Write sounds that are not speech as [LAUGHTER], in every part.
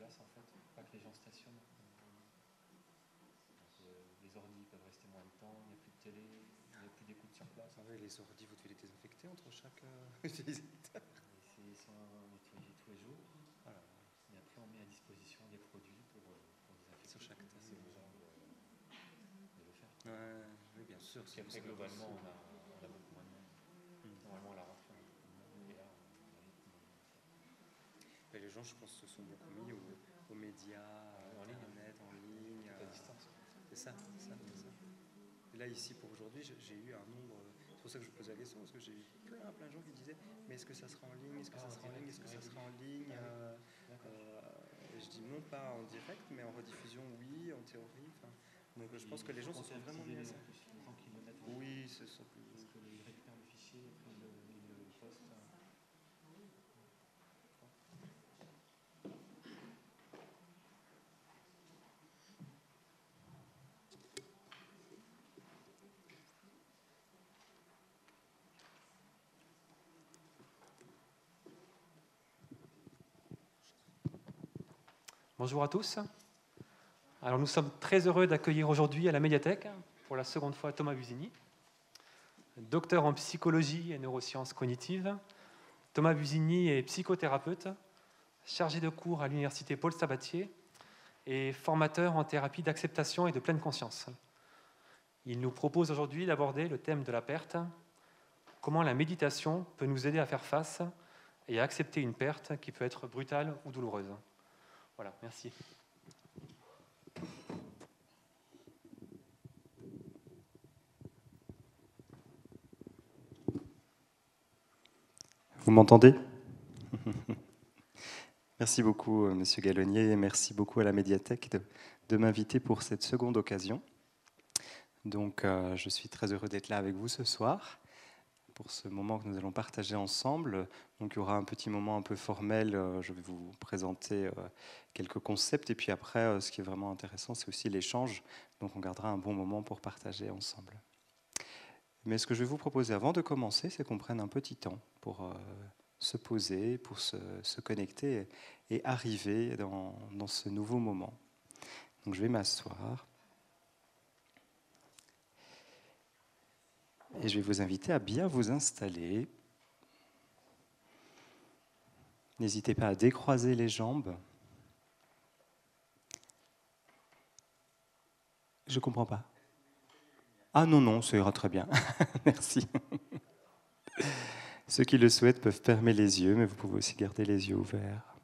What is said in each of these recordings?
place en fait, pas que les gens stationnent. Euh, les ordi peuvent rester moins de temps, il n'y a plus de télé, il n'y a plus d'écoute sur place. Ah les ordi, vous devez les désinfecter entre chaque visite euh, [LAUGHS] utilisateur. Ils sont nettoyés tous les jours. Voilà. Et après, on met à disposition des produits pour, euh, pour désinfecter. Sur chaque tasse. C'est besoin de, de, le faire. Ouais, oui, bien sûr. Parce qu'après, globalement, on a, on a, beaucoup moins de monde. Hmm. Normalement, les gens, je pense, se sont beaucoup ah mis aux, médias, euh, en ligne, en ligne. À euh, distance. C'est ça, ça, ça. là, ici, pour aujourd'hui, j'ai eu un nombre. Euh, c'est pour ça que je pose posais la question, parce que j'ai eu plein, de gens qui disaient Mais est-ce que ça sera en ligne Est-ce que, ah, ça sera en ligne Est-ce que ça sera en ligne ah Je dis non, pas en direct, mais en rediffusion, oui, en théorie. Donc je pense que les gens se sont vraiment mis à ça. Oui, ce sont Plus... Bonjour à tous. Alors nous sommes très heureux d'accueillir aujourd'hui à la médiathèque, pour la seconde fois, Thomas Busini, docteur en psychologie et neurosciences cognitives. Thomas Busini est psychothérapeute, chargé de cours à l'université Paul Sabatier et formateur en thérapie d'acceptation et de pleine conscience. Il nous propose aujourd'hui d'aborder le thème de la perte, comment la méditation peut nous aider à faire face et à accepter une perte qui peut être brutale ou douloureuse. Voilà, merci. Vous m'entendez [LAUGHS] Merci beaucoup, euh, Monsieur Gallonnier, et merci beaucoup à la médiathèque de, m'inviter pour cette seconde occasion. Donc, euh, je suis très heureux d'être là avec vous ce soir pour ce moment que nous allons partager ensemble. Donc, il y aura un petit moment un peu formel. Euh, je vais vous présenter euh, quelques concepts. Et puis après, euh, ce qui est vraiment intéressant, c'est aussi l'échange. Donc, on gardera un bon moment pour partager ensemble. Mais ce que je vais vous proposer avant de commencer, c'est qu'on prenne un petit temps pour se poser, pour se, connecter et arriver dans, dans ce nouveau moment. Donc, je vais m'asseoir. Et je vais vous inviter à bien vous installer. N'hésitez pas à décroiser les jambes. Je ne comprends pas. Ah non, non, ça ira très bien. [LAUGHS] Merci. Ceux qui le souhaitent peuvent fermer les yeux, mais vous pouvez aussi garder les yeux ouverts.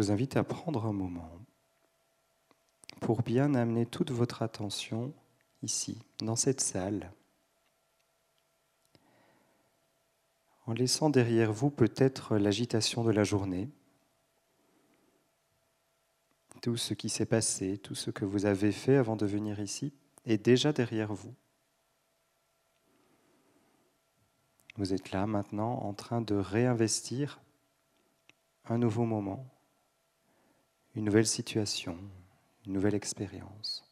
Je vous invite à prendre un moment pour bien amener toute votre attention ici, dans cette salle, en laissant derrière vous peut-être l'agitation de la journée, tout ce qui s'est passé, tout ce que vous avez fait avant de venir ici est déjà derrière vous. Vous êtes là maintenant en train de réinvestir un nouveau moment, une nouvelle situation, une nouvelle expérience.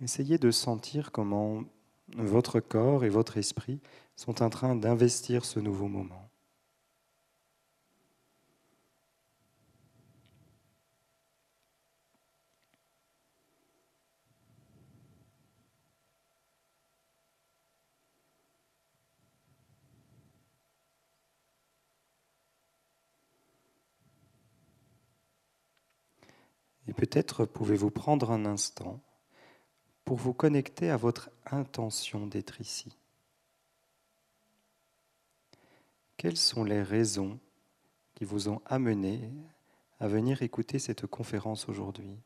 Essayez de sentir comment votre corps et votre esprit sont en train d'investir ce nouveau moment. peut-être pouvez-vous prendre un instant pour vous connecter à votre intention d'être ici. Quelles sont les raisons qui vous ont amené à venir écouter cette conférence aujourd'hui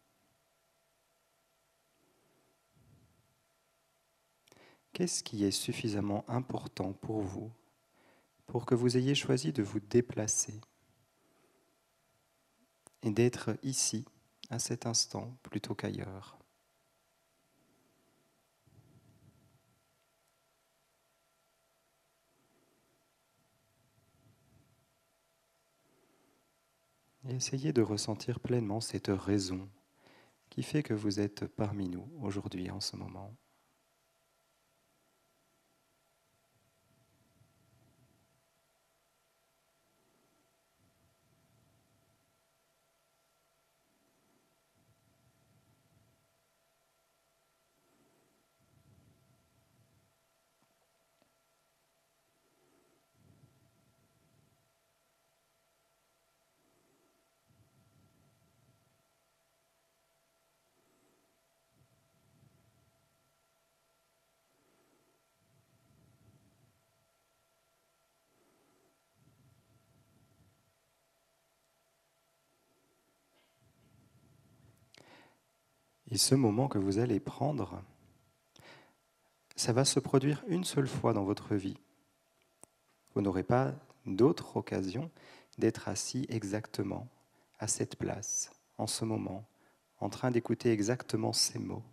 Qu'est-ce qui est suffisamment important pour vous pour que vous ayez choisi de vous déplacer et d'être ici à cet instant plutôt qu'ailleurs. essayez de ressentir pleinement cette raison qui fait que vous êtes parmi nous aujourd'hui en ce moment. Et ce moment que vous allez prendre, ça va se produire une seule fois dans votre vie. Vous n'aurez pas d'autre occasion d'être assis exactement à cette place, en ce moment, en train d'écouter exactement ces mots.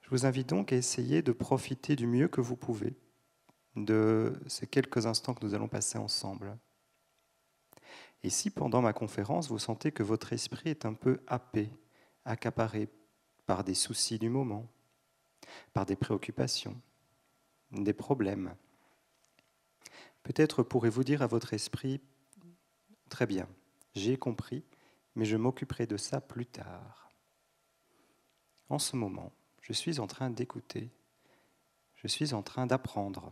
Je vous invite donc à essayer de profiter du mieux que vous pouvez de ces quelques instants que nous allons passer ensemble. Et si pendant ma conférence, vous sentez que votre esprit est un peu happé, accaparé par des soucis du moment, par des préoccupations, des problèmes, peut-être pourrez-vous dire à votre esprit, très bien, j'ai compris, mais je m'occuperai de ça plus tard. En ce moment, je suis en train d'écouter, je suis en train d'apprendre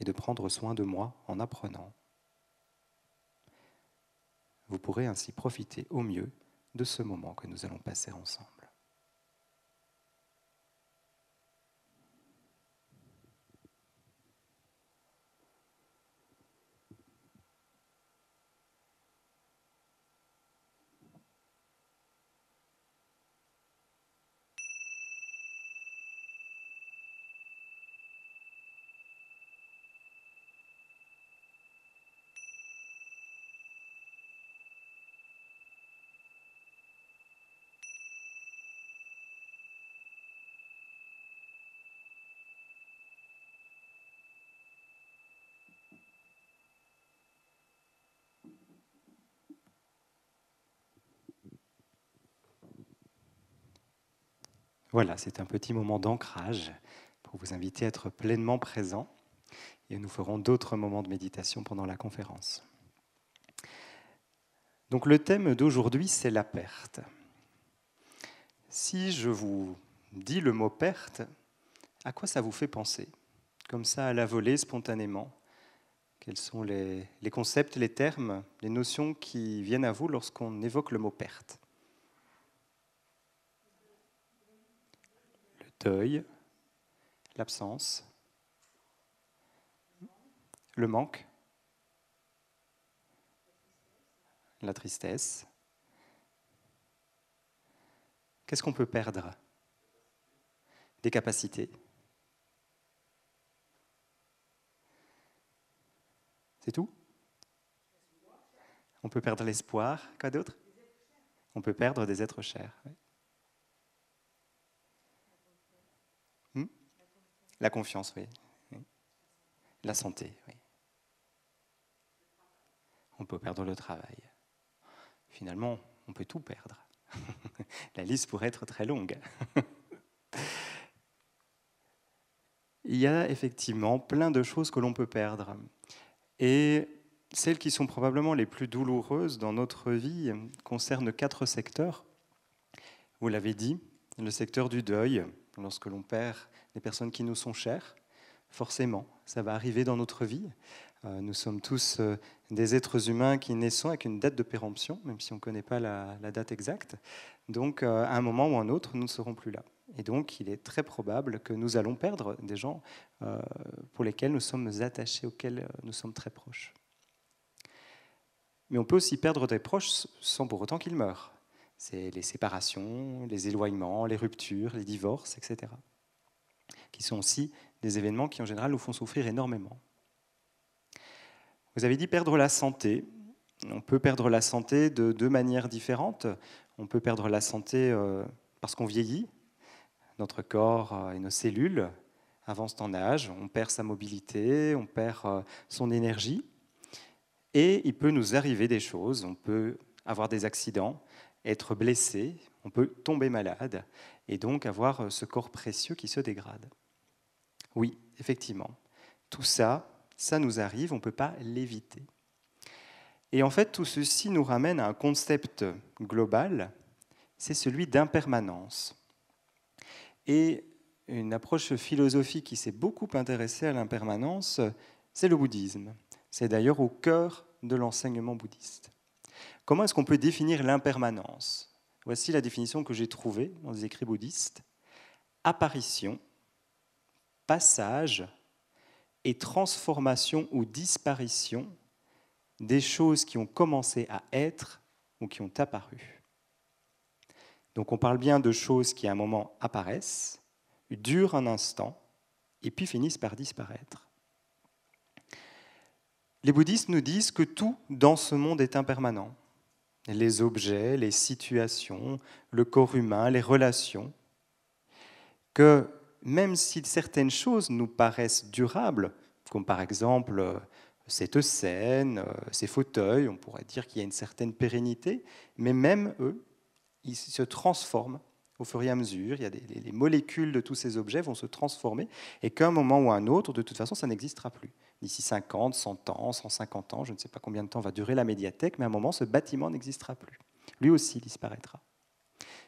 et de prendre soin de moi en apprenant. Vous pourrez ainsi profiter au mieux de ce moment que nous allons passer ensemble. Voilà, c'est un petit moment d'ancrage pour vous inviter à être pleinement présent et nous ferons d'autres moments de méditation pendant la conférence. Donc le thème d'aujourd'hui, c'est la perte. Si je vous dis le mot perte, à quoi ça vous fait penser Comme ça, à la volée, spontanément Quels sont les, les concepts, les termes, les notions qui viennent à vous lorsqu'on évoque le mot perte deuil, l'absence, le manque, la tristesse. Qu'est-ce qu'on peut perdre Des capacités. C'est tout On peut perdre l'espoir. Quoi d'autre On peut perdre des êtres chers. La confiance, oui. La santé, oui. On peut perdre le travail. Finalement, on peut tout perdre. [LAUGHS] La liste pourrait être très longue. [LAUGHS] Il y a effectivement plein de choses que l'on peut perdre. Et celles qui sont probablement les plus douloureuses dans notre vie concernent quatre secteurs. Vous l'avez dit, le secteur du deuil, lorsque l'on perd des personnes qui nous sont chères. Forcément, ça va arriver dans notre vie. Euh, nous sommes tous euh, des êtres humains qui naissons avec une date de péremption, même si on ne connaît pas la, date exacte. Donc, euh, à un moment ou un autre, nous ne serons plus là. Et donc, il est très probable que nous allons perdre des gens pour lesquels nous sommes attachés, auxquels nous sommes très proches. Mais on peut aussi perdre des proches sans pour autant qu'ils meurent. C'est les séparations, les éloignements, les ruptures, les divorces, etc qui sont aussi des événements qui en général nous font souffrir énormément. Vous avez dit perdre la santé. On peut perdre la santé de deux manières différentes. On peut perdre la santé euh, parce qu'on vieillit, notre corps euh, et nos cellules avancent en âge, on perd sa mobilité, on perd euh, son énergie, et il peut nous arriver des choses, on peut avoir des accidents, être blessé, on peut tomber malade, et donc avoir ce corps précieux qui se dégrade. Oui, effectivement. Tout ça, ça nous arrive, on ne peut pas l'éviter. Et en fait, tout ceci nous ramène à un concept global, c'est celui d'impermanence. Et une approche philosophique qui s'est beaucoup intéressée à l'impermanence, c'est le bouddhisme. C'est d'ailleurs au cœur de l'enseignement bouddhiste. Comment est-ce qu'on peut définir l'impermanence Voici la définition que j'ai trouvée dans les écrits bouddhistes. Apparition passage et transformation ou disparition des choses qui ont commencé à être ou qui ont apparu. Donc on parle bien de choses qui à un moment apparaissent, durent un instant et puis finissent par disparaître. Les bouddhistes nous disent que tout dans ce monde est impermanent. Les objets, les situations, le corps humain, les relations. Que même si certaines choses nous paraissent durables, comme par exemple euh, cette scène, euh, ces fauteuils, on pourrait dire qu'il y a une certaine pérennité, mais même eux, ils se transforment au fur et à mesure. Il y a des, les molécules de tous ces objets vont se transformer et qu'à un moment ou à un autre, de toute façon, ça n'existera plus. D'ici 50, 100 ans, 150 ans, je ne sais pas combien de temps va durer la médiathèque, mais à un moment, ce bâtiment n'existera plus. Lui aussi disparaîtra.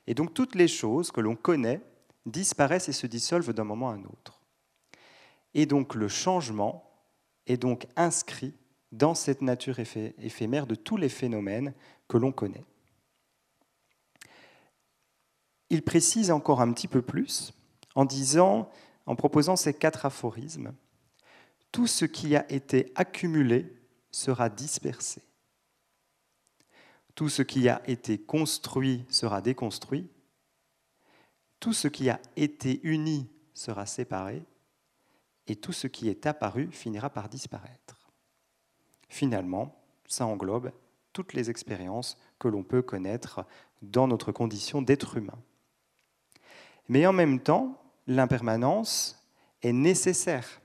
Et donc toutes les choses que l'on connaît disparaissent et se dissolvent d'un moment à un autre. Et donc le changement est donc inscrit dans cette nature éphémère de tous les phénomènes que l'on connaît. Il précise encore un petit peu plus en disant, en proposant ces quatre aphorismes, tout ce qui a été accumulé sera dispersé. Tout ce qui a été construit sera déconstruit tout ce qui a été uni sera séparé, et tout ce qui est apparu finira par disparaître. Finalement, ça englobe toutes les expériences que l'on peut connaître dans notre condition d'être humain. Mais en même temps, l'impermanence est nécessaire.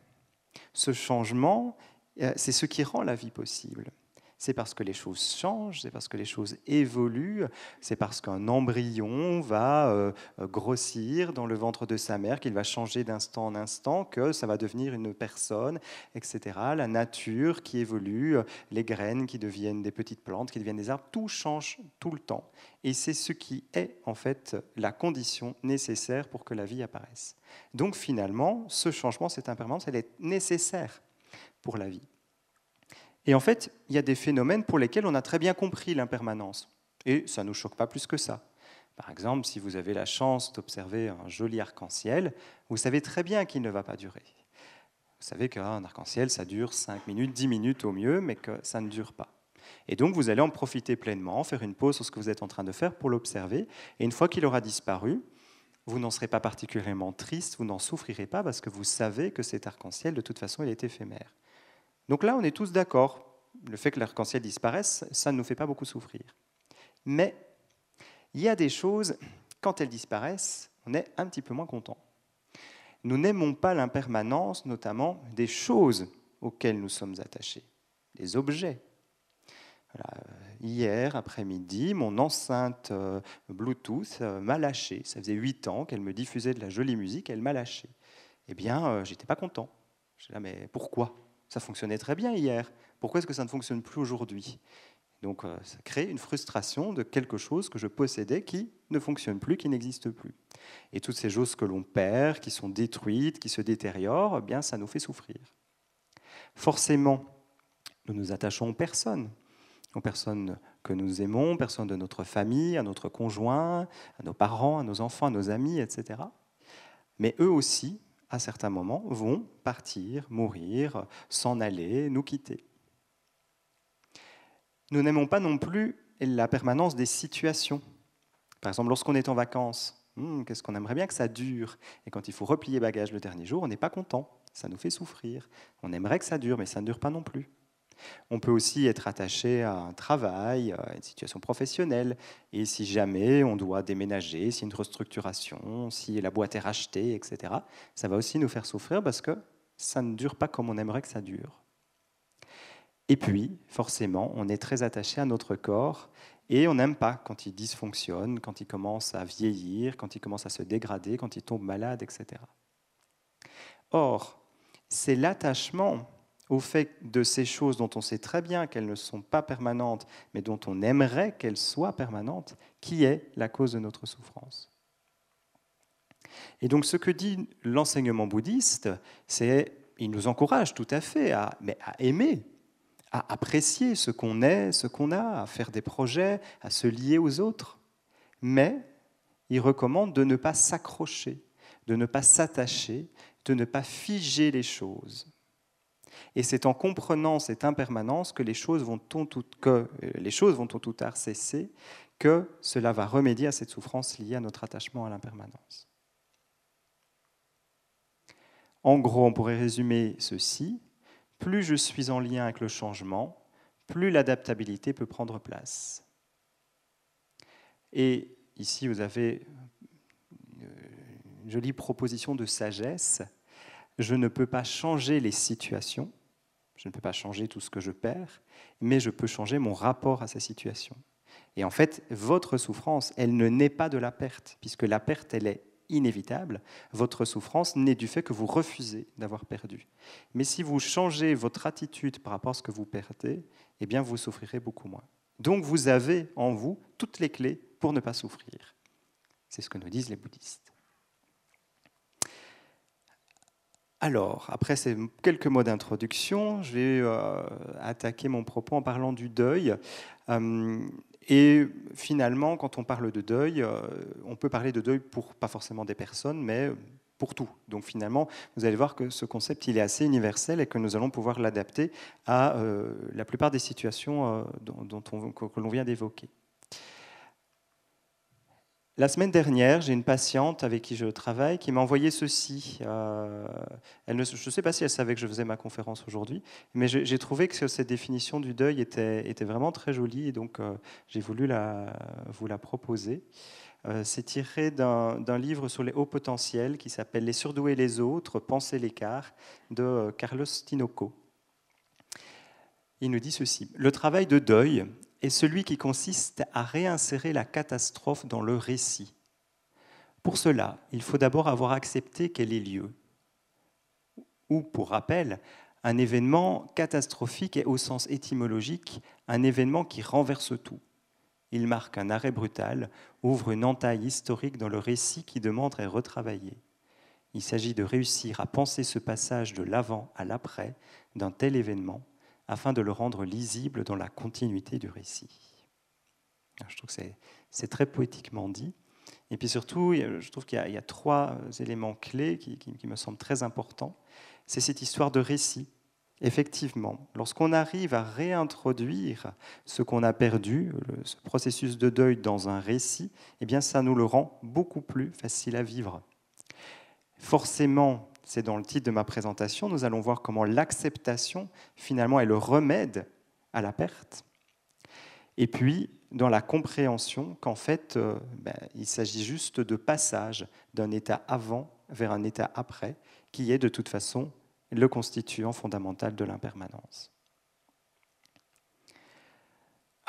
Ce changement, euh, c'est ce qui rend la vie possible c'est parce que les choses changent, c'est parce que les choses évoluent, c'est parce qu'un embryon va euh, grossir dans le ventre de sa mère, qu'il va changer d'instant en instant, que ça va devenir une personne, etc. La nature qui évolue, les graines qui deviennent des petites plantes, qui deviennent des arbres, tout change tout le temps. Et c'est ce qui est en fait la condition nécessaire pour que la vie apparaisse. Donc finalement, ce changement, cette impermanence, elle est nécessaire pour la vie. Et en fait, il y a des phénomènes pour lesquels on a très bien compris l'impermanence. Et ça ne nous choque pas plus que ça. Par exemple, si vous avez la chance d'observer un joli arc-en-ciel, vous savez très bien qu'il ne va pas durer. Vous savez qu'un arc-en-ciel, ça dure 5 minutes, 10 minutes au mieux, mais que ça ne dure pas. Et donc, vous allez en profiter pleinement, faire une pause sur ce que vous êtes en train de faire pour l'observer. Et une fois qu'il aura disparu, vous n'en serez pas particulièrement triste, vous n'en souffrirez pas parce que vous savez que cet arc-en-ciel, de toute façon, il est éphémère. Donc là, on est tous d'accord. Le fait que l'arc-en-ciel disparaisse, ça ne nous fait pas beaucoup souffrir. Mais il y a des choses, quand elles disparaissent, on est un petit peu moins content. Nous n'aimons pas l'impermanence, notamment des choses auxquelles nous sommes attachés, des objets. Euh, hier après-midi, mon enceinte euh, Bluetooth euh, m'a lâché. Ça faisait huit ans qu'elle me diffusait de la jolie musique, elle m'a lâché. Eh bien, j'étais pas content. Je disais, mais pourquoi ça fonctionnait très bien hier. Pourquoi est-ce que ça ne fonctionne plus aujourd'hui Donc euh, ça crée une frustration de quelque chose que je possédais qui ne fonctionne plus, qui n'existe plus. Et toutes ces choses que l'on perd, qui sont détruites, qui se détériorent, eh bien ça nous fait souffrir. Forcément, nous nous attachons aux personnes, aux personnes que nous aimons, personnes de notre famille, à notre conjoint, à nos parents, à nos enfants, à nos amis, etc. Mais eux aussi à certains moments, vont partir, mourir, s'en aller, nous quitter. Nous n'aimons pas non plus la permanence des situations. Par exemple, lorsqu'on est en vacances, hmm, qu'est-ce qu'on aimerait bien que ça dure Et quand il faut replier bagage le dernier jour, on n'est pas content, ça nous fait souffrir. On aimerait que ça dure, mais ça ne dure pas non plus. On peut aussi être attaché à un travail, à une situation professionnelle. Et si jamais on doit déménager, si une restructuration, si la boîte est rachetée, etc., ça va aussi nous faire souffrir parce que ça ne dure pas comme on aimerait que ça dure. Et puis, forcément, on est très attaché à notre corps et on n'aime pas quand il dysfonctionne, quand il commence à vieillir, quand il commence à se dégrader, quand il tombe malade, etc. Or, c'est l'attachement au fait de ces choses dont on sait très bien qu'elles ne sont pas permanentes, mais dont on aimerait qu'elles soient permanentes, qui est la cause de notre souffrance. Et donc ce que dit l'enseignement bouddhiste, c'est il nous encourage tout à fait à, mais à aimer, à apprécier ce qu'on est, ce qu'on a, à faire des projets, à se lier aux autres. Mais il recommande de ne pas s'accrocher, de ne pas s'attacher, de ne pas figer les choses. Et c'est en comprenant cette impermanence que les choses vont tout, que euh, les choses vont tôt ou tard cesser, que cela va remédier à cette souffrance liée à notre attachement à l'impermanence. En gros, on pourrait résumer ceci plus je suis en lien avec le changement, plus l'adaptabilité peut prendre place. Et ici, vous avez euh, une jolie proposition de sagesse. Je ne peux pas changer les situations, je ne peux pas changer tout ce que je perds, mais je peux changer mon rapport à sa situation. Et en fait, votre souffrance, elle ne naît pas de la perte, puisque la perte, elle est inévitable. Votre souffrance naît du fait que vous refusez d'avoir perdu. Mais si vous changez votre attitude par rapport à ce que vous perdez, eh bien, vous souffrirez beaucoup moins. Donc, vous avez en vous toutes les clés pour ne pas souffrir. C'est ce que nous disent les bouddhistes. Alors, après ces quelques mots d'introduction, je vais euh, attaquer mon propos en parlant du deuil. Euh, et finalement, quand on parle de deuil, euh, on peut parler de deuil pour pas forcément des personnes, mais pour tout. Donc finalement, vous allez voir que ce concept, il est assez universel et que nous allons pouvoir l'adapter à la plupart des situations dont, que l'on vient d'évoquer. La semaine dernière, j'ai une patiente avec qui je travaille qui m'a envoyé ceci. Euh, je ne sais pas si elle savait que je faisais ma conférence aujourd'hui, mais j'ai trouvé que cette définition du deuil était, vraiment très jolie, et donc euh, j'ai voulu vous la proposer. Euh, c'est tiré d'un livre sur les hauts potentiels qui s'appelle Les surdoués et les autres, penser l'écart de Carlos Tinoco. Il nous dit ceci. Le travail de deuil est celui qui consiste à réinsérer la catastrophe dans le récit. Pour cela, il faut d'abord avoir accepté qu'elle ait lieu. Ou, pour rappel, un événement catastrophique est au sens étymologique un événement qui renverse tout. Il marque un arrêt brutal, ouvre une entaille historique dans le récit qui demande à être retravaillé. Il s'agit de réussir à penser ce passage de l'avant à l'après d'un tel événement afin de le rendre lisible dans la continuité du récit. Ah, je trouve que c'est très poétiquement dit. Et puis surtout, je trouve qu'il y, a trois euh, éléments clés qui, me semblent très importants. C'est cette histoire de récit. Effectivement, lorsqu'on arrive à réintroduire ce qu'on a perdu, ce processus de deuil dans un récit, eh bien ça nous le rend beaucoup plus facile à vivre. Forcément, c'est dans le titre de ma présentation, nous allons voir comment l'acceptation, finalement, est le remède à la perte. Et puis, dans la compréhension qu'en fait, euh, ben, il s'agit juste de passage d'un état avant vers un état après, qui est de toute façon le constituant fondamental de l'impermanence.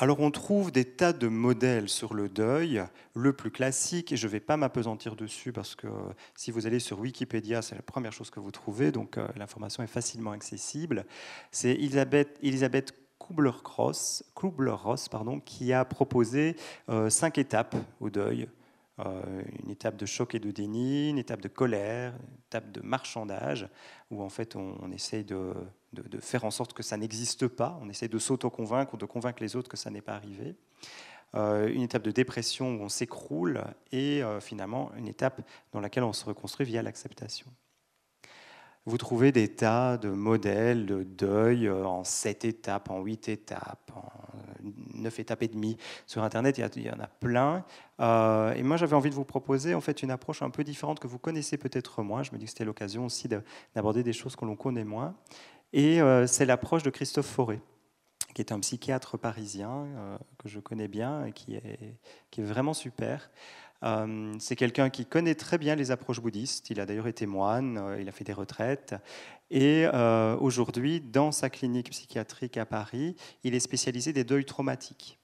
Alors on trouve des tas de modèles sur le deuil. Le plus classique, et je ne vais pas m'apesantir dessus parce que euh, si vous allez sur Wikipédia, c'est la première chose que vous trouvez, donc euh, l'information est facilement accessible. C'est Elisabeth, Kubler-Ross pardon, qui a proposé euh, cinq étapes au deuil euh, une étape de choc et de déni, une étape de colère, une étape de marchandage, où en fait on, essaye de, faire en sorte que ça n'existe pas, on essaye de s'auto-convaincre ou de convaincre les autres que ça n'est pas arrivé. Euh, une étape de dépression où on s'écroule et euh, finalement une étape dans laquelle on se reconstruit via l'acceptation vous trouvez des tas de modèles de deuil euh, en sept étapes, en huit étapes, en euh, neuf étapes et demie. Sur Internet, il y en a plein. Euh, et moi, j'avais envie de vous proposer en fait une approche un peu différente que vous connaissez peut-être moins. Je me dis que c'était l'occasion aussi d'aborder des choses que l'on connaît moins. Et c'est l'approche de Christophe Fauré qui est un psychiatre parisien que je connais bien et qui est, qui est vraiment super. Euh, c'est quelqu'un qui connaît très bien les approches bouddhistes. Il a d'ailleurs été moine, euh, il a fait des retraites. Et euh, aujourd'hui, dans sa clinique psychiatrique à Paris, il est spécialisé des deuils traumatiques.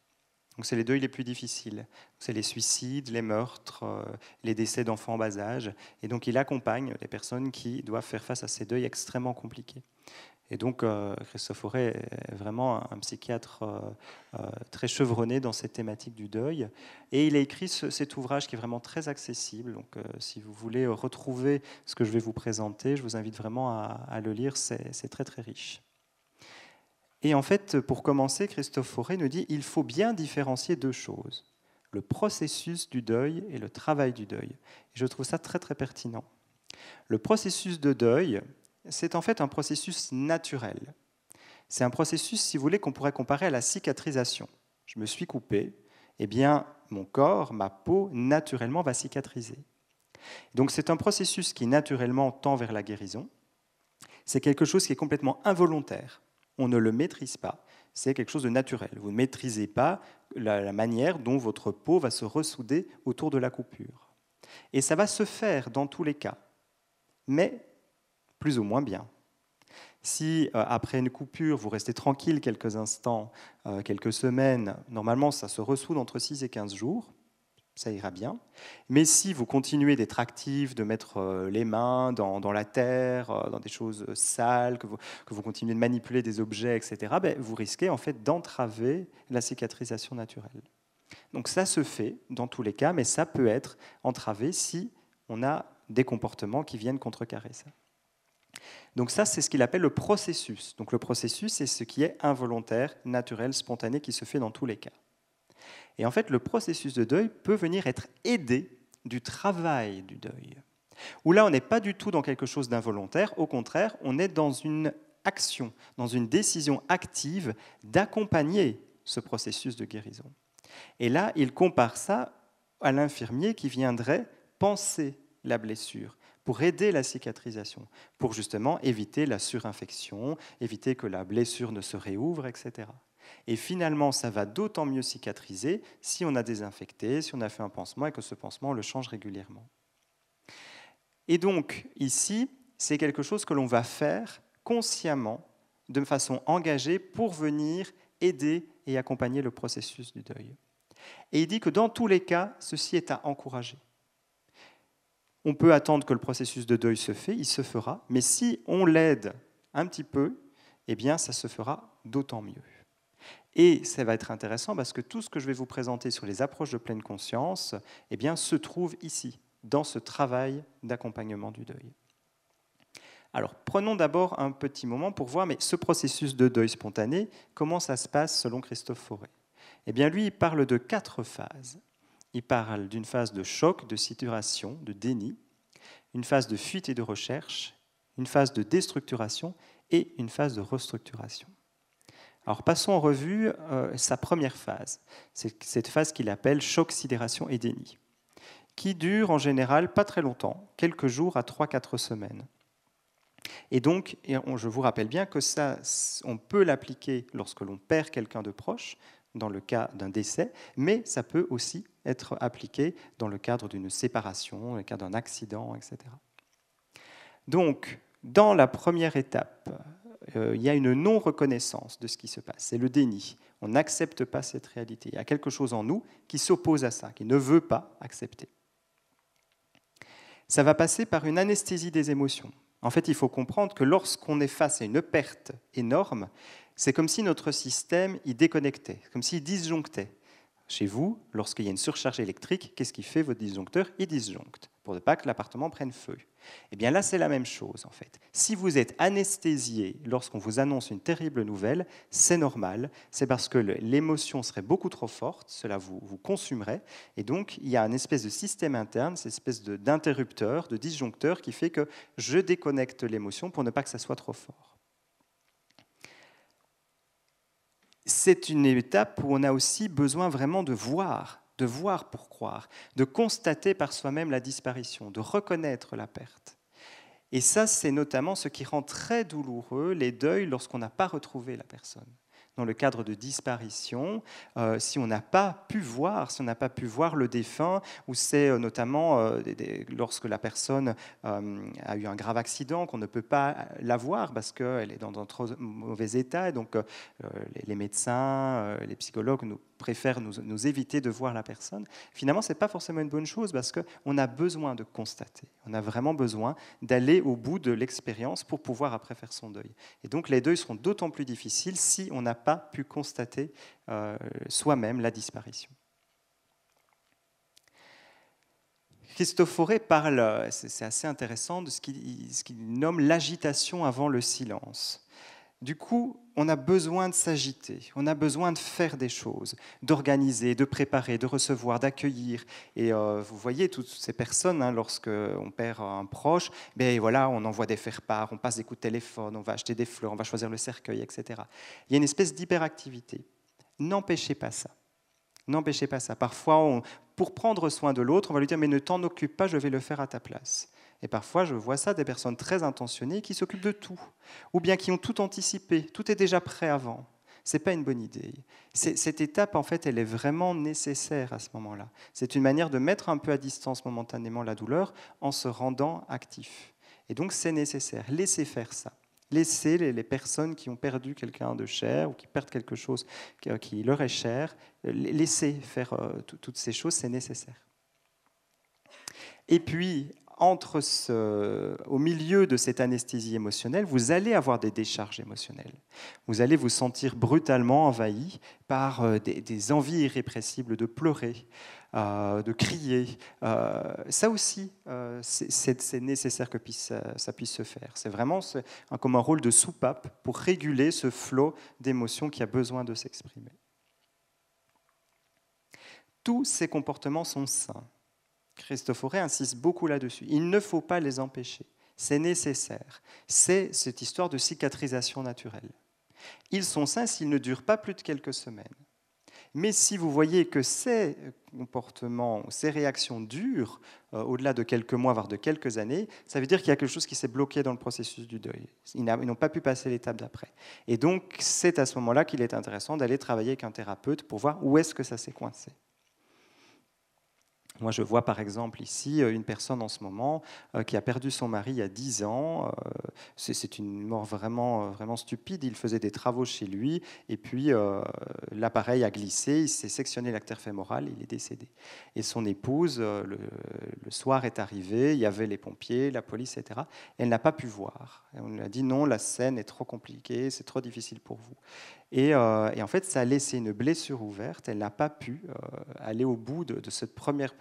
Donc c'est les deuils les plus difficiles. C'est les suicides, les meurtres, les décès d'enfants en bas âge. Et donc il accompagne les personnes qui doivent faire face à ces deuils extrêmement compliqués. Et donc, euh, Christophe Auré est vraiment un, psychiatre euh, euh, très chevronné dans cette thématique du deuil. Et il a écrit cet ouvrage qui est vraiment très accessible. Donc, si vous voulez retrouver ce que je vais vous présenter, je vous invite vraiment à, le lire. C'est très, très riche. Et en fait, pour commencer, Christophe Auré nous dit il faut bien différencier deux choses le processus du deuil et le travail du deuil. Et je trouve ça très très pertinent. Le processus de deuil, c'est en fait un processus naturel. C'est un processus, si vous voulez, qu'on pourrait comparer à la cicatrisation. Je me suis coupé, eh bien, mon corps, ma peau, naturellement va cicatriser. Donc c'est un processus qui naturellement tend vers la guérison. C'est quelque chose qui est complètement involontaire. On ne le maîtrise pas. C'est quelque chose de naturel. Vous ne maîtrisez pas la, manière dont votre peau va se ressouder autour de la coupure. Et ça va se faire dans tous les cas. Mais plus ou moins bien. Si euh, après une coupure, vous restez tranquille quelques instants, euh, quelques semaines, normalement ça se ressoudre entre 6 et 15 jours, ça ira bien. Mais si vous continuez d'être actif, de mettre euh, les mains dans, la terre, dans des choses sales, que vous, continuez de manipuler des objets, etc., ben, vous risquez en fait d'entraver la cicatrisation naturelle. Donc ça se fait dans tous les cas, mais ça peut être entravé si on a des comportements qui viennent contrecarrer ça. Donc ça, c'est ce qu'il appelle le processus. Donc le processus, c'est ce qui est involontaire, naturel, spontané, qui se fait dans tous les cas. Et en fait, le processus de deuil peut venir être aidé du travail du deuil. Où là, on n'est pas du tout dans quelque chose d'involontaire, au contraire, on est dans une action, dans une décision active d'accompagner ce processus de guérison. Et là, il compare ça à l'infirmier qui viendrait penser la blessure, pour aider la cicatrisation, pour justement éviter la surinfection, éviter que la blessure ne se réouvre, etc. Et finalement, ça va d'autant mieux cicatriser si on a désinfecté, si on a fait un pansement et que ce pansement, le change régulièrement. Et donc, ici, c'est quelque chose que l'on va faire consciemment, de façon engagée, pour venir aider et accompagner le processus du deuil. Et il dit que dans tous les cas, ceci est à encourager on peut attendre que le processus de deuil se fait, il se fera, mais si on l'aide un petit peu, eh bien ça se fera d'autant mieux. Et ça va être intéressant parce que tout ce que je vais vous présenter sur les approches de pleine conscience, eh bien se trouve ici, dans ce travail d'accompagnement du deuil. Alors, prenons d'abord un petit moment pour voir, mais ce processus de deuil spontané, comment ça se passe selon Christophe Fauré Eh bien, lui, il parle de quatre phases il parle d'une phase de choc, de situation, de déni, une phase de fuite et de recherche, une phase de déstructuration et une phase de restructuration. Alors passons en revue euh, sa première phase, cette phase qu'il appelle choc, sidération et déni, qui dure en général pas très longtemps, quelques jours à 3-4 semaines. Et donc, je vous rappelle bien que ça, on peut l'appliquer lorsque l'on perd quelqu'un de proche, dans le cas d'un décès, mais ça peut aussi être appliquée dans le cadre d'une séparation, dans le cadre d'un accident, etc. Donc, dans la première étape, euh, il y a une non-reconnaissance de ce qui se passe, c'est le déni. On n'accepte pas cette réalité. Il y a quelque chose en nous qui s'oppose à ça, qui ne veut pas accepter. Ça va passer par une anesthésie des émotions. En fait, il faut comprendre que lorsqu'on est face à une perte énorme, c'est comme si notre système y déconnectait, comme s'il disjonctait. Chez vous, lorsqu'il y a une surcharge électrique, qu'est-ce qui fait votre disjoncteur Il disjoncte pour ne pas que l'appartement prenne feu. Eh bien là, c'est la même chose en fait. Si vous êtes anesthésié lorsqu'on vous annonce une terrible nouvelle, c'est normal. C'est parce que l'émotion serait beaucoup trop forte, cela vous, vous consumerait. Et donc, il y a un espèce de système interne, cette espèce d'interrupteur, de disjoncteur qui fait que je déconnecte l'émotion pour ne pas que ça soit trop fort. c'est une étape où on a aussi besoin vraiment de voir, de voir pour croire, de constater par soi-même la disparition, de reconnaître la perte. Et ça, c'est notamment ce qui rend très douloureux les deuils lorsqu'on n'a pas retrouvé la personne dans le cadre de disparition, euh, si on n'a pas pu voir, si on n'a pas pu voir le défunt, ou c'est euh, notamment euh, lorsque la personne a eu un grave accident, qu'on ne peut pas la voir parce qu'elle est dans un mauvais état, et donc les médecins, les psychologues nous préfère nous, éviter de voir la personne, finalement, ce n'est pas forcément une bonne chose parce qu'on a besoin de constater, on a vraiment besoin d'aller au bout de l'expérience pour pouvoir après faire son deuil. Et donc les deuils seront d'autant plus difficiles si on n'a pas pu constater euh, soi-même la disparition. Foré parle, c'est assez intéressant, de ce qu'il nomme l'agitation avant le silence. Du coup, on a besoin de s'agiter, on a besoin de faire des choses, d'organiser, de préparer, de recevoir, d'accueillir. Et euh, vous voyez toutes ces personnes, hein, lorsqu'on perd un proche, ben voilà, on envoie des faire-part, on passe des coups de téléphone, on va acheter des fleurs, on va choisir le cercueil, etc. Il y a une espèce d'hyperactivité. N'empêchez pas ça. N'empêchez pas ça. Parfois, pour prendre soin de l'autre, on va lui dire mais ne t'en occupe pas, je vais le faire à ta place. Et parfois, je vois ça, des personnes très intentionnées qui s'occupent de tout, ou bien qui ont tout anticipé, tout est déjà prêt avant. C'est pas une bonne idée. Cette étape, en fait, elle est vraiment nécessaire à ce moment-là. C'est une manière de mettre un peu à distance momentanément la douleur en se rendant actif. Et donc, c'est nécessaire. Laissez faire ça. Laissez les, personnes qui ont perdu quelqu'un de cher ou qui perdent quelque chose qui euh, leur est cher, laissez faire euh, toutes ces choses, c'est nécessaire. Et puis, au milieu de cette anesthésie émotionnelle, vous allez avoir des décharges émotionnelles. Vous allez vous sentir brutalement envahi par euh, des, envies irrépressibles de pleurer, euh, de crier. Euh, ça aussi, c'est nécessaire que ça puisse se faire. C'est vraiment un, comme un rôle de soupape pour réguler ce flot d'émotions qui a besoin de s'exprimer. Tous ces comportements sont sains. Christophe insiste beaucoup là-dessus. Il ne faut pas les empêcher. C'est nécessaire. C'est cette histoire de cicatrisation naturelle. Ils sont sains s'ils ne durent pas plus de quelques semaines. Mais si vous voyez que ces comportements, ces réactions durent euh, au-delà de quelques mois, voire de quelques années, ça veut dire qu'il y a quelque chose qui s'est bloqué dans le processus du deuil. Ils n'ont pas pu passer l'étape d'après. Et donc, c'est à ce moment-là qu'il est intéressant d'aller travailler avec un thérapeute pour voir où est-ce que ça s'est coincé. Moi, je vois par exemple ici euh, une personne en ce moment euh, qui a perdu son mari il y a 10 ans. Euh, c'est une mort vraiment, vraiment stupide. Il faisait des travaux chez lui et puis l'appareil a glissé, il s'est sectionné l'acteur fémoral, il est décédé. Et son épouse, le, soir est arrivé, il y avait les pompiers, la police, etc. Elle n'a pas pu voir. on lui a dit non, la scène est trop compliquée, c'est trop difficile pour vous. Euh, et, en fait, ça a laissé une blessure ouverte. Elle n'a pas pu euh, aller au bout de, cette, première,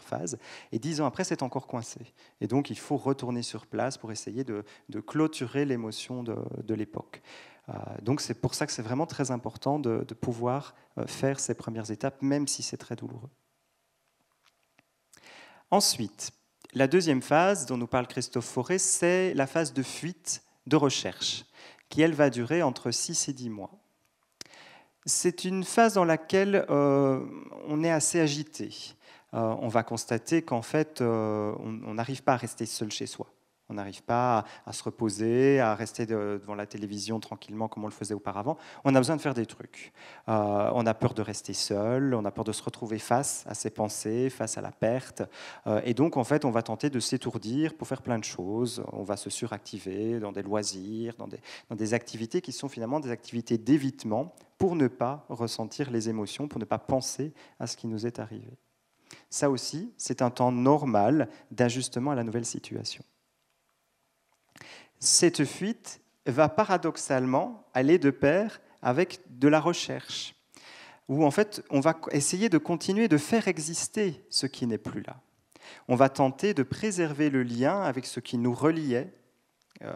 phase. Et dix ans après, c'est encore coincé. Et donc, il faut retourner sur place pour essayer de, clôturer l'émotion de, l'époque. Euh, donc, c'est pour ça que c'est vraiment très important de, pouvoir faire ces premières étapes, même si c'est très douloureux. Ensuite, la deuxième phase dont nous parle Christophe Forêt, c'est la phase de fuite, de recherche qui, elle, va durer entre 6 et 10 mois. C'est une phase dans laquelle euh, on est assez agité. Euh, on va constater qu'en fait, euh, on n'arrive pas à rester seul chez soi. On n'arrive pas à, se reposer, à rester devant la télévision tranquillement comme on le faisait auparavant. On a besoin de faire des trucs. Euh, on a peur de rester seul, on a peur de se retrouver face à ses pensées, face à la perte. Euh, et donc, en fait, on va tenter de s'étourdir pour faire plein de choses. On va se suractiver dans des loisirs, dans des activités qui sont finalement des activités d'évitement pour ne pas ressentir les émotions, pour ne pas penser à ce qui nous est arrivé. Ça aussi, c'est un temps normal d'ajustement à la nouvelle situation cette fuite va paradoxalement aller de pair avec de la recherche, où en fait on va essayer de continuer de faire exister ce qui n'est plus là. On va tenter de préserver le lien avec ce qui nous reliait euh,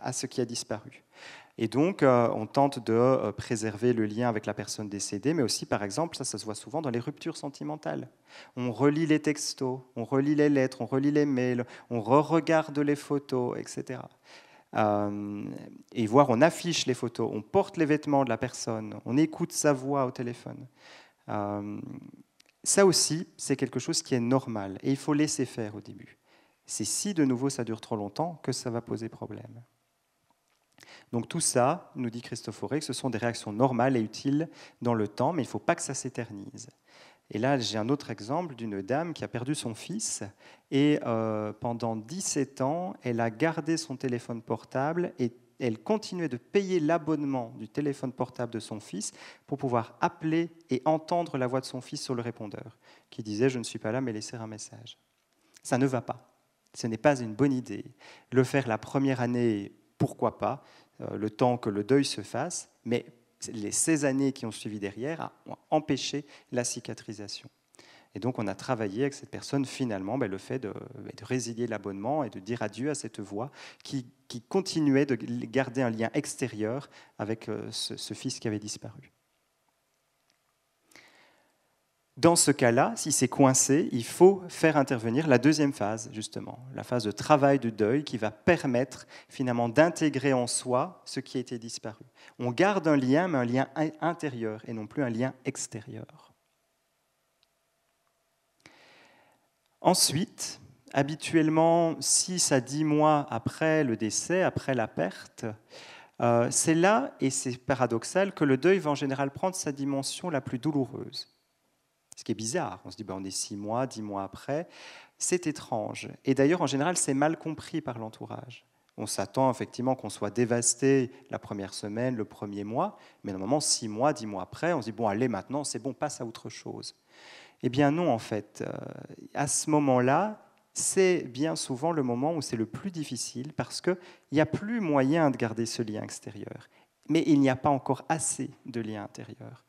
à ce qui a disparu. Et donc, euh, on tente de euh, préserver le lien avec la personne décédée, mais aussi, par exemple, ça, se voit souvent dans les ruptures sentimentales. On relit les textos, on relit les lettres, on relit les mails, on re-regarde les photos, etc. et euh, voir, on affiche les photos, on porte les vêtements de la personne, on écoute sa voix au téléphone. ça aussi, c'est quelque chose qui est normal et il faut laisser faire au début. C'est si de nouveau ça dure trop longtemps que ça va poser problème. Donc tout ça, nous dit Christophe ce sont des réactions normales et utiles dans le temps, mais il ne faut pas que ça s'éternise. Et là, j'ai un autre exemple d'une dame qui a perdu son fils et euh, pendant 17 ans, elle a gardé son téléphone portable et elle continuait de payer l'abonnement du téléphone portable de son fils pour pouvoir appeler et entendre la voix de son fils sur le répondeur, qui disait ⁇ Je ne suis pas là, mais laissez un message ⁇ Ça ne va pas. Ce n'est pas une bonne idée. Le faire la première année, pourquoi pas, euh, le temps que le deuil se fasse, mais les 16 années qui ont suivi derrière ont empêché la cicatrisation. Et donc on a travaillé avec cette personne finalement ben, le fait ben, de, résilier l'abonnement et de dire adieu à cette voix qui, continuait de garder un lien extérieur avec euh, ce fils qui avait disparu. Dans ce cas-là, si c'est coincé, il faut faire intervenir la deuxième phase, justement, la phase de travail de deuil qui va permettre finalement d'intégrer en soi ce qui a été disparu. On garde un lien, mais un lien intérieur et non plus un lien extérieur. Ensuite, habituellement 6 à dix mois après le décès, après la perte, euh, c'est là, et c'est paradoxal, que le deuil va en général prendre sa dimension la plus douloureuse ce qui est bizarre. On se dit, ben, on est six mois, dix mois après. C'est étrange. Et d'ailleurs, en général, c'est mal compris par l'entourage. On s'attend effectivement qu'on soit dévasté la première semaine, le premier mois, mais normalement, six mois, dix mois après, on se dit, bon, allez, maintenant, c'est bon, passe à autre chose. Eh bien non, en fait. Euh, à ce moment-là, c'est bien souvent le moment où c'est le plus difficile parce qu'il n'y a plus moyen de garder ce lien extérieur. Mais il n'y a pas encore assez de lien intérieur.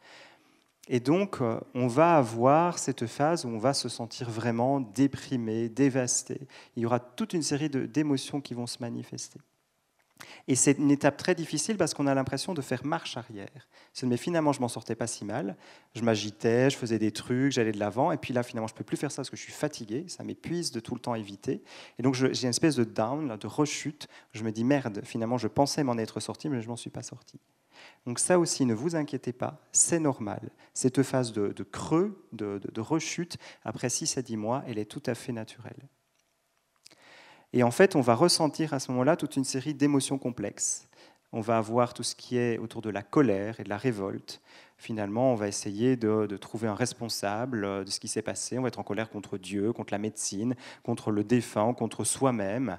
Et donc, euh, on va avoir cette phase où on va se sentir vraiment déprimé, dévasté. Il y aura toute une série d'émotions qui vont se manifester. Et c'est une étape très difficile parce qu'on a l'impression de faire marche arrière. Mais finalement, je m'en sortais pas si mal. Je m'agitais, je faisais des trucs, j'allais de l'avant. Et puis là, finalement, je ne peux plus faire ça parce que je suis fatigué. Ça m'épuise de tout le temps éviter. Et donc, j'ai une espèce de down, de rechute. Je me dis merde. Finalement, je pensais m'en être sorti, mais je m'en suis pas sorti. Donc ça aussi, ne vous inquiétez pas, c'est normal. Cette phase de, creux, de, de, rechute, après 6 à 10 mois, elle est tout à fait naturelle. Et en fait, on va ressentir à ce moment-là toute une série d'émotions complexes on va avoir tout ce qui est autour de la colère et de la révolte. Finalement, on va essayer de, trouver un responsable euh, de ce qui s'est passé. On va être en colère contre Dieu, contre la médecine, contre le défunt, contre soi-même.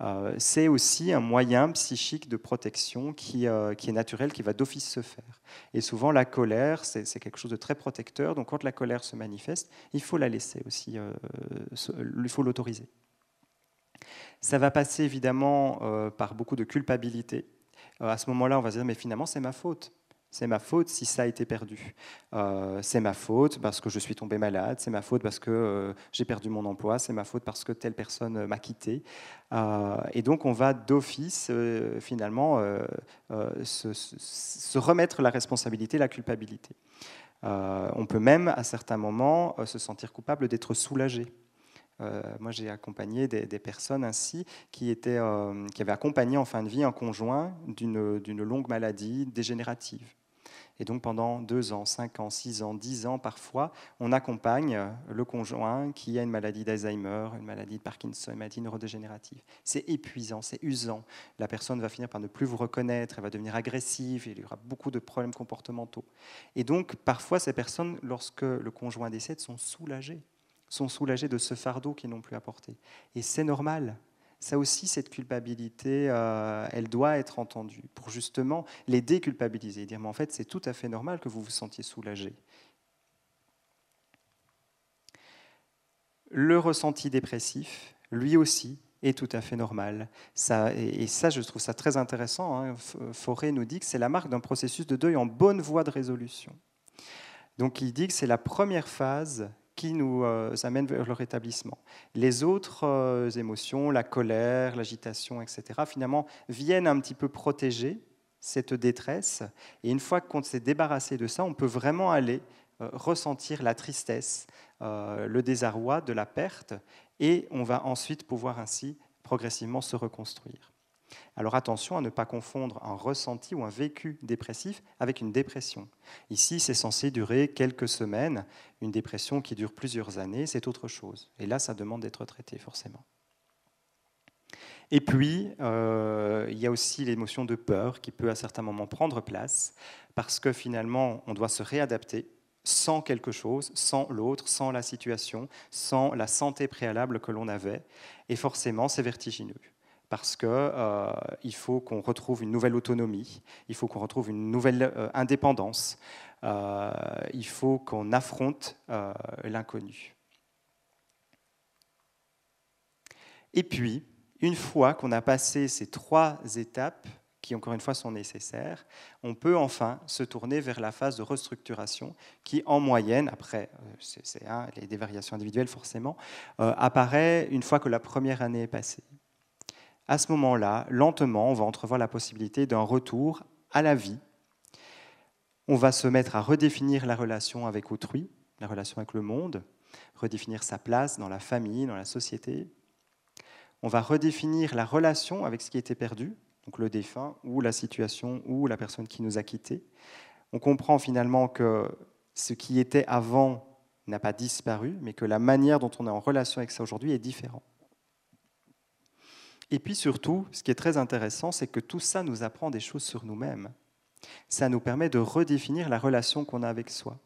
Euh, c'est aussi un moyen psychique de protection euh, qui, est naturel, qui va d'office se faire. Et souvent, la colère, c'est, quelque chose de très protecteur. Donc, quand la colère se manifeste, il faut la laisser aussi, il faut l'autoriser. Ça va passer évidemment par beaucoup de culpabilité euh, à ce moment-là, on va se dire, mais finalement, c'est ma faute. C'est ma faute si ça a été perdu. Euh, c'est ma faute parce que je suis tombé malade. C'est ma faute parce que euh, j'ai perdu mon emploi. C'est ma faute parce que telle personne m'a quitté. et donc on va d'office finalement se, remettre la responsabilité, la culpabilité. on peut même à certains moments se sentir coupable d'être soulagé euh, moi, j'ai accompagné des, personnes ainsi qui, étaient, euh, qui avaient accompagné en fin de vie un conjoint d'une longue maladie dégénérative. Et donc pendant deux ans, cinq ans, six ans, dix ans parfois, on accompagne le conjoint qui a une maladie d'Alzheimer, une maladie de Parkinson, une maladie neurodégénérative. C'est épuisant, c'est usant. La personne va finir par ne plus vous reconnaître, elle va devenir agressive, il y aura beaucoup de problèmes comportementaux. Et donc parfois ces personnes, lorsque le conjoint décède, sont soulagées sont soulagés de ce fardeau qu'ils n'ont plus à porter. Et c'est normal. Ça aussi, cette culpabilité, euh, elle doit être entendue pour justement les déculpabiliser, dire mais en fait c'est tout à fait normal que vous vous sentiez soulagé. Le ressenti dépressif, lui aussi, est tout à fait normal. Ça, et, ça, je trouve ça très intéressant. Hein. Forêt nous dit que c'est la marque d'un processus de deuil en bonne voie de résolution. Donc il dit que c'est la première phase qui nous euh, amène vers le rétablissement. Les autres euh, émotions, la colère, l'agitation, etc., finalement, viennent un petit peu protéger cette détresse. Et une fois qu'on s'est débarrassé de ça, on peut vraiment aller euh, ressentir la tristesse, le désarroi de la perte, et on va ensuite pouvoir ainsi progressivement se reconstruire. Alors attention à ne pas confondre un ressenti ou un vécu dépressif avec une dépression. Ici, c'est censé durer quelques semaines. Une dépression qui dure plusieurs années, c'est autre chose. Et là, ça demande d'être traité, forcément. Et puis, euh, il y a aussi l'émotion de peur qui peut à certains moments prendre place, parce que finalement, on doit se réadapter sans quelque chose, sans l'autre, sans la situation, sans la santé préalable que l'on avait. Et forcément, c'est vertigineux parce qu'il euh, faut qu'on retrouve une nouvelle autonomie, il faut qu'on retrouve une nouvelle euh, indépendance, euh, il faut qu'on affronte l'inconnu. Et puis, une fois qu'on a passé ces trois étapes, qui encore une fois sont nécessaires, on peut enfin se tourner vers la phase de restructuration qui, en moyenne, après c'est des hein, variations individuelles forcément, apparaît une fois que la première année est passée à ce moment-là, lentement, on va entrevoir la possibilité d'un retour à la vie. On va se mettre à redéfinir la relation avec autrui, la relation avec le monde, redéfinir sa place dans la famille, dans la société. On va redéfinir la relation avec ce qui était perdu, donc le défunt ou la situation ou la personne qui nous a quittés. On comprend finalement que ce qui était avant n'a pas disparu, mais que la manière dont on est en relation avec ça aujourd'hui est différente. Et puis surtout, ce qui est très intéressant, c'est que tout ça nous apprend des choses sur nous-mêmes. Ça nous permet de redéfinir la relation qu'on a avec soi.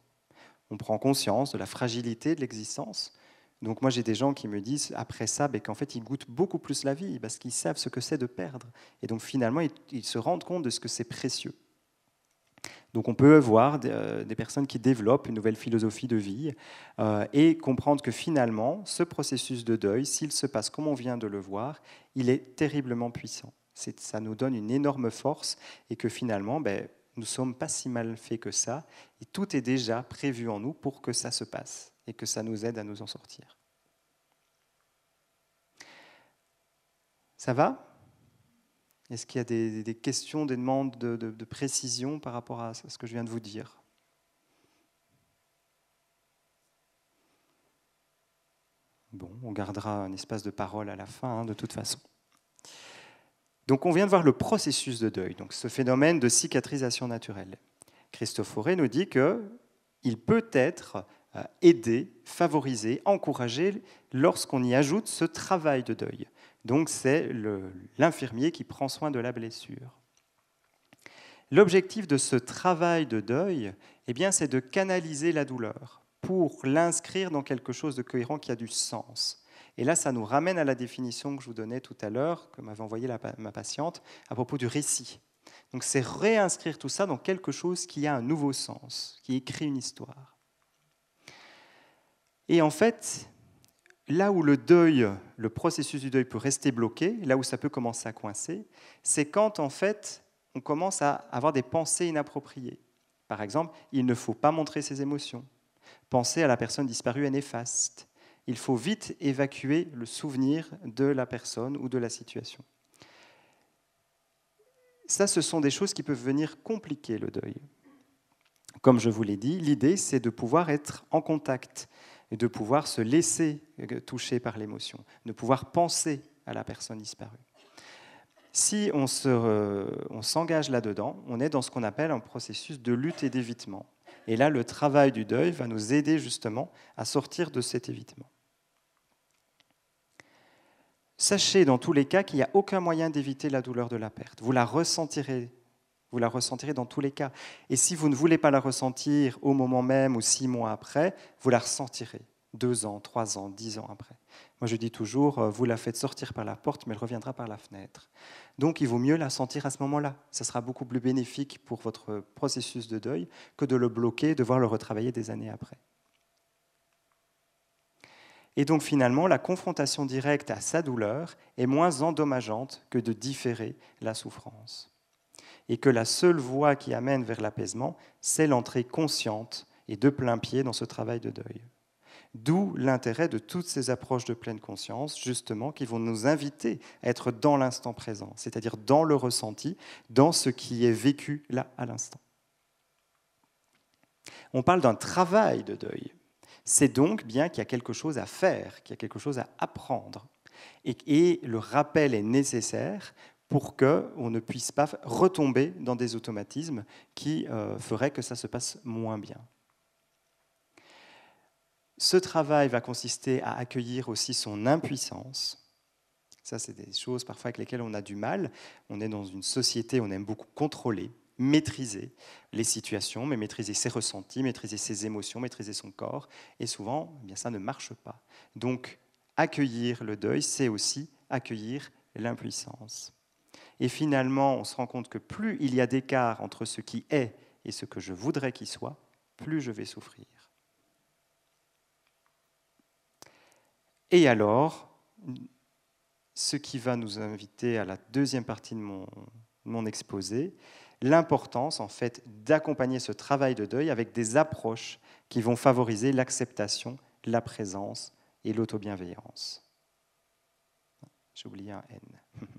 On prend conscience de la fragilité de l'existence. Donc moi j'ai des gens qui me disent après ça ben, qu'en fait ils goûtent beaucoup plus la vie parce qu'ils savent ce que c'est de perdre. Et donc finalement ils se rendent compte de ce que c'est précieux. Donc on peut voir euh, des personnes qui développent une nouvelle philosophie de vie euh, et comprendre que finalement, ce processus de deuil, s'il se passe comme on vient de le voir, il est terriblement puissant. Ça nous donne une énorme force et que finalement, nous ben, nous sommes pas si mal faits que ça et tout est déjà prévu en nous pour que ça se passe et que ça nous aide à nous en sortir. Ça va est-ce qu'il y a des, questions, des demandes de, précision par rapport à ce que je viens de vous dire Bon, on gardera un espace de parole à la fin, hein, de toute façon. Donc on vient de voir le processus de deuil, donc ce phénomène de cicatrisation naturelle. Christophe Auré nous dit qu'il peut être euh, aidé, favorisé, encouragé lorsqu'on y ajoute ce travail de deuil. Donc c'est l'infirmier qui prend soin de la blessure. L'objectif de ce travail de deuil, eh bien, c'est de canaliser la douleur pour l'inscrire dans quelque chose de cohérent qui a du sens. Et là, ça nous ramène à la définition que je vous donnais tout à l'heure, que m'avait envoyée ma patiente, à propos du récit. Donc c'est réinscrire tout ça dans quelque chose qui a un nouveau sens, qui écrit une histoire. Et en fait, là où le deuil, le processus du deuil peut rester bloqué, là où ça peut commencer à coincer, c'est quand en fait on commence à avoir des pensées inappropriées. Par exemple, il ne faut pas montrer ses émotions. Penser à la personne disparue est néfaste. Il faut vite évacuer le souvenir de la personne ou de la situation. Ça, ce sont des choses qui peuvent venir compliquer le deuil. Comme je vous l'ai dit, l'idée, c'est de pouvoir être en contact de pouvoir se laisser euh, toucher par l'émotion, de pouvoir penser à la personne disparue. Si euh, on s'engage là-dedans, on est dans ce qu'on appelle un processus de lutte et d'évitement. Et là, le travail du deuil va nous aider justement à sortir de cet évitement. Sachez dans tous les cas qu'il n'y a aucun moyen d'éviter la douleur de la perte. Vous la ressentirez vous la ressentirez dans tous les cas. Et si vous ne voulez pas la ressentir au moment même ou six mois après, vous la ressentirez deux ans, trois ans, dix ans après. Moi, je dis toujours, euh, vous la faites sortir par la porte, mais elle reviendra par la fenêtre. Donc, il vaut mieux la sentir à ce moment-là. Ça sera beaucoup plus bénéfique pour votre processus de deuil que de le bloquer, devoir le retravailler des années après. Et donc, finalement, la confrontation directe à sa douleur est moins endommageante que de différer la souffrance et que la seule voie qui amène vers l'apaisement, c'est l'entrée consciente et de plein pied dans ce travail de deuil. D'où l'intérêt de toutes ces approches de pleine conscience, justement, qui vont nous inviter à être dans l'instant présent, c'est-à-dire dans le ressenti, dans ce qui est vécu là à l'instant. On parle d'un travail de deuil. C'est donc bien qu'il y a quelque chose à faire, qu'il y a quelque chose à apprendre. Et, le rappel est nécessaire pour qu'on ne puisse pas retomber dans des automatismes qui euh, feraient que ça se passe moins bien. Ce travail va consister à accueillir aussi son impuissance. Ça, c'est des choses parfois avec lesquelles on a du mal. On est dans une société, où on aime beaucoup contrôler, maîtriser les situations, mais maîtriser ses ressentis, maîtriser ses émotions, maîtriser son corps. Et souvent, eh bien, ça ne marche pas. Donc, accueillir le deuil, c'est aussi accueillir l'impuissance. Et finalement, on se rend compte que plus il y a d'écart entre ce qui est et ce que je voudrais qu'il soit, plus je vais souffrir. Et alors, ce qui va nous inviter à la deuxième partie de mon, exposé, l'importance en fait d'accompagner ce travail de deuil avec des approches qui vont favoriser l'acceptation, la présence et l'autobienveillance. J'ai oublié un N. [LAUGHS]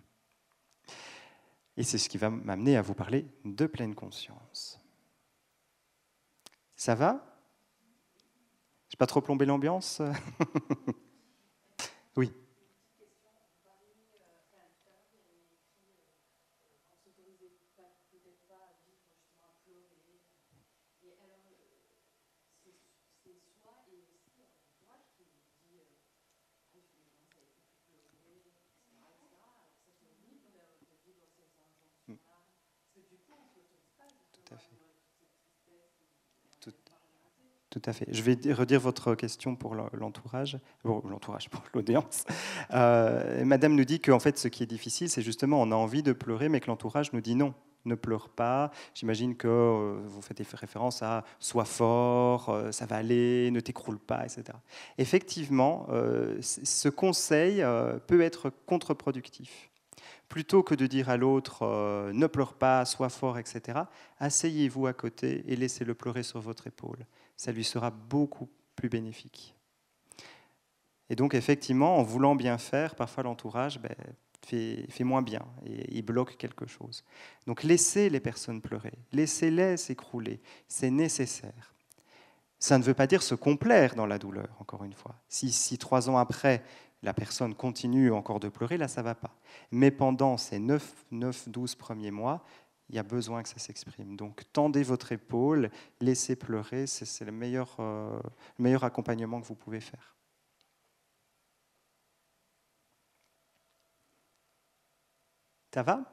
Et c'est ce qui va m'amener à vous parler de pleine conscience. Ça va J'ai pas trop plombé l'ambiance [LAUGHS] tout à fait. Je vais redire votre question pour l'entourage, euh, pour l'entourage, pour l'audience. Euh, madame nous dit qu'en fait, ce qui est difficile, c'est justement, on a envie de pleurer, mais que l'entourage nous dit non ne pleure pas. J'imagine que euh, vous faites référence à sois fort, ça va aller, ne t'écroule pas, etc. Effectivement, ce conseil peut être contre-productif. Plutôt que de dire à l'autre ne pleure pas, sois fort, etc., asseyez-vous à côté et laissez-le pleurer sur votre épaule ça lui sera beaucoup plus bénéfique. Et donc effectivement, en voulant bien faire, parfois l'entourage ben, fait, moins bien et il bloque quelque chose. Donc laissez les personnes pleurer, laissez-les s'écrouler, c'est nécessaire. Ça ne veut pas dire se complaire dans la douleur, encore une fois. Si, trois ans après, la personne continue encore de pleurer, là, ça ne va pas. Mais pendant ces 9, 9, 12 premiers mois, il y a besoin que ça s'exprime. Donc tendez votre épaule, laissez pleurer, c'est euh, le meilleur, accompagnement que vous pouvez faire. Ça va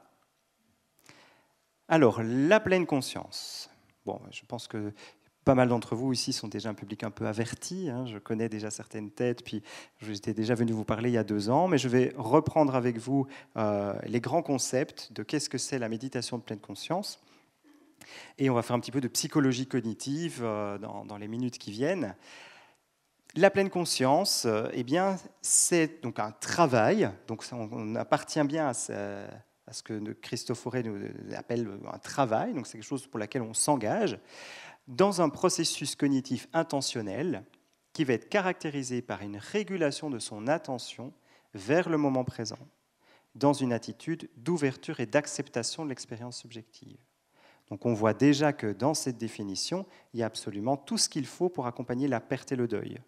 Alors, la pleine conscience. Bon, je pense que pas mal d'entre vous ici sont déjà un public un peu averti. Hein. je connais déjà certaines têtes, puis j'étais déjà venu vous parler il y a deux ans, mais je vais reprendre avec vous euh, les grands concepts de qu'est-ce que c'est la méditation de pleine conscience. Et on va faire un petit peu de psychologie cognitive euh, dans, les minutes qui viennent. La pleine conscience, euh, eh bien, c'est donc un travail. Donc, on, appartient bien à, ce, que Christophe Auré nous appelle un travail. Donc, c'est quelque chose pour laquelle on s'engage dans un processus cognitif intentionnel qui va être caractérisé par une régulation de son attention vers le moment présent, dans une attitude d'ouverture et d'acceptation de l'expérience subjective. Donc on voit déjà que dans cette définition, il y a absolument tout ce qu'il faut pour accompagner la perte et le deuil.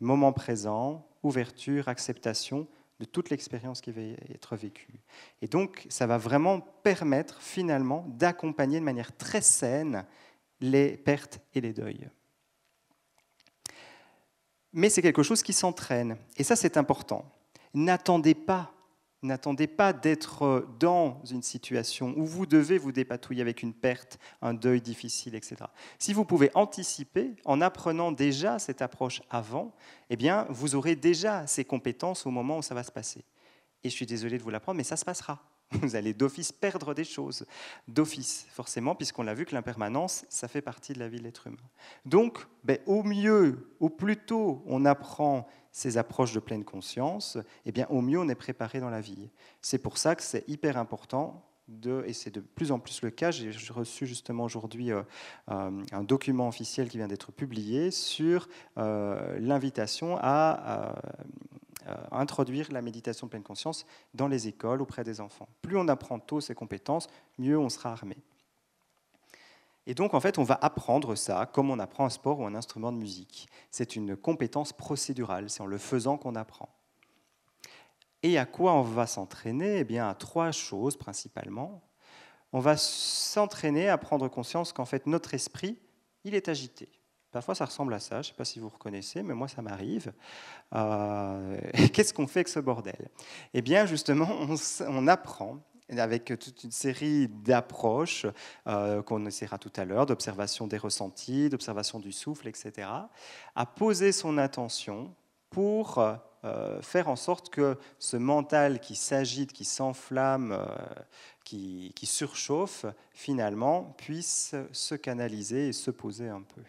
Moment présent, ouverture, acceptation de toute l'expérience qui va être vécue. Et donc ça va vraiment permettre finalement d'accompagner de manière très saine les pertes et les deuils. Mais c'est quelque chose qui s'entraîne, et ça c'est important. N'attendez pas, n'attendez pas d'être dans une situation où vous devez vous dépatouiller avec une perte, un deuil difficile, etc. Si vous pouvez anticiper en apprenant déjà cette approche avant, eh bien vous aurez déjà ces compétences au moment où ça va se passer. Et je suis désolé de vous l'apprendre, mais ça se passera. [LAUGHS] Vous allez d'office perdre des choses, d'office forcément, puisqu'on l'a vu que l'impermanence, ça fait partie de la vie de l'être humain. Donc, ben, au mieux, au plus tôt on apprend ces approches de pleine conscience, eh bien, au mieux on est préparé dans la vie. C'est pour ça que c'est hyper important de, et c'est de plus en plus le cas, j'ai reçu justement aujourd'hui euh, euh, un document officiel qui vient d'être publié sur euh, l'invitation à euh, introduire la méditation de pleine conscience dans les écoles auprès des enfants. Plus on apprend tôt ces compétences, mieux on sera armé. Et donc, en fait, on va apprendre ça comme on apprend un sport ou un instrument de musique. C'est une compétence procédurale, c'est en le faisant qu'on apprend. Et à quoi on va s'entraîner Eh bien, à trois choses principalement. On va s'entraîner à prendre conscience qu'en fait, notre esprit, il est agité. Parfois, ça ressemble à ça. Je ne sais pas si vous reconnaissez, mais moi, ça m'arrive. Euh, [LAUGHS] qu'est-ce qu'on fait avec ce bordel Eh bien, justement, on, apprend avec toute une série d'approches euh, qu'on essaiera tout à l'heure, d'observation des ressentis, d'observation du souffle, etc., à poser son attention pour euh, faire en sorte que ce mental qui s'agite, qui s'enflamme, qui surchauffe, finalement, puisse se canaliser et se poser un peu.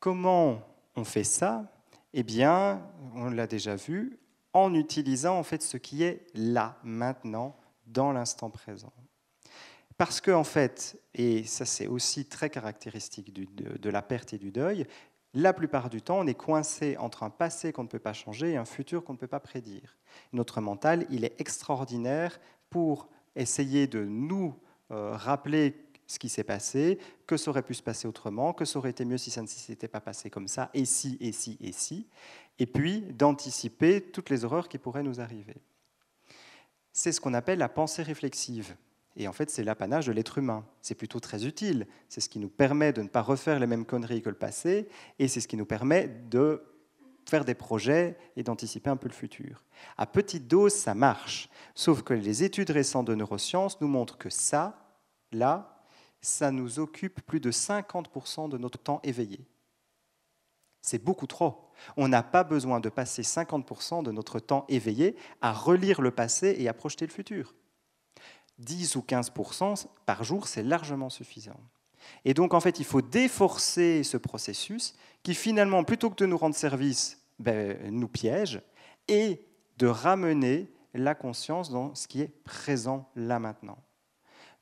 Comment on fait ça Eh bien, on l'a déjà vu, en utilisant en fait ce qui est là, maintenant, dans l'instant présent. Parce que en fait, et ça c'est aussi très caractéristique de la perte et du deuil, la plupart du temps, on est coincé entre un passé qu'on ne peut pas changer et un futur qu'on ne peut pas prédire. Notre mental, il est extraordinaire pour essayer de nous euh, rappeler ce qui s'est passé, que ça aurait pu se passer autrement, que ça aurait été mieux si ça ne s'était pas passé comme ça, et si, et si, et si, et puis d'anticiper toutes les horreurs qui pourraient nous arriver. C'est ce qu'on appelle la pensée réflexive. Et en fait, c'est l'apanage de l'être humain. C'est plutôt très utile. C'est ce qui nous permet de ne pas refaire les mêmes conneries que le passé, et c'est ce qui nous permet de faire des projets et d'anticiper un peu le futur. À petite dose, ça marche. Sauf que les études récentes de neurosciences nous montrent que ça, là, ça nous occupe plus de 50% de notre temps éveillé. C'est beaucoup trop. On n'a pas besoin de passer 50% de notre temps éveillé à relire le passé et à projeter le futur. 10 ou 15% par jour, c'est largement suffisant. Et donc, en fait, il faut déforcer ce processus qui, finalement, plutôt que de nous rendre service, ben, nous piège, et de ramener la conscience dans ce qui est présent là maintenant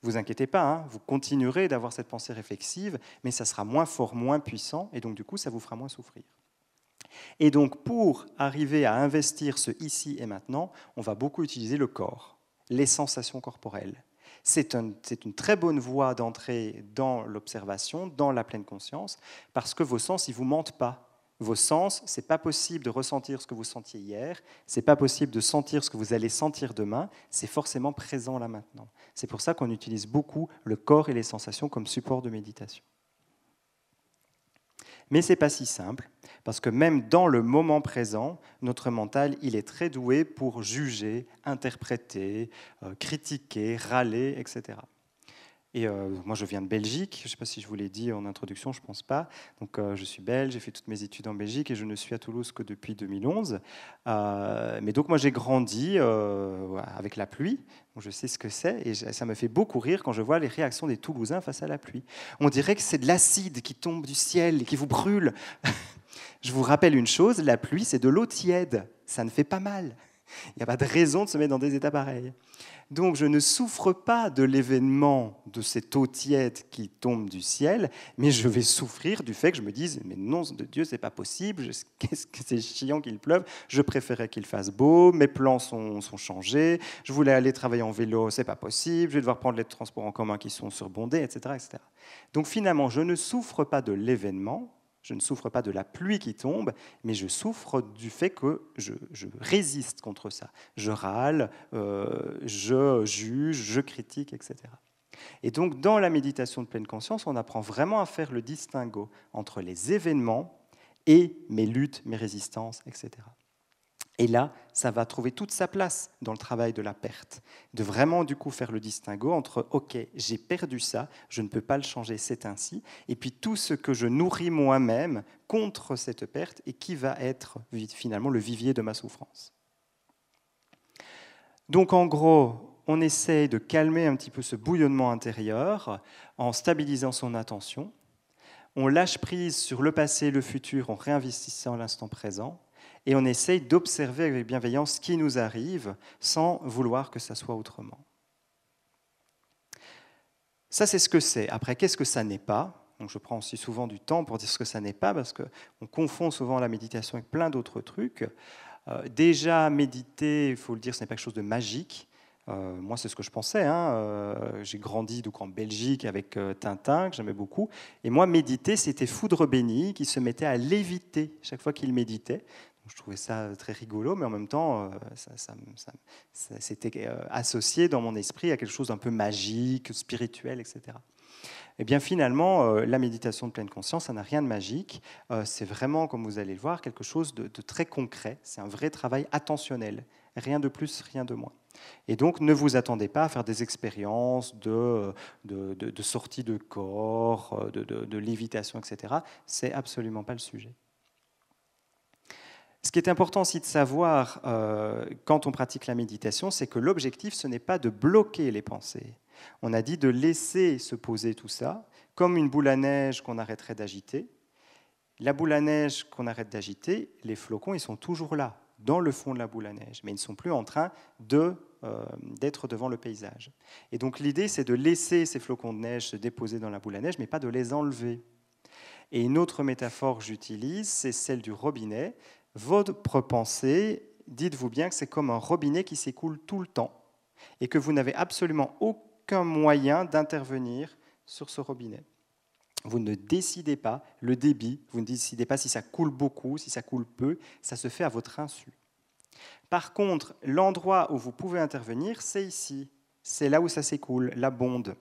vous inquiétez pas, hein, vous continuerez d'avoir cette pensée réflexive, mais ça sera moins fort, moins puissant, et donc du coup, ça vous fera moins souffrir. Et donc, pour arriver à investir ce ici et maintenant, on va beaucoup utiliser le corps, les sensations corporelles. C'est une très bonne voie d'entrer dans l'observation, dans la pleine conscience, parce que vos sens, ils vous mentent pas vos sens, n'est pas possible de ressentir ce que vous sentiez hier, n'est pas possible de sentir ce que vous allez sentir demain, c'est forcément présent là maintenant. C'est pour ça qu'on utilise beaucoup le corps et les sensations comme support de méditation. Mais ce n'est pas si simple parce que même dans le moment présent, notre mental, il est très doué pour juger, interpréter, euh, critiquer, râler, etc. Et euh, moi, je viens de Belgique. Je ne sais pas si je vous l'ai dit en introduction, je ne pense pas. Donc, euh, je suis belge, j'ai fait toutes mes études en Belgique et je ne suis à Toulouse que depuis 2011. Euh, mais donc, moi, j'ai grandi avec la pluie. Donc, je sais ce que c'est et ça me fait beaucoup rire quand je vois les réactions des Toulousains face à la pluie. On dirait que c'est de l'acide qui tombe du ciel et qui vous brûle. [LAUGHS] je vous rappelle une chose la pluie, c'est de l'eau tiède. Ça ne fait pas mal. Il n'y a pas de raison de se mettre dans des états pareils. Donc je ne souffre pas de l'événement de cette eau tiède qui tombe du ciel, mais je vais souffrir du fait que je me dise mais non de Dieu c'est pas possible, [LAUGHS] qu'est-ce que c'est chiant qu'il pleuve, je préférais qu'il fasse beau, mes plans sont, changés, je voulais aller travailler en vélo, c'est pas possible, je vais devoir prendre les transports en commun qui sont surbondés, etc., etc. Donc finalement je ne souffre pas de l'événement, je ne souffre pas de la pluie qui tombe, mais je souffre du fait que je, résiste contre ça. Je râle, euh, je juge, je critique, etc. Et donc dans la méditation de pleine conscience, on apprend vraiment à faire le distinguo entre les événements et mes luttes, mes résistances, etc. Et là, ça va trouver toute sa place dans le travail de la perte. De vraiment, du coup, faire le distinguo entre, OK, j'ai perdu ça, je ne peux pas le changer, c'est ainsi, et puis tout ce que je nourris moi-même contre cette perte et qui va être finalement le vivier de ma souffrance. Donc, en gros, on essaye de calmer un petit peu ce bouillonnement intérieur en stabilisant son attention. On lâche prise sur le passé et le futur en réinvestissant l'instant présent et on essaye d'observer avec bienveillance ce qui nous arrive sans vouloir que ça soit autrement. Ça, c'est ce que c'est. Après, qu'est-ce que ça n'est pas Donc, je prends aussi souvent du temps pour dire ce que ça n'est pas, parce qu'on confond souvent la méditation avec plein d'autres trucs. Euh, déjà, méditer, il faut le dire, ce n'est pas quelque chose de magique. Euh, moi, c'est ce que je pensais. Hein. Euh, j'ai grandi donc en Belgique avec Tintin, que j'aimais beaucoup. Et moi, méditer, c'était Foudre Béni qui se mettait à léviter chaque fois qu'il méditait je trouvais ça euh, très rigolo, mais en même temps, euh, c'était euh, associé dans mon esprit à quelque chose d'un peu magique, spirituel, etc. Et eh bien finalement, la méditation de pleine conscience, ça n'a rien de magique. c'est vraiment, comme vous allez le voir, quelque chose de, très concret. C'est un vrai travail attentionnel. Rien de plus, rien de moins. Et donc, ne vous attendez pas à faire des expériences de, sortie de corps, de, de lévitation, etc. C'est absolument pas le sujet. Ce qui est important aussi de savoir euh, quand on pratique la méditation, c'est que l'objectif, ce n'est pas de bloquer les pensées. On a dit de laisser se poser tout ça, comme une boule à neige qu'on arrêterait d'agiter. La boule à neige qu'on arrête d'agiter, les flocons, ils sont toujours là, dans le fond de la boule à neige, mais ils ne sont plus en train euh, d'être devant le paysage. Et donc l'idée, c'est de laisser ces flocons de neige se déposer dans la boule à neige, mais pas de les enlever. Et une autre métaphore que j'utilise, c'est celle du robinet. Votre pensée, dites-vous bien que c'est comme un robinet qui s'écoule tout le temps et que vous n'avez absolument aucun moyen d'intervenir sur ce robinet. Vous ne décidez pas le débit, vous ne décidez pas si ça coule beaucoup, si ça coule peu, ça se fait à votre insu. Par contre, l'endroit où vous pouvez intervenir, c'est ici, c'est là où ça s'écoule, la bonde.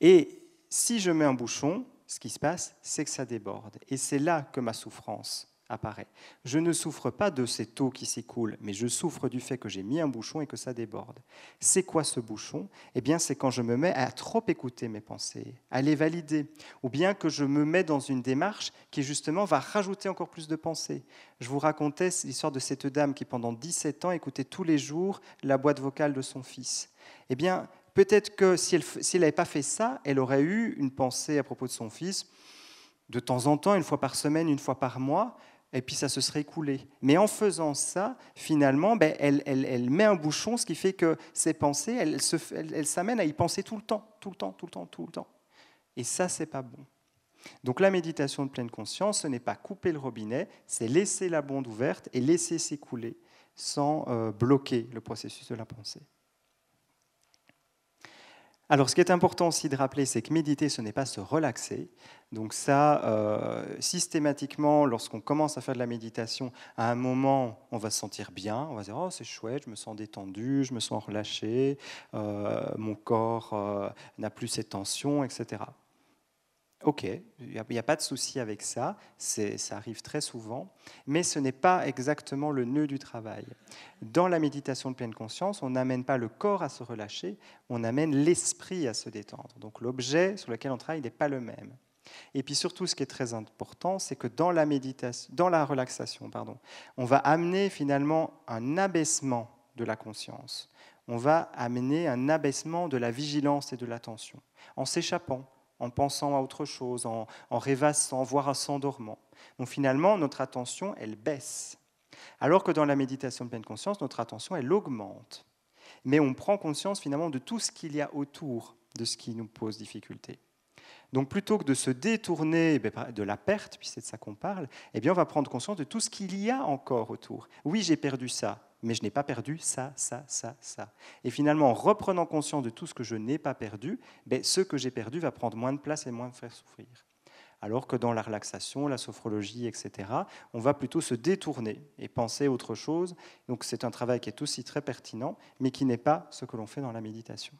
Et si je mets un bouchon, ce qui se passe, c'est que ça déborde. Et c'est là que ma souffrance apparaît. Je ne souffre pas de cette eau qui s'écoule, mais je souffre du fait que j'ai mis un bouchon et que ça déborde. C'est quoi ce bouchon Eh bien, c'est quand je me mets à trop écouter mes pensées, à les valider, ou bien que je me mets dans une démarche qui justement va rajouter encore plus de pensées. Je vous racontais l'histoire de cette dame qui pendant 17 ans écoutait tous les jours la boîte vocale de son fils. Eh bien, peut-être que si elle n'avait pas fait ça, elle aurait eu une pensée à propos de son fils de temps en temps, une fois par semaine, une fois par mois, et puis ça se serait écoulé. Mais en faisant ça, finalement, ben, elle, met un bouchon, ce qui fait que ses pensées, elle, s'amène à y penser tout le temps, tout le temps, tout le temps, tout le temps. Et ça, c'est pas bon. Donc la méditation de pleine conscience, ce n'est pas couper le robinet, c'est laisser la bande ouverte et laisser s'écouler sans euh, bloquer le processus de la pensée. Alors, ce qui est important aussi de rappeler, c'est que méditer, ce n'est pas se relaxer. Donc ça, euh, systématiquement, lorsqu'on commence à faire de la méditation, à un moment, on va se sentir bien, on va se dire, oh, c'est chouette, je me sens détendu, je me sens relâché, euh, mon corps euh, n'a plus ses tensions, etc. Ok, il n'y a, pas de souci avec ça, ça arrive très souvent, mais ce n'est pas exactement le nœud du travail. Dans la méditation de pleine conscience, on n'amène pas le corps à se relâcher, on amène l'esprit à se détendre. Donc l'objet sur lequel on travaille n'est pas le même. Et puis surtout, ce qui est très important, c'est que dans la, méditation, dans la relaxation, pardon, on va amener finalement un abaissement de la conscience. On va amener un abaissement de la vigilance et de l'attention en s'échappant en pensant à autre chose, en, en rêvassant, voire en s'endormant. Donc finalement, notre attention, elle baisse. Alors que dans la méditation de pleine conscience, notre attention, elle augmente. Mais on prend conscience finalement de tout ce qu'il y a autour de ce qui nous pose difficulté. Donc plutôt que de se détourner eh ben, de la perte, puisque c'est de ça qu'on parle, eh bien on va prendre conscience de tout ce qu'il y a encore autour. Oui, j'ai perdu ça, mais je n'ai pas perdu ça, ça, ça, ça. Et finalement, en reprenant conscience de tout ce que je n'ai pas perdu, ben, ce que j'ai perdu va prendre moins de place et moins me faire souffrir. Alors que dans la relaxation, la sophrologie, etc., on va plutôt se détourner et penser autre chose. Donc c'est un travail qui est aussi très pertinent, mais qui n'est pas ce que l'on fait dans la méditation.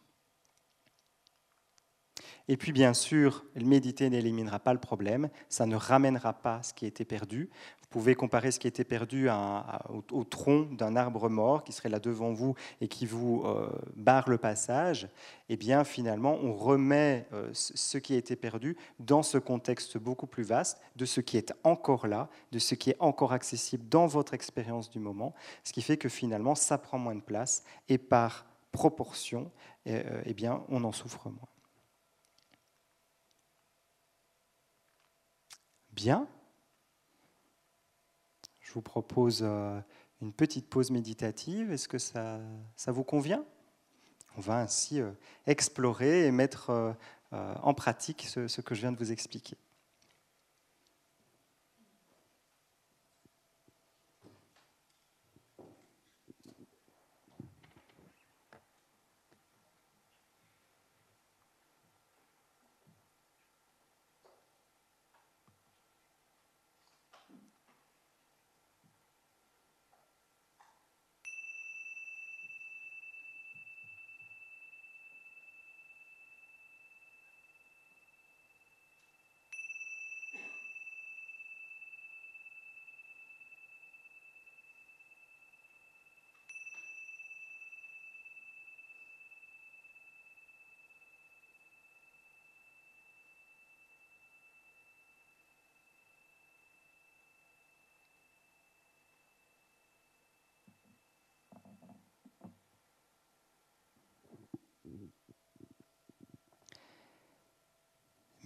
Et puis bien sûr, méditer n'éliminera pas le problème, ça ne ramènera pas ce qui a été perdu. Vous pouvez comparer ce qui a été perdu au, tronc d'un arbre mort qui serait là devant vous et qui vous euh, barre le passage. Eh bien finalement, on remet euh, ce qui a été perdu dans ce contexte beaucoup plus vaste de ce qui est encore là, de ce qui est encore accessible dans votre expérience du moment, ce qui fait que finalement, ça prend moins de place et par proportion, euh, eh bien, on en souffre moins. Bien vous propose euh, une petite pause méditative. Est-ce que ça, ça vous convient On va ainsi euh, explorer et mettre euh, en pratique ce que je viens de vous expliquer.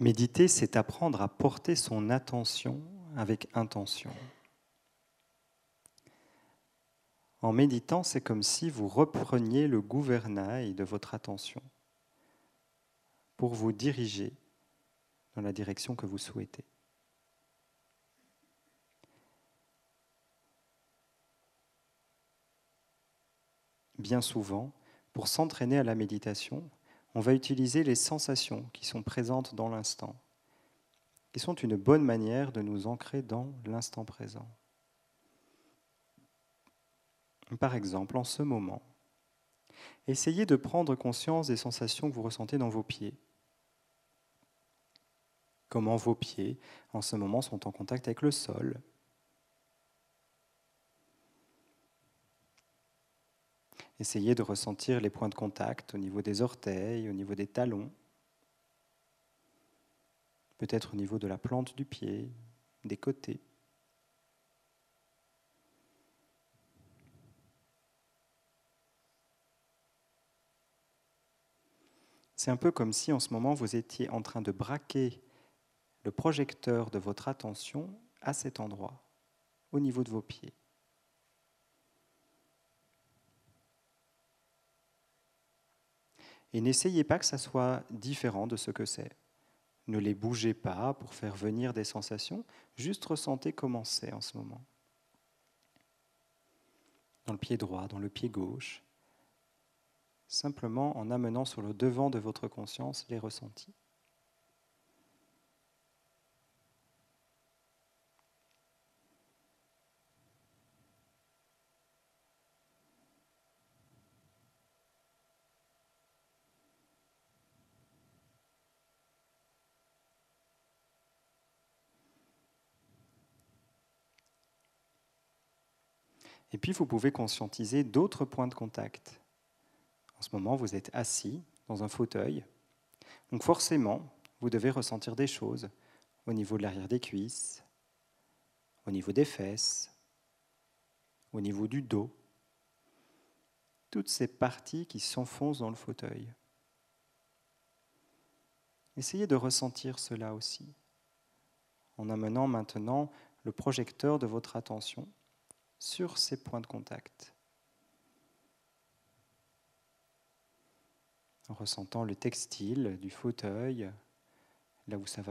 Méditer, c'est apprendre à porter son attention avec intention. En méditant, c'est comme si vous repreniez le gouvernail de votre attention pour vous diriger dans la direction que vous souhaitez. Bien souvent, pour s'entraîner à la méditation, on va utiliser les sensations qui sont présentes dans l'instant, qui sont une bonne manière de nous ancrer dans l'instant présent. Par exemple, en ce moment, essayez de prendre conscience des sensations que vous ressentez dans vos pieds. Comment vos pieds, en ce moment, sont en contact avec le sol, Essayez de ressentir les points de contact au niveau des orteils, au niveau des talons, peut-être au niveau de la plante du pied, des côtés. C'est un peu comme si en ce moment vous étiez en train de braquer le projecteur de votre attention à cet endroit, au niveau de vos pieds. et n'essayez pas que ça soit différent de ce que c'est. Ne les bougez pas pour faire venir des sensations, juste ressentez comment c'est en ce moment. Dans le pied droit, dans le pied gauche, simplement en amenant sur le devant de votre conscience les ressentis. Et puis, vous pouvez conscientiser d'autres points de contact. En ce moment, vous êtes assis dans un fauteuil. Donc forcément, vous devez ressentir des choses au niveau de l'arrière des cuisses, au niveau des fesses, au niveau du dos. Toutes ces parties qui s'enfoncent dans le fauteuil. Essayez de ressentir cela aussi, en amenant maintenant le projecteur de votre attention sur ces points de contact. En ressentant le textile du fauteuil, là où ça,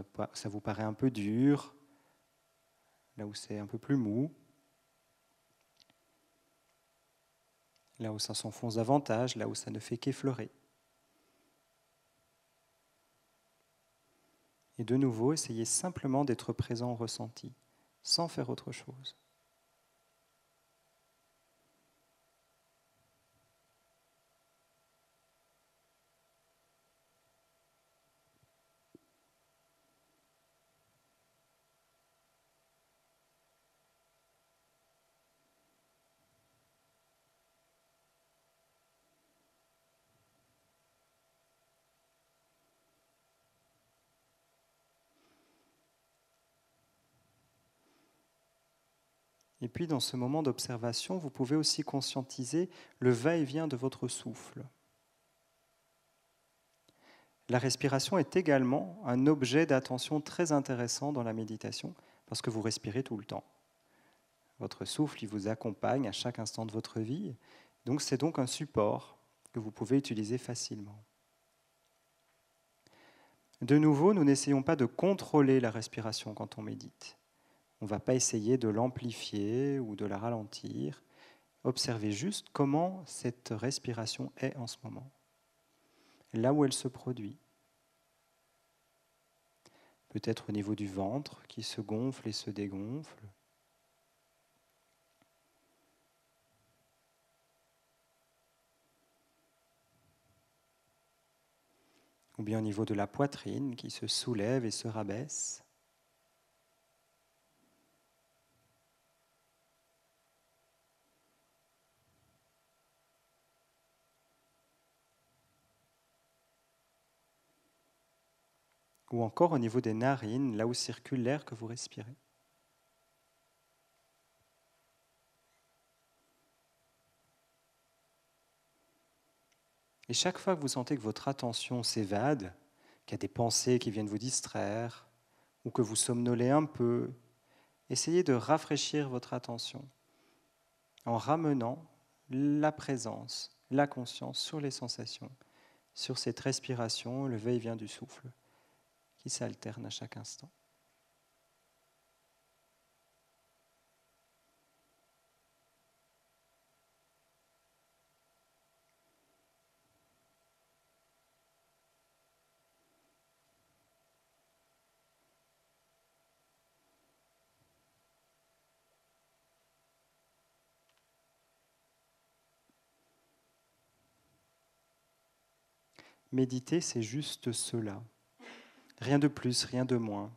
vous paraît un peu dur, là où c'est un peu plus mou, là où ça s'enfonce davantage, là où ça ne fait qu'effleurer. Et de nouveau, essayez simplement d'être présent au ressenti, sans faire autre chose. Et puis dans ce moment d'observation, vous pouvez aussi conscientiser le va-et-vient de votre souffle. La respiration est également un objet d'attention très intéressant dans la méditation, parce que vous respirez tout le temps. Votre souffle, il vous accompagne à chaque instant de votre vie, donc c'est donc un support que vous pouvez utiliser facilement. De nouveau, nous n'essayons pas de contrôler la respiration quand on médite. On ne va pas essayer de l'amplifier ou de la ralentir. Observez juste comment cette respiration est en ce moment, là où elle se produit. Peut-être au niveau du ventre qui se gonfle et se dégonfle. Ou bien au niveau de la poitrine qui se soulève et se rabaisse. ou encore au niveau des narines, là où circule l'air que vous respirez. Et chaque fois que vous sentez que votre attention s'évade, qu'il y a des pensées qui viennent vous distraire, ou que vous somnolez un peu, essayez de rafraîchir votre attention en ramenant la présence, la conscience sur les sensations, sur cette respiration, le veille-vient du souffle qui s'alternent à chaque instant. Méditer, c'est juste cela, Rien de plus, rien de moins.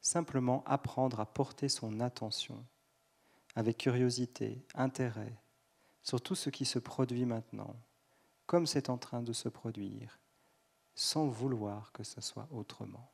Simplement apprendre à porter son attention avec curiosité, intérêt, sur tout ce qui se produit maintenant, comme c'est en train de se produire, sans vouloir que ce soit autrement.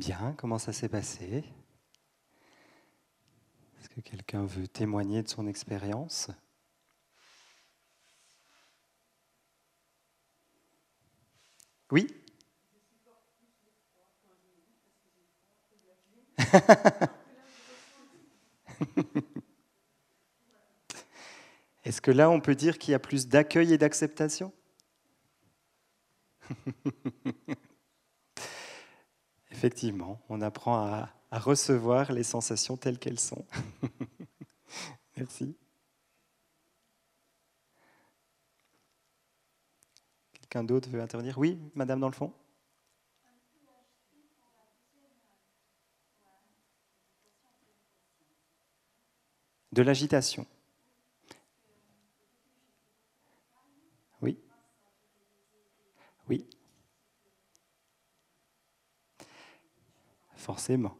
Bien, comment ça s'est passé Est-ce que quelqu'un veut témoigner de son expérience Oui [LAUGHS] Est-ce que là, on peut dire qu'il y a plus d'accueil et d'acceptation [LAUGHS] Effectivement, on apprend à, recevoir les sensations telles qu'elles sont. [LAUGHS] Merci. Quelqu'un d'autre veut intervenir Oui, madame dans le fond. De l'agitation. forcément.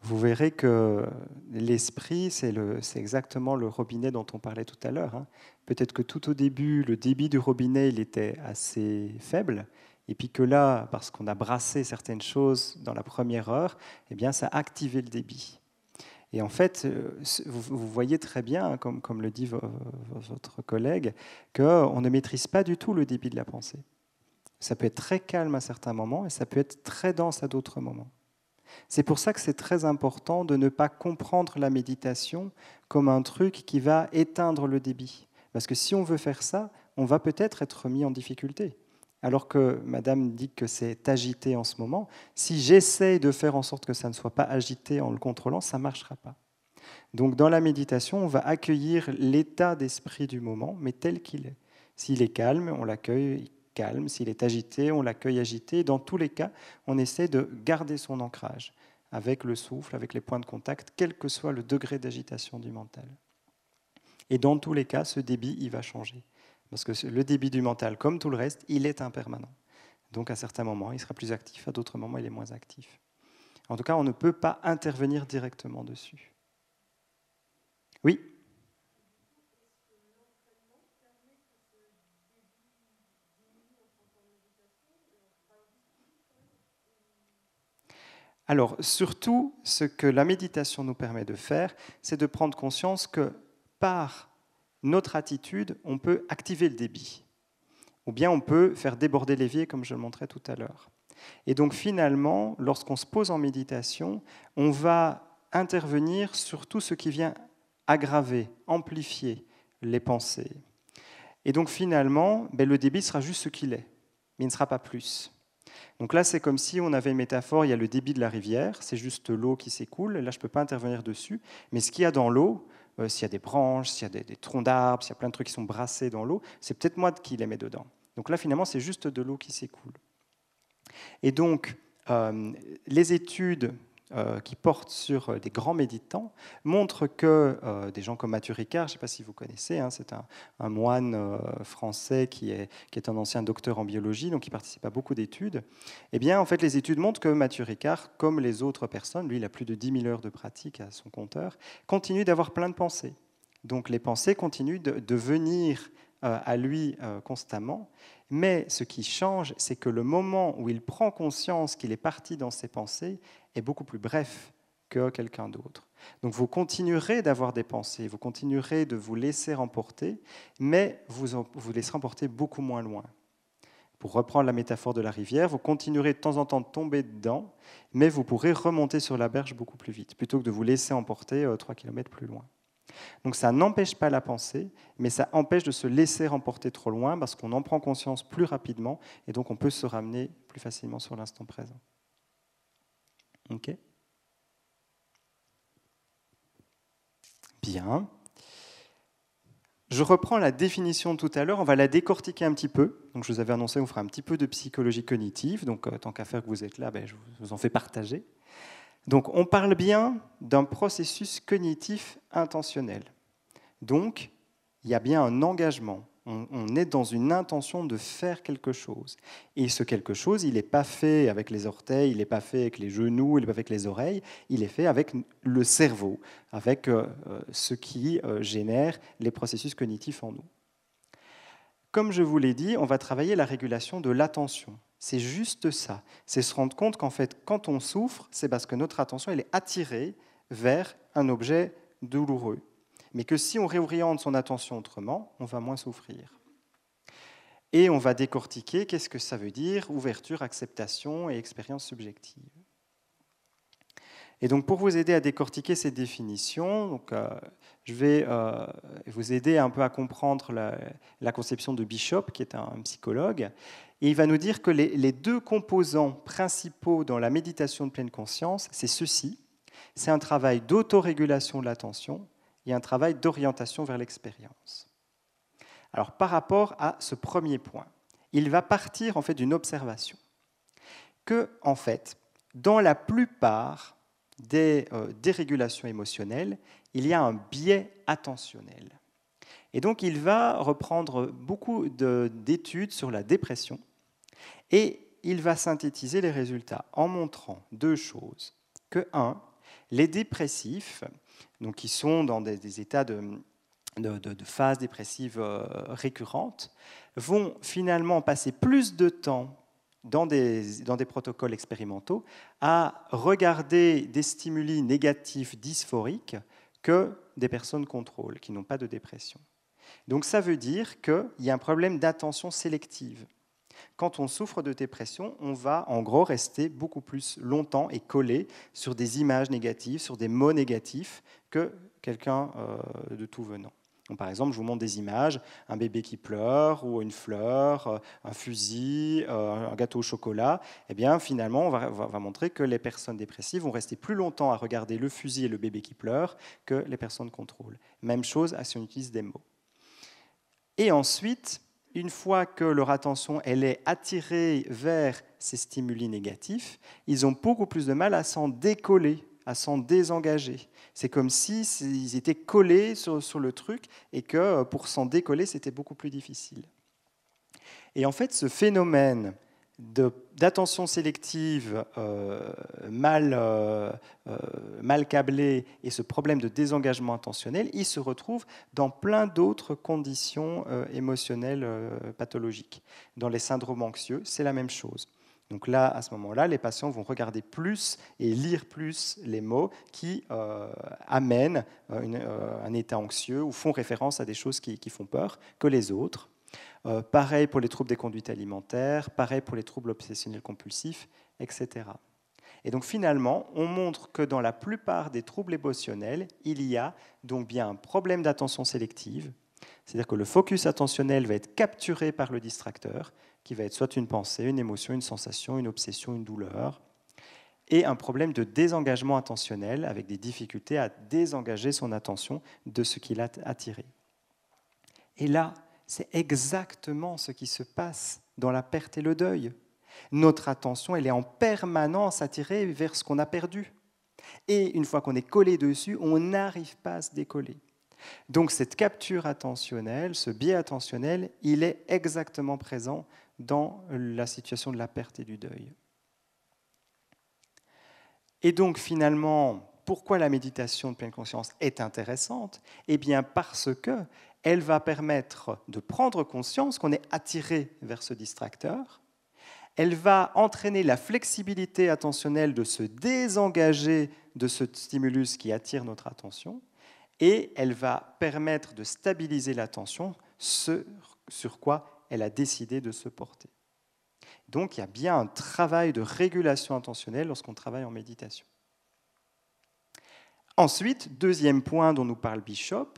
Vous verrez que l'esprit, c'est exactement le robinet dont on parlait tout à l'heure. Hein. Peut-être que tout au début, le débit du robinet, il était assez faible, et puis que là, parce qu'on a brassé certaines choses dans la première heure, eh bien, ça a activé le débit. Et en fait, euh, vous voyez très bien, hein, comme, comme le dit votre collègue, qu'on ne maîtrise pas du tout le débit de la pensée. Ça peut être très calme à certains moments et ça peut être très dense à d'autres moments. C'est pour ça que c'est très important de ne pas comprendre la méditation comme un truc qui va éteindre le débit. Parce que si on veut faire ça, on va peut-être être mis en difficulté. Alors que Madame dit que c'est agité en ce moment, si j'essaye de faire en sorte que ça ne soit pas agité en le contrôlant, ça ne marchera pas. Donc dans la méditation, on va accueillir l'état d'esprit du moment, mais tel qu'il est. S'il est calme, on l'accueille calme, s'il est agité, on l'accueille agité. dans tous les cas, on essaie de garder son ancrage avec le souffle, avec les points de contact, quel que soit le degré d'agitation du mental. Et dans tous les cas, ce débit, il va changer. Parce que le débit du mental, comme tout le reste, il est impermanent. Donc à certains moments, il sera plus actif, à d'autres moments, il est moins actif. En tout cas, on ne peut pas intervenir directement dessus. Oui Alors, surtout, ce que la méditation nous permet de faire, c'est de prendre conscience que par notre attitude, on peut activer le débit. Ou bien on peut faire déborder l'évier, comme je le montrais tout à l'heure. Et donc, finalement, lorsqu'on se pose en méditation, on va intervenir sur tout ce qui vient aggraver, amplifier les pensées. Et donc, finalement, ben, le débit sera juste ce qu'il est, mais il ne sera pas plus. Donc là, c'est comme si on avait une métaphore, il y a le débit de la rivière, c'est juste l'eau qui s'écoule, là je ne peux pas intervenir dessus, mais ce qu'il y a dans l'eau, euh, s'il y a des branches, s'il y a des, troncs d'arbres, s'il y a plein de trucs qui sont brassés dans l'eau, c'est peut-être moi qui les mets dedans. Donc là, finalement, c'est juste de l'eau qui s'écoule. Et donc, euh, les études euh, qui porte sur euh, des grands méditants montrent que euh, des gens comme Mathieu Ricard, je ne sais pas si vous connaissez, hein, c'est un, moine français qui est, un ancien docteur en biologie, donc qui participe à beaucoup d'études. Eh bien, en fait, les études montrent que Mathieu Ricard, comme les autres personnes, lui, il a plus de 10 000 heures de pratique à son compteur, continue d'avoir plein de pensées. Donc les pensées continuent de venir euh, à lui euh, constamment. Mais ce qui change, c'est que le moment où il prend conscience qu'il est parti dans ses pensées est beaucoup plus bref que quelqu'un d'autre. Donc vous continuerez d'avoir des pensées, vous continuerez de vous laisser emporter, mais vous vous laisserez emporter beaucoup moins loin. Pour reprendre la métaphore de la rivière, vous continuerez de temps en temps de tomber dedans, mais vous pourrez remonter sur la berge beaucoup plus vite, plutôt que de vous laisser emporter 3 euh, km plus loin. Donc ça n'empêche pas la pensée, mais ça empêche de se laisser remporter trop loin parce qu'on en prend conscience plus rapidement et donc on peut se ramener plus facilement sur l'instant présent. Ok Bien. Je reprends la définition de tout à l'heure, on va la décortiquer un petit peu. Donc, je vous avais annoncé, on fera un petit peu de psychologie cognitive, donc euh, tant qu'à faire que vous êtes là, ben, je vous en fais partager. Donc on parle bien d'un processus cognitif intentionnel. Donc il y a bien un engagement. On, est dans une intention de faire quelque chose. Et ce quelque chose, il n'est pas fait avec les orteils, il n'est pas fait avec les genoux, il n'est pas fait avec les oreilles, il est fait avec le cerveau, avec euh, euh, ce qui euh, génère les processus cognitifs en nous. Comme je vous l'ai dit, on va travailler la régulation de l'attention. C'est juste ça. C'est se rendre compte qu'en fait, quand on souffre, c'est parce que notre attention elle est attirée vers un objet douloureux. Mais que si on réoriente son attention autrement, on va moins souffrir. Et on va décortiquer qu'est-ce que ça veut dire, ouverture, acceptation et expérience subjective. Et donc pour vous aider à décortiquer ces définitions, donc, euh, je vais euh, vous aider un peu à comprendre la, conception de Bishop, qui est un psychologue, il va nous dire que les, deux composants principaux dans la méditation de pleine conscience, c'est ceci. C'est un travail d'autorégulation de l'attention et un travail d'orientation vers l'expérience. Alors par rapport à ce premier point, il va partir en fait d'une observation que en fait, dans la plupart des euh, dérégulations émotionnelles, il y a un biais attentionnel. Et donc il va reprendre beaucoup d'études sur la dépression et il va synthétiser les résultats en montrant deux choses. Que 1. Les dépressifs, qui sont dans des, états de, phase dépressive euh, récurrente, vont finalement passer plus de temps dans des, dans des protocoles expérimentaux à regarder des stimuli négatifs dysphoriques que des personnes contrôles, qui n'ont pas de dépression. Donc ça veut dire qu'il y a un problème d'attention sélective. Quand on souffre de dépression, on va en gros rester beaucoup plus longtemps et collé sur des images négatives, sur des mots négatifs que quelqu'un euh, de tout venant. par exemple, je vous montre des images, un bébé qui pleure, ou une fleur, euh, un fusil, euh, un gâteau au chocolat. Eh bien, finalement, on va, montrer que les personnes dépressives vont rester plus longtemps à regarder le fusil et le bébé qui pleure que les personnes de contrôle. Même chose si on utilise des mots. Et ensuite, une fois que leur attention elle est attirée vers ces stimuli négatifs, ils ont beaucoup plus de mal à s'en décoller, à s'en désengager. C'est comme s'ils étaient collés sur le truc et que euh, pour s'en décoller, c'était beaucoup plus difficile. Et en fait, ce phénomène d'attention sélective euh, euh, euh, mal, câblée et ce problème de désengagement intentionnel, il se retrouve dans plein d'autres conditions émotionnelles pathologiques. Dans les syndromes anxieux, c'est la même chose. Donc là, à ce moment-là, les patients vont regarder plus et lire plus les mots qui amènent un état anxieux ou font référence à des choses qui font peur que les autres. Euh, pareil pour les troubles des conduites alimentaires, pareil pour les troubles obsessionnels compulsifs, etc. Et donc finalement, on montre que dans la plupart des troubles émotionnels, il y a donc bien un problème d'attention sélective, c'est-à-dire que le focus attentionnel va être capturé par le distracteur, qui va être soit une pensée, une émotion, une sensation, une obsession, une douleur, et un problème de désengagement attentionnel, avec des difficultés à désengager son attention de ce qu'il a attiré. Et là, c'est exactement ce qui se passe dans la perte et le deuil. Notre attention, elle est en permanence attirée vers ce qu'on a perdu. Et une fois qu'on est collé dessus, on n'arrive pas à se décoller. Donc cette capture attentionnelle, ce biais attentionnel, il est exactement présent dans la situation de la perte et du deuil. Et donc finalement, pourquoi la méditation de pleine conscience est intéressante Eh bien parce que elle va permettre de prendre conscience qu'on est attiré vers ce distracteur. Elle va entraîner la flexibilité attentionnelle de se désengager de ce stimulus qui attire notre attention. Et elle va permettre de stabiliser l'attention sur, sur quoi elle a décidé de se porter. Donc il y a bien un travail de régulation intentionnelle lorsqu'on travaille en méditation. Ensuite, deuxième point dont nous parle Bishop,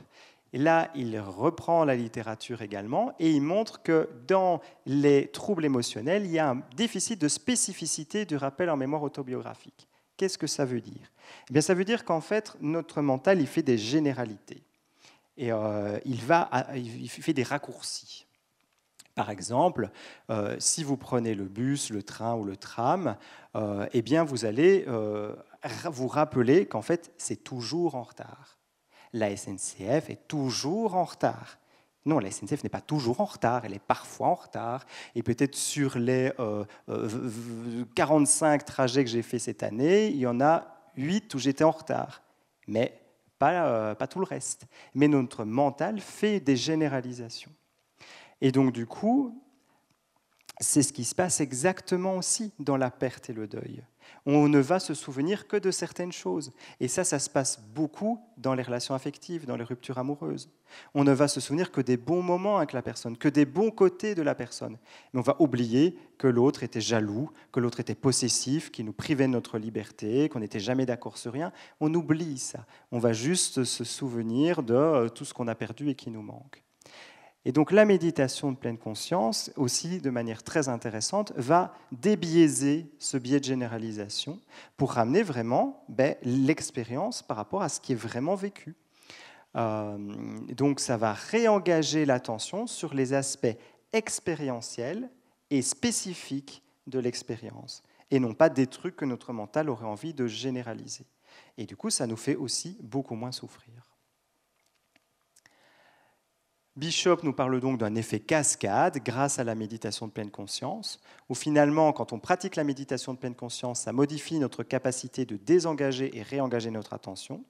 et là, il reprend la littérature également et il montre que dans les troubles émotionnels, il y a un déficit de spécificité du rappel en mémoire autobiographique. Qu'est-ce que ça veut dire eh bien, Ça veut dire qu'en fait, notre mental, il fait des généralités. Et euh, il, fait des raccourcis. Par exemple, euh, si vous prenez le bus, le train ou le tram, euh, eh bien, vous allez vous rappeler qu'en fait, c'est toujours en retard la SNCF est toujours en retard. Non, la SNCF n'est pas toujours en retard, elle est parfois en retard. Et peut-être sur les 45 euh, euh, trajets que j'ai faits cette année, il y en a 8 où j'étais en retard. Mais euh, pas tout le reste. Mais notre mental fait des généralisations. Et donc, du coup, c'est ce qui se passe exactement aussi dans la perte et le deuil on ne va se souvenir que de certaines choses. Et ça, ça se passe beaucoup dans les relations affectives, dans les ruptures amoureuses. On ne va se souvenir que des bons moments avec la personne, que des bons côtés de la personne. Mais on va oublier que l'autre était jaloux, que l'autre était possessif, qu'il nous privait de notre liberté, qu'on n'était jamais d'accord sur rien. On oublie ça. On va juste se souvenir de euh, tout ce qu'on a perdu et qui nous manque. Et donc la méditation de pleine conscience, aussi de manière très intéressante, va débiaiser ce biais de généralisation pour ramener vraiment ben, l'expérience par rapport à ce qui est vraiment vécu. Euh, donc ça va réengager l'attention sur les aspects expérientiels et spécifiques de l'expérience, et non pas des trucs que notre mental aurait envie de généraliser. Et du coup, ça nous fait aussi beaucoup moins souffrir. Bishop nous parle donc d'un effet cascade grâce à la méditation de pleine conscience, où finalement, quand on pratique la méditation de pleine conscience, ça modifie notre capacité de désengager et réengager notre attention,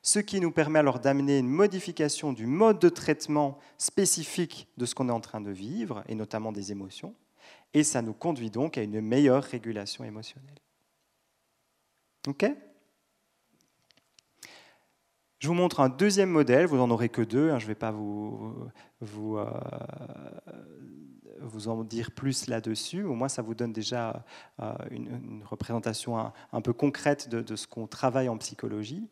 ce qui nous permet alors d'amener une modification du mode de traitement spécifique de ce qu'on est en train de vivre, et notamment des émotions, et ça nous conduit donc à une meilleure régulation émotionnelle. OK je vous montre un deuxième modèle, vous n'en aurez que deux, hein, je ne vais pas vous, vous, euh, vous, en dire plus là-dessus, au moins ça vous donne déjà euh, une, représentation un, peu concrète de, ce qu'on travaille en psychologie.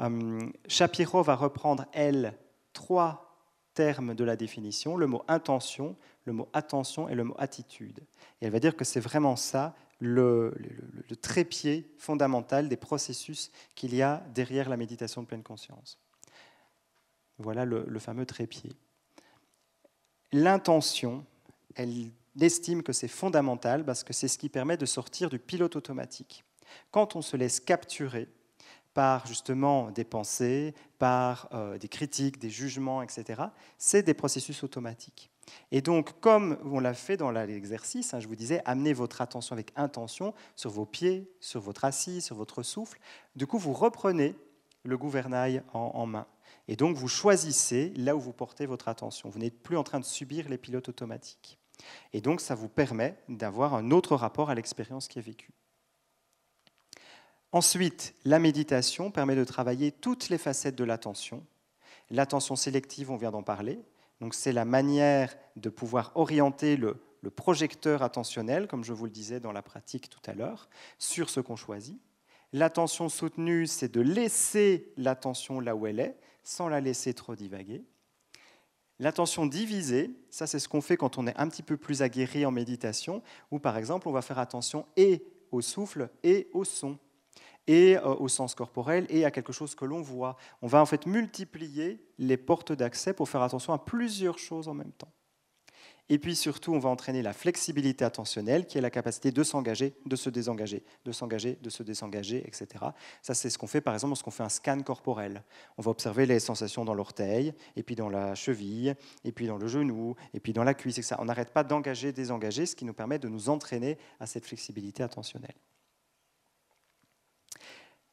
Euh, Shapiro va reprendre, elle, trois termes de la définition, le mot intention, le mot attention et le mot attitude. Et elle va dire que c'est vraiment ça, le, trépied fondamental des processus qu'il y a derrière la méditation de pleine conscience. Voilà le, fameux trépied. L'intention, elle estime que c'est fondamental parce que c'est ce qui permet de sortir du pilote automatique. Quand on se laisse capturer par justement des pensées, par euh, des critiques, des jugements, etc., c'est des processus automatiques. Et donc, comme on l'a fait dans l'exercice, hein, je vous disais, amenez votre attention avec intention sur vos pieds, sur votre assise, sur votre souffle. Du coup, vous reprenez le gouvernail en, en main. Et donc, vous choisissez là où vous portez votre attention. Vous n'êtes plus en train de subir les pilotes automatiques. Et donc, ça vous permet d'avoir un autre rapport à l'expérience qui est vécue. Ensuite, la méditation permet de travailler toutes les facettes de l'attention. L'attention sélective, on vient d'en parler, donc c'est la manière de pouvoir orienter le, projecteur attentionnel, comme je vous le disais dans la pratique tout à l'heure, sur ce qu'on choisit. L'attention soutenue, c'est de laisser l'attention là où elle est, sans la laisser trop divaguer. L'attention divisée, ça c'est ce qu'on fait quand on est un petit peu plus aguerri en méditation, où par exemple on va faire attention et au souffle et au son et euh, au sens corporel et à quelque chose que l'on voit. On va en fait multiplier les portes d'accès pour faire attention à plusieurs choses en même temps. Et puis surtout, on va entraîner la flexibilité attentionnelle, qui est la capacité de s'engager, de se désengager, de s'engager, de se désengager, etc. Ça, c'est ce qu'on fait, par exemple, lorsqu'on fait un scan corporel. On va observer les sensations dans l'orteil, et puis dans la cheville, et puis dans le genou, et puis dans la cuisse, etc. On n'arrête pas d'engager, désengager, ce qui nous permet de nous entraîner à cette flexibilité attentionnelle.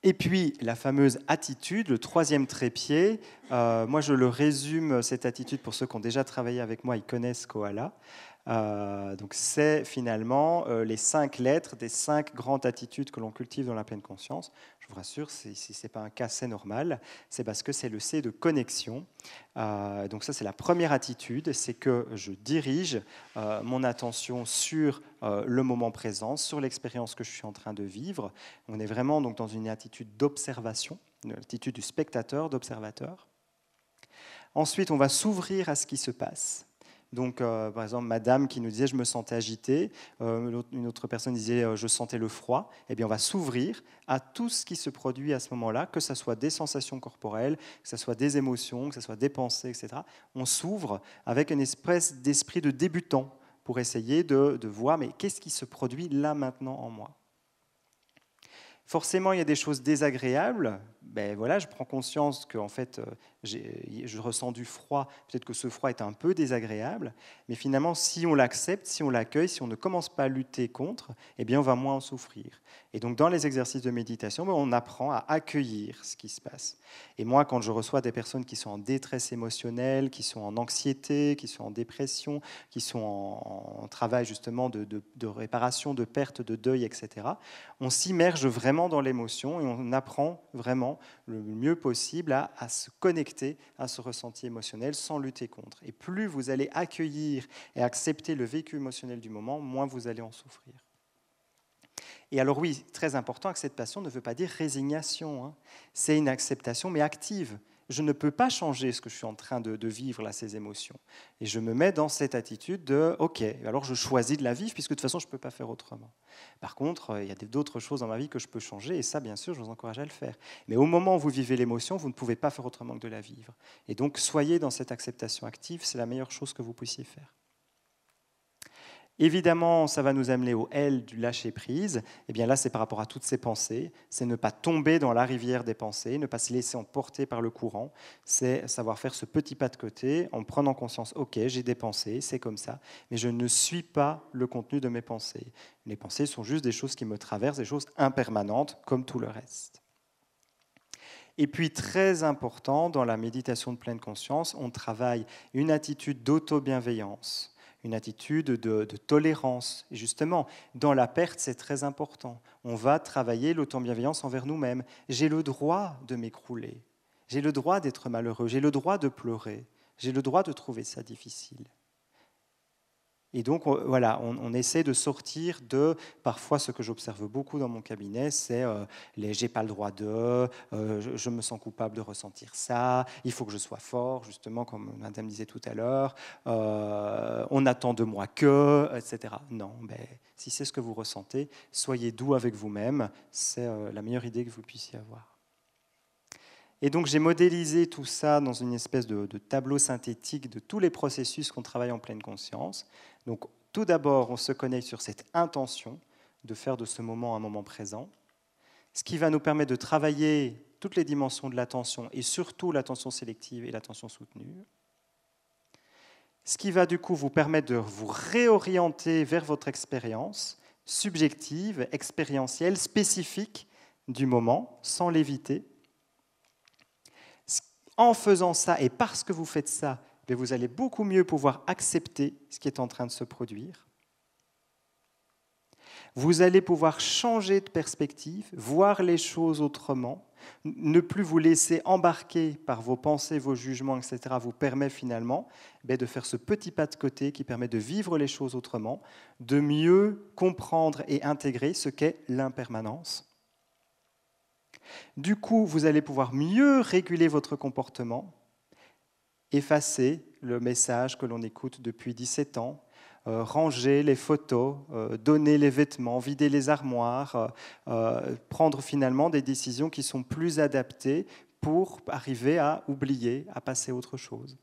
Et puis la fameuse attitude, le troisième trépied, euh, moi je le résume, cette attitude, pour ceux qui ont déjà travaillé avec moi, ils connaissent Koala. Euh, donc c'est finalement euh, les cinq lettres des cinq grandes attitudes que l'on cultive dans la pleine conscience vous rassure, si ce n'est pas un cas c'est normal, c'est parce que c'est le C de connexion. Euh, donc ça, c'est la première attitude, c'est que je dirige euh, mon attention sur euh, le moment présent, sur l'expérience que je suis en train de vivre. On est vraiment donc dans une attitude d'observation, une attitude du spectateur, d'observateur. Ensuite, on va s'ouvrir à ce qui se passe. Donc, euh, par exemple, madame qui nous disait je me sentais agitée, euh, une autre personne disait euh, je sentais le froid, eh bien, on va s'ouvrir à tout ce qui se produit à ce moment-là, que ce soit des sensations corporelles, que ce soit des émotions, que ce soit des pensées, etc. On s'ouvre avec une espèce d'esprit de débutant pour essayer de voir, mais qu'est-ce qui se produit là maintenant en moi Forcément, il y a des choses désagréables ben voilà, je prends conscience que en fait, euh, je ressens du froid. Peut-être que ce froid est un peu désagréable, mais finalement, si on l'accepte, si on l'accueille, si on ne commence pas à lutter contre, eh bien, on va moins en souffrir. Et donc, dans les exercices de méditation, ben, on apprend à accueillir ce qui se passe. Et moi, quand je reçois des personnes qui sont en détresse émotionnelle, qui sont en anxiété, qui sont en dépression, qui sont en, travail justement de réparation, de perte, de deuil, etc., on s'immerge vraiment dans l'émotion et on apprend vraiment le mieux possible à, se connecter à ce ressenti émotionnel sans lutter contre. Et plus vous allez accueillir et accepter le vécu émotionnel du moment, moins vous allez en souffrir. Et alors oui, très important, passion ne veut pas dire résignation. Hein. C'est une acceptation, mais active je ne peux pas changer ce que je suis en train de, vivre, là, ces émotions. Et je me mets dans cette attitude de, OK, alors je choisis de la vivre, puisque de toute façon, je ne peux pas faire autrement. Par contre, euh, il y a d'autres choses dans ma vie que je peux changer, et ça, bien sûr, je vous encourage à le faire. Mais au moment où vous vivez l'émotion, vous ne pouvez pas faire autrement que de la vivre. Et donc, soyez dans cette acceptation active, c'est la meilleure chose que vous puissiez faire. Évidemment, ça va nous amener au L du lâcher prise. Et eh bien là, c'est par rapport à toutes ces pensées. C'est ne pas tomber dans la rivière des pensées, ne pas se laisser emporter par le courant. C'est savoir faire ce petit pas de côté en prenant conscience, ok, j'ai des pensées, c'est comme ça, mais je ne suis pas le contenu de mes pensées. Les pensées sont juste des choses qui me traversent, des choses impermanentes, comme tout le reste. Et puis, très important, dans la méditation de pleine conscience, on travaille une attitude d'auto-bienveillance une attitude de, tolérance. Et justement, dans la perte, c'est très important. On va travailler l'auto-bienveillance envers nous-mêmes. J'ai le droit de m'écrouler. J'ai le droit d'être malheureux. J'ai le droit de pleurer. J'ai le droit de trouver ça difficile. Et donc, voilà, on, essaie de sortir de, parfois, ce que j'observe beaucoup dans mon cabinet, c'est euh, les j'ai pas le droit de, euh, je, me sens coupable de ressentir ça, il faut que je sois fort, justement, comme madame disait tout à l'heure, euh, on attend de moi que, etc. Non, mais ben, si c'est ce que vous ressentez, soyez doux avec vous-même, c'est la meilleure idée que vous puissiez avoir. Et donc j'ai modélisé tout ça dans une espèce de, tableau synthétique de tous les processus qu'on travaille en pleine conscience. Donc tout d'abord, on se connaît sur cette intention de faire de ce moment un moment présent, ce qui va nous permettre de travailler toutes les dimensions de l'attention et surtout l'attention sélective et l'attention soutenue. Ce qui va du coup vous permettre de vous réorienter vers votre expérience subjective, expérientielle, spécifique du moment, sans l'éviter en faisant ça et parce que vous faites ça, ben, vous allez beaucoup mieux pouvoir accepter ce qui est en train de se produire. Vous allez pouvoir changer de perspective, voir les choses autrement, ne plus vous laisser embarquer par vos pensées, vos jugements, etc., vous permet finalement ben, de faire ce petit pas de côté qui permet de vivre les choses autrement, de mieux comprendre et intégrer ce qu'est l'impermanence, du coup, vous allez pouvoir mieux réguler votre comportement, effacer le message que l'on écoute depuis 17 ans, euh, ranger les photos, euh, donner les vêtements, vider les armoires, euh, prendre finalement des décisions qui sont plus adaptées pour arriver à oublier, à passer autre chose.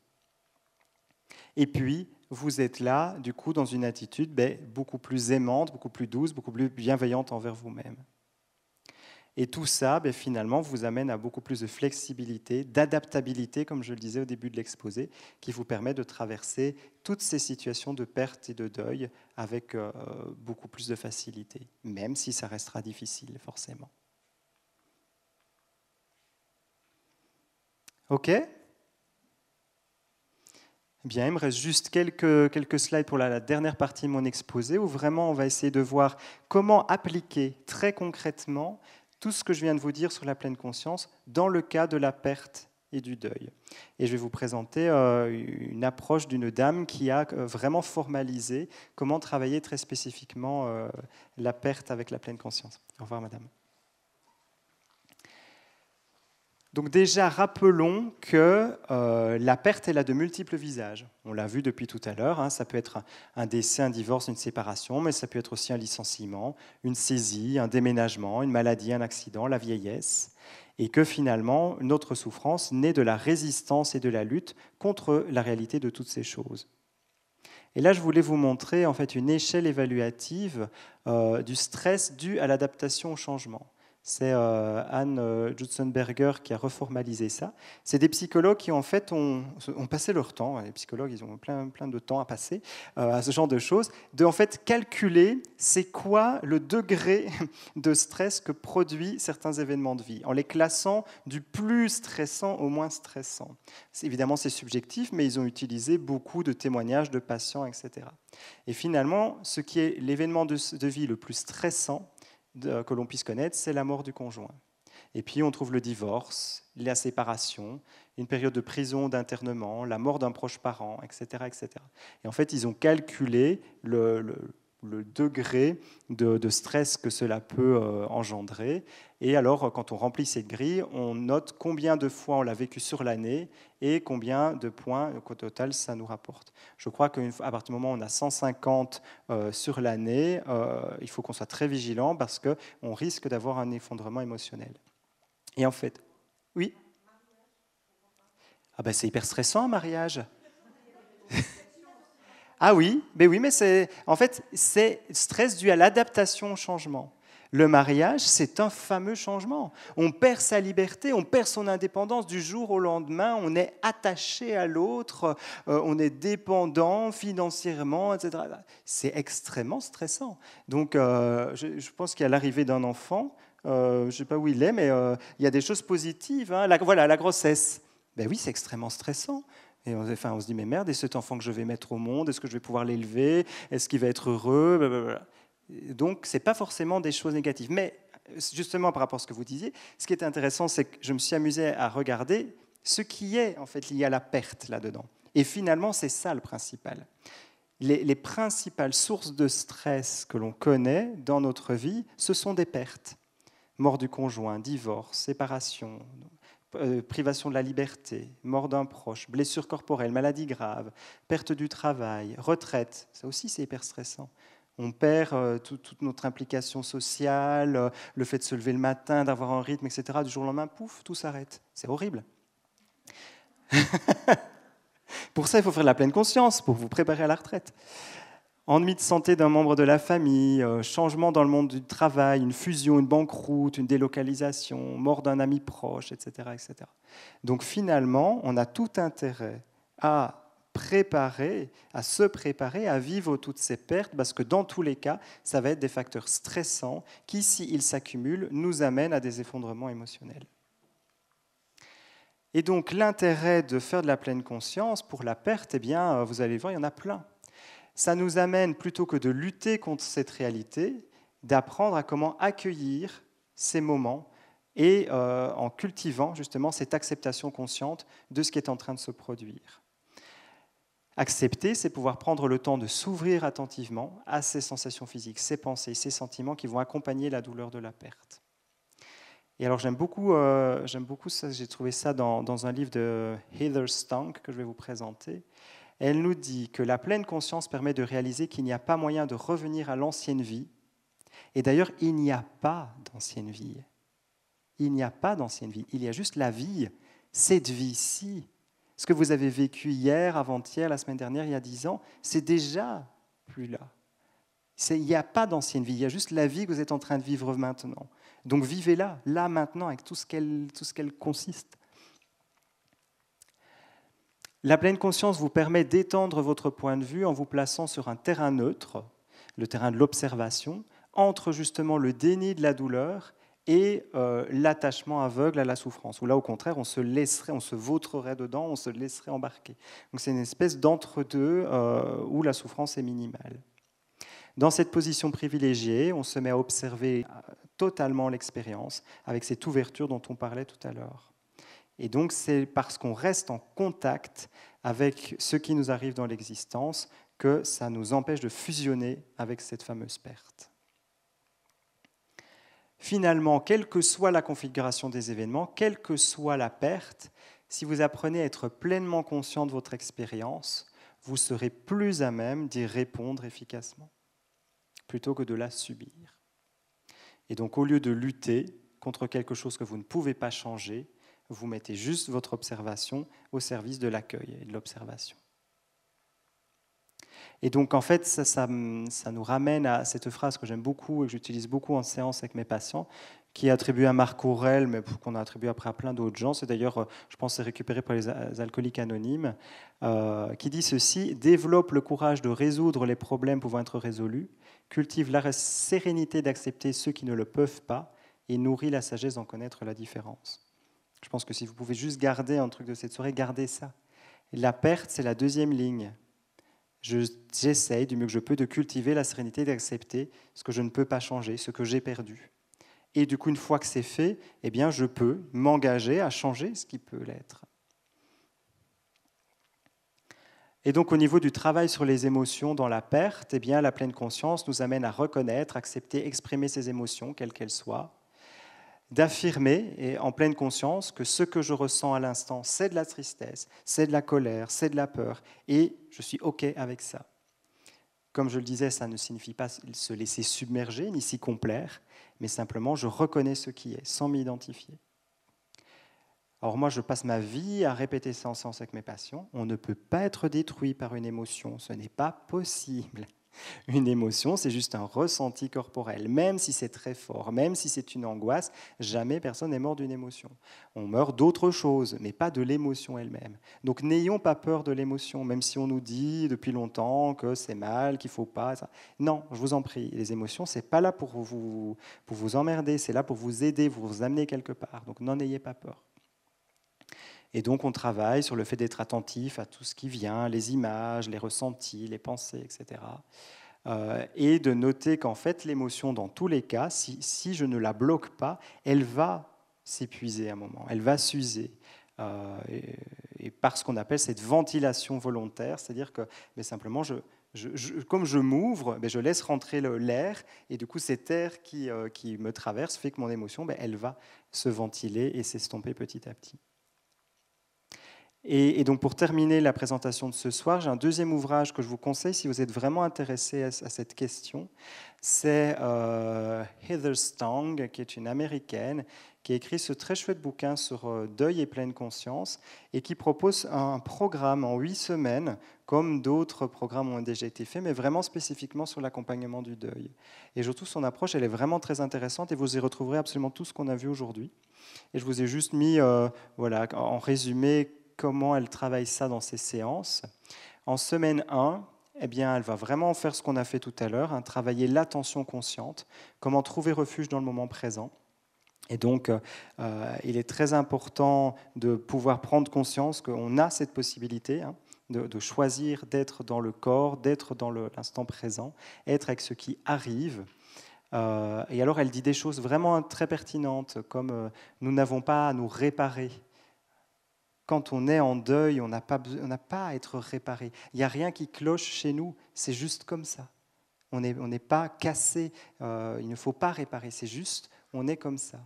Et puis, vous êtes là, du coup, dans une attitude ben, beaucoup plus aimante, beaucoup plus douce, beaucoup plus bienveillante envers vous-même. Et tout ça, ben, finalement, vous amène à beaucoup plus de flexibilité, d'adaptabilité, comme je le disais au début de l'exposé, qui vous permet de traverser toutes ces situations de perte et de deuil avec euh, beaucoup plus de facilité, même si ça restera difficile, forcément. OK eh Bien, il me reste juste quelques, quelques slides pour la, la, dernière partie de mon exposé, où vraiment on va essayer de voir comment appliquer très concrètement tout ce que je viens de vous dire sur la pleine conscience dans le cas de la perte et du deuil. Et je vais vous présenter euh, une approche d'une dame qui a euh, vraiment formalisé comment travailler très spécifiquement euh, la perte avec la pleine conscience. Au revoir, madame. Donc déjà, rappelons que euh, la perte, elle a de multiples visages. On l'a vu depuis tout à l'heure, hein, ça peut être un décès, un divorce, une séparation, mais ça peut être aussi un licenciement, une saisie, un déménagement, une maladie, un accident, la vieillesse, et que finalement, notre souffrance naît de la résistance et de la lutte contre la réalité de toutes ces choses. Et là, je voulais vous montrer en fait une échelle évaluative euh, du stress dû à l'adaptation au changement. C'est euh, Anne euh, Jutzenberger qui a reformalisé ça. C'est des psychologues qui, en fait, ont, passé leur temps, hein, les psychologues, ils ont plein, de temps à passer euh, à ce genre de choses, de, fait, calculer c'est quoi le degré [LAUGHS] de stress que produit certains événements de vie, en les classant du plus stressant au moins stressant. Évidemment, c'est subjectif, mais ils ont utilisé beaucoup de témoignages de patients, etc. Et finalement, ce qui est l'événement de vie le plus stressant, que l'on puisse connaître, c'est la mort du conjoint. Et puis on trouve le divorce, la séparation, une période de prison, d'internement, la mort d'un proche parent, etc., etc. Et en fait, ils ont calculé le, le degré de, stress que cela peut euh, engendrer. Et alors, euh, quand on remplit cette grille, on note combien de fois on l'a vécu sur l'année et combien de points au total ça nous rapporte. Je crois qu'à partir du moment où on a 150 euh, sur l'année, il faut qu'on soit très vigilant parce qu'on risque d'avoir un effondrement émotionnel. Et en fait, oui ah ben, C'est hyper stressant un mariage. [LAUGHS] Ah oui, mais oui, mais c'est en fait c'est stress dû à l'adaptation au changement. Le mariage, c'est un fameux changement. On perd sa liberté, on perd son indépendance du jour au lendemain, on est attaché à l'autre, euh, on est dépendant financièrement, etc. C'est extrêmement stressant. Donc euh, je, pense qu'à l'arrivée d'un enfant, euh, je ne sais pas où il est, mais il y a des choses positives. Hein. voilà, la grossesse. Ben oui, c'est extrêmement stressant. Et on, on se dit, mais merde, et cet enfant que je vais mettre au monde, est-ce que je vais pouvoir l'élever Est-ce qu'il va être heureux Donc, ce n'est pas forcément des choses négatives. Mais justement, par rapport à ce que vous disiez, ce qui est intéressant, c'est que je me suis amusé à regarder ce qui est en fait lié à la perte là-dedans. Et finalement, c'est ça le principal. Les, les principales sources de stress que l'on connaît dans notre vie, ce sont des pertes. Mort du conjoint, divorce, séparation, euh, privation de la liberté, mort d'un proche, blessure corporelle, maladie grave, perte du travail, retraite. Ça aussi, c'est hyper stressant. On perd euh, toute notre implication sociale, euh, le fait de se lever le matin, d'avoir un rythme, etc. Du jour au lendemain, pouf, tout s'arrête. C'est horrible. [LAUGHS] pour ça, il faut faire de la pleine conscience pour vous préparer à la retraite ennui de santé d'un membre de la famille, euh, changement dans le monde du travail, une fusion, une banqueroute, une délocalisation, mort d'un ami proche, etc., etc. Donc finalement, on a tout intérêt à préparer, à se préparer à vivre toutes ces pertes, parce que dans tous les cas, ça va être des facteurs stressants qui, s'ils s'accumulent, nous amènent à des effondrements émotionnels. Et donc l'intérêt de faire de la pleine conscience pour la perte, eh bien, euh, vous allez voir, il y en a plein ça nous amène, plutôt que de lutter contre cette réalité, d'apprendre à comment accueillir ces moments et euh, en cultivant justement cette acceptation consciente de ce qui est en train de se produire. Accepter, c'est pouvoir prendre le temps de s'ouvrir attentivement à ces sensations physiques, ces pensées, ces sentiments qui vont accompagner la douleur de la perte. Et alors j'aime beaucoup, euh, beaucoup ça, j'ai trouvé ça dans, dans, un livre de Heather Stank que je vais vous présenter, elle nous dit que la pleine conscience permet de réaliser qu'il n'y a pas moyen de revenir à l'ancienne vie. Et d'ailleurs, il n'y a pas d'ancienne vie. Il n'y a pas d'ancienne vie. Il y a juste la vie, cette vie-ci. Ce que vous avez vécu hier, avant-hier, la semaine dernière, il y a dix ans, c'est déjà plus là. Il n'y a pas d'ancienne vie, il y a juste la vie que vous êtes en train de vivre maintenant. Donc vivez-la, là maintenant, avec tout ce qu'elle consiste. La pleine conscience vous permet d'étendre votre point de vue en vous plaçant sur un terrain neutre, le terrain de l'observation, entre justement le déni de la douleur et euh, l'attachement aveugle à la souffrance. Ou là, au contraire, on se laisserait, on se vautrerait dedans, on se laisserait embarquer. Donc c'est une espèce d'entre-deux euh, où la souffrance est minimale. Dans cette position privilégiée, on se met à observer euh, totalement l'expérience avec cette ouverture dont on parlait tout à l'heure. Et donc c'est parce qu'on reste en contact avec ce qui nous arrive dans l'existence que ça nous empêche de fusionner avec cette fameuse perte. Finalement, quelle que soit la configuration des événements, quelle que soit la perte, si vous apprenez à être pleinement conscient de votre expérience, vous serez plus à même d'y répondre efficacement, plutôt que de la subir. Et donc au lieu de lutter contre quelque chose que vous ne pouvez pas changer, vous mettez juste votre observation au service de l'accueil et de l'observation. Et donc, en fait, ça, nous ramène à cette phrase que j'aime beaucoup et que j'utilise beaucoup en séance avec mes patients, qui est attribuée à Marc Aurel, mais qu'on a attribué après à plein d'autres gens. C'est d'ailleurs, euh, je pense, c'est récupéré par les alcooliques anonymes, euh, qui dit ceci développe le courage de résoudre les problèmes pouvant être résolus, cultive la sérénité d'accepter ceux qui ne le peuvent pas, et nourrit la sagesse d'en connaître la différence. Je pense que si vous pouvez juste garder un truc de cette soirée, gardez ça. La perte, c'est la deuxième ligne. J'essaye du mieux que je peux de cultiver la sérénité, d'accepter ce que je ne peux pas changer, ce que j'ai perdu. Et du coup, une fois que c'est fait, eh bien, je peux m'engager à changer ce qui peut l'être. Et donc, au niveau du travail sur les émotions dans la perte, eh bien, la pleine conscience nous amène à reconnaître, accepter, exprimer ces émotions, quelles qu'elles soient, d'affirmer, et en pleine conscience, que ce que je ressens à l'instant, c'est de la tristesse, c'est de la colère, c'est de la peur, et je suis OK avec ça. Comme je le disais, ça ne signifie pas se laisser submerger ni s'y complaire, mais simplement je reconnais ce qui est, sans m'identifier. Alors moi, je passe ma vie à répéter ça en sens avec mes passions. On ne peut pas être détruit par une émotion, ce n'est pas possible. [LAUGHS] Une émotion, c'est juste un ressenti corporel. Même si c'est très fort, même si c'est une angoisse, jamais personne n'est mort d'une émotion. On meurt d'autre chose, mais pas de l'émotion elle-même. Donc n'ayons pas peur de l'émotion, même si on nous dit depuis longtemps que c'est mal, qu'il faut pas. Non, je vous en prie, les émotions, c'est pas là pour vous, pour vous emmerder, c'est là pour vous aider, vous, vous amener quelque part. Donc n'en ayez pas peur. Et donc on travaille sur le fait d'être attentif à tout ce qui vient, les images, les ressentis, les pensées, etc. Euh, et de noter qu'en fait l'émotion, dans tous les cas, si, je ne la bloque pas, elle va s'épuiser à un moment, elle va s'user. Euh, et, par ce qu'on appelle cette ventilation volontaire, c'est-à-dire que ben, simplement comme je m'ouvre, ben, je laisse rentrer l'air, et du coup, cet air qui, euh, me traverse fait que mon émotion, ben, elle va se ventiler et s'estomper petit à petit. Et, donc pour terminer la présentation de ce soir, j'ai un deuxième ouvrage que je vous conseille si vous êtes vraiment intéressé à, cette question. C'est euh, Heather Stang, qui est une Américaine, qui a écrit ce très chouette bouquin sur euh, deuil et pleine conscience, et qui propose un programme en huit semaines, comme d'autres programmes ont déjà été faits, mais vraiment spécifiquement sur l'accompagnement du deuil. Et je trouve son approche, elle est vraiment très intéressante, et vous y retrouverez absolument tout ce qu'on a vu aujourd'hui. Et je vous ai juste mis, euh, voilà, en résumé, comment elle travaille ça dans ses séances. En semaine 1, eh bien, elle va vraiment faire ce qu'on a fait tout à l'heure, hein, travailler l'attention consciente, comment trouver refuge dans le moment présent. Et donc, euh, euh, il est très important de pouvoir prendre conscience qu'on a cette possibilité hein, de, choisir d'être dans le corps, d'être dans l'instant présent, être avec ce qui arrive. Euh, et alors, elle dit des choses vraiment très pertinentes, comme nous n'avons pas à nous réparer quand on est en deuil, on n'a pas, pas, à être réparé. Il n'y a rien qui cloche chez nous, c'est juste comme ça. On n'est on pas cassé, euh, il ne faut pas réparer, c'est juste, on est comme ça.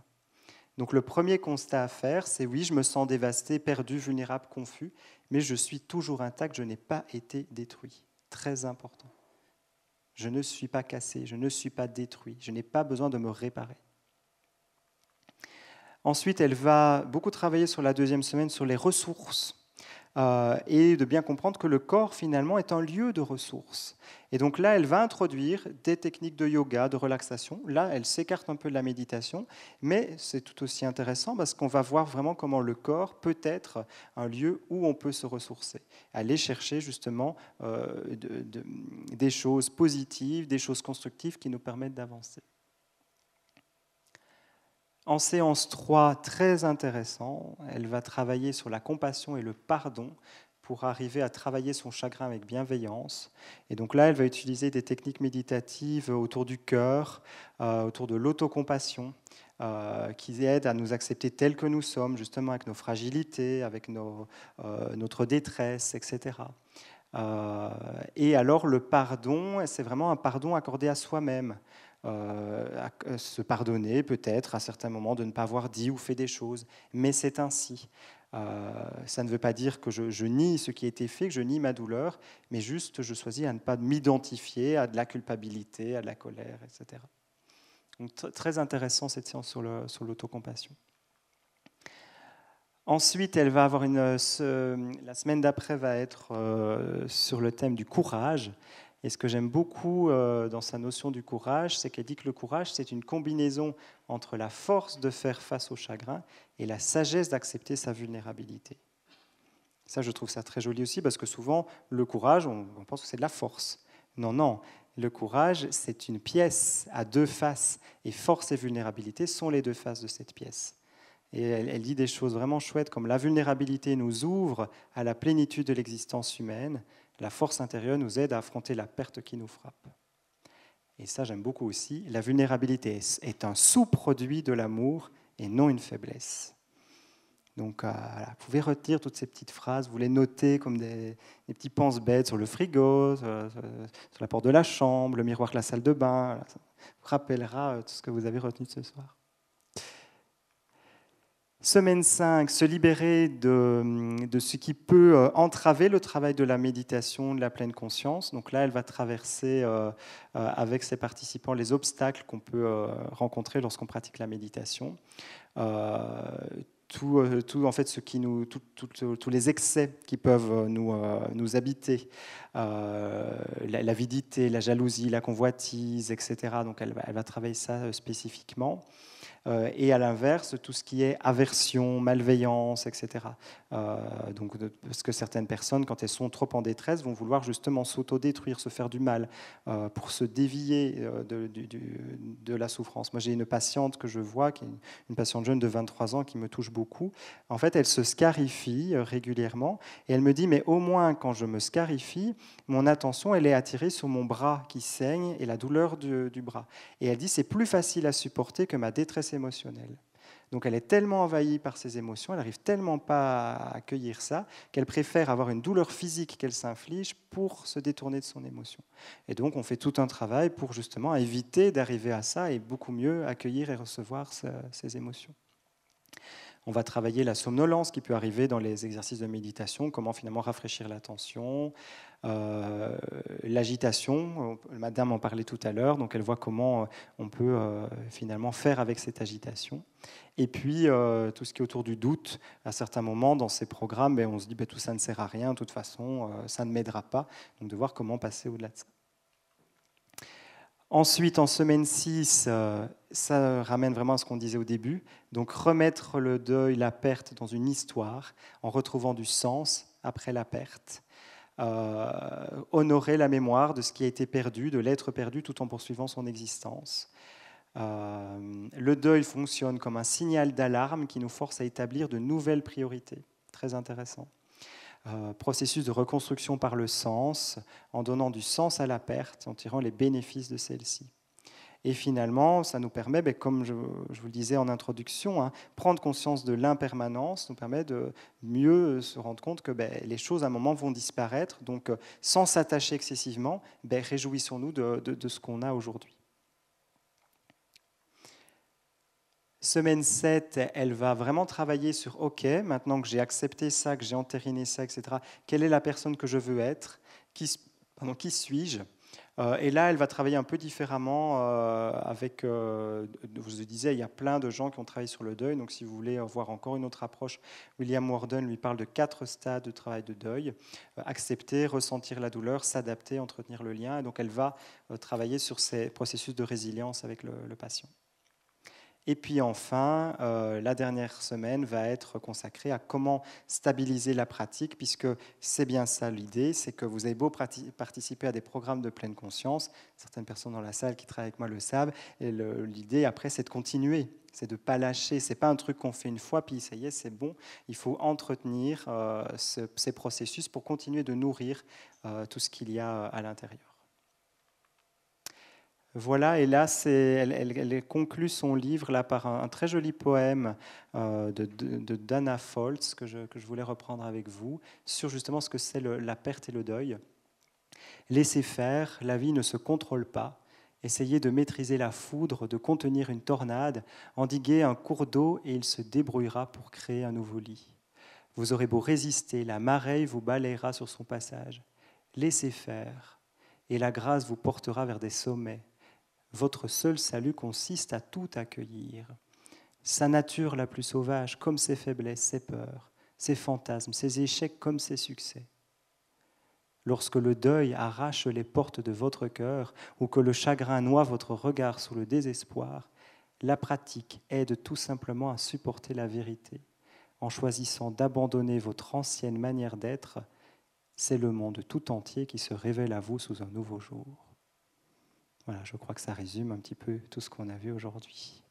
Donc le premier constat à faire, c'est oui, je me sens dévasté, perdu, vulnérable, confus, mais je suis toujours intact, je n'ai pas été détruit. Très important. Je ne suis pas cassé, je ne suis pas détruit, je n'ai pas besoin de me réparer. Ensuite, elle va beaucoup travailler sur la deuxième semaine sur les ressources. Euh, et de bien comprendre que le corps finalement est un lieu de ressources. Et donc là, elle va introduire des techniques de yoga, de relaxation. Là, elle s'écarte un peu de la méditation, mais c'est tout aussi intéressant parce qu'on va voir vraiment comment le corps peut être un lieu où on peut se ressourcer, aller chercher justement euh, des choses positives, des choses constructives qui nous permettent d'avancer. En séance 3, très intéressant, elle va travailler sur la compassion et le pardon pour arriver à travailler son chagrin avec bienveillance. Et donc là, elle va utiliser des techniques méditatives autour du cœur, euh, autour de l'autocompassion, euh, qui aident à nous accepter tels que nous sommes, justement avec nos fragilités, avec euh, notre détresse, etc. et alors le pardon, c'est vraiment un pardon accordé à soi-même. Euh, à euh, se pardonner peut-être à certains moments de ne pas avoir dit ou fait des choses. Mais c'est ainsi. Euh, ça ne veut pas dire que je, nie ce qui a été fait, que je nie ma douleur, mais juste je choisis à ne pas m'identifier à de la culpabilité, à de la colère, etc. Donc très intéressant cette séance sur l'autocompassion. Ensuite, elle va avoir une, la semaine d'après va être sur le thème du courage. Et ce que j'aime beaucoup euh, dans sa notion du courage, c'est qu'elle dit que le courage, c'est une combinaison entre la force de faire face au chagrin et la sagesse d'accepter sa vulnérabilité. Ça, je trouve ça très joli aussi, parce que souvent, le courage, on, pense que c'est de la force. Non, non, le courage, c'est une pièce à deux faces, et force et vulnérabilité sont les deux faces de cette pièce. Et elle, dit des choses vraiment chouettes, comme la vulnérabilité nous ouvre à la plénitude de l'existence humaine, la force intérieure nous aide à affronter la perte qui nous frappe. Et ça, j'aime beaucoup aussi. La vulnérabilité est un sous-produit de l'amour et non une faiblesse. Donc, euh, vous pouvez retenir toutes ces petites phrases, vous les notez comme des, petits pense-bêtes sur le frigo, sur, la porte de la chambre, le miroir de la salle de bain. vous rappellera euh, tout ce que vous avez retenu ce soir. Semaine 5, se libérer de, ce qui peut euh, entraver le travail de la méditation, de la pleine conscience. Donc là, elle va traverser euh, euh, avec ses participants les obstacles qu'on peut rencontrer lorsqu'on pratique la méditation. tout, en fait ce qui nous tous les excès qui peuvent nous, habiter l'avidité la, jalousie la convoitise etc donc elle va travailler ça spécifiquement euh, et à l'inverse, tout ce qui est aversion, malveillance, etc. Euh, donc, parce que certaines personnes, quand elles sont trop en détresse, vont vouloir justement s'autodétruire, se faire du mal, euh, pour se dévier de, la souffrance. Moi, j'ai une patiente que je vois, qui est une patiente jeune de 23 ans, qui me touche beaucoup. En fait, elle se scarifie régulièrement, et elle me dit, mais au moins quand je me scarifie, mon attention, elle est attirée sur mon bras qui saigne et la douleur du, du bras. Et elle dit, c'est plus facile à supporter que ma détresse émotionnelle. Donc elle est tellement envahie par ses émotions, elle n'arrive tellement pas à accueillir ça, qu'elle préfère avoir une douleur physique qu'elle s'inflige pour se détourner de son émotion. Et donc on fait tout un travail pour justement éviter d'arriver à ça et beaucoup mieux accueillir et recevoir ses émotions. On va travailler la somnolence qui peut arriver dans les exercices de méditation, comment finalement rafraîchir l'attention, euh, l'agitation. Euh, Madame en parlait tout à l'heure, donc elle voit comment euh, on peut finalement faire avec cette agitation. Et puis tout ce qui est autour du doute, à certains moments dans ces programmes, ben, on se dit que ben, tout ça ne sert à rien, de toute façon, ça ne m'aidera pas. Donc de voir comment passer au-delà de ça. Ensuite, en semaine 6, euh, ça ramène vraiment à ce qu'on disait au début. Donc remettre le deuil, la perte dans une histoire, en retrouvant du sens après la perte. Euh, honorer la mémoire de ce qui a été perdu, de l'être perdu, tout en poursuivant son existence. Euh, le deuil fonctionne comme un signal d'alarme qui nous force à établir de nouvelles priorités. Très intéressant. Euh, processus de reconstruction par le sens, en donnant du sens à la perte, en tirant les bénéfices de celle-ci. Et finalement, ça nous permet, ben, comme je, vous le disais en introduction, hein, prendre conscience de l'impermanence nous permet de mieux se rendre compte que ben, les choses à un moment vont disparaître. Donc, euh, sans s'attacher excessivement, ben, réjouissons-nous de, ce qu'on a aujourd'hui. Semaine 7, elle va vraiment travailler sur OK, maintenant que j'ai accepté ça, que j'ai entériné ça, etc., quelle est la personne que je veux être Qui, suis-je euh, Et là, elle va travailler un peu différemment euh, avec. je euh, vous le disais, il y a plein de gens qui ont travaillé sur le deuil. Donc, si vous voulez voir encore une autre approche, William Warden lui parle de quatre stades de travail de deuil accepter, ressentir la douleur, s'adapter, entretenir le lien. Et donc, elle va travailler sur ces processus de résilience avec le patient. Et puis enfin, euh, la dernière semaine va être consacrée à comment stabiliser la pratique, puisque c'est bien ça l'idée, c'est que vous avez beau participer à des programmes de pleine conscience, certaines personnes dans la salle qui travaillent avec moi le savent, et l'idée après c'est de continuer, c'est de ne pas lâcher, c'est pas un truc qu'on fait une fois, puis ça y est, c'est bon, il faut entretenir euh, ces processus pour continuer de nourrir euh, tout ce qu'il y a à l'intérieur. Voilà, et là, elle, elle, conclut son livre là, par un, très joli poème euh, de, Dana Foltz que je, que je, voulais reprendre avec vous sur justement ce que c'est la perte et le deuil. Laissez faire, la vie ne se contrôle pas. Essayez de maîtriser la foudre, de contenir une tornade, endiguer un cours d'eau et il se débrouillera pour créer un nouveau lit. Vous aurez beau résister, la marée vous balayera sur son passage. Laissez faire, et la grâce vous portera vers des sommets votre seul salut consiste à tout accueillir. Sa nature la plus sauvage, comme ses faiblesses, ses peurs, ses fantasmes, ses échecs comme ses succès. Lorsque le deuil arrache les portes de votre cœur ou que le chagrin noie votre regard sous le désespoir, la pratique aide tout simplement à supporter la vérité. En choisissant d'abandonner votre ancienne manière d'être, c'est le monde tout entier qui se révèle à vous sous un nouveau jour. Voilà, je crois que ça résume un petit peu tout ce qu'on a vu aujourd'hui.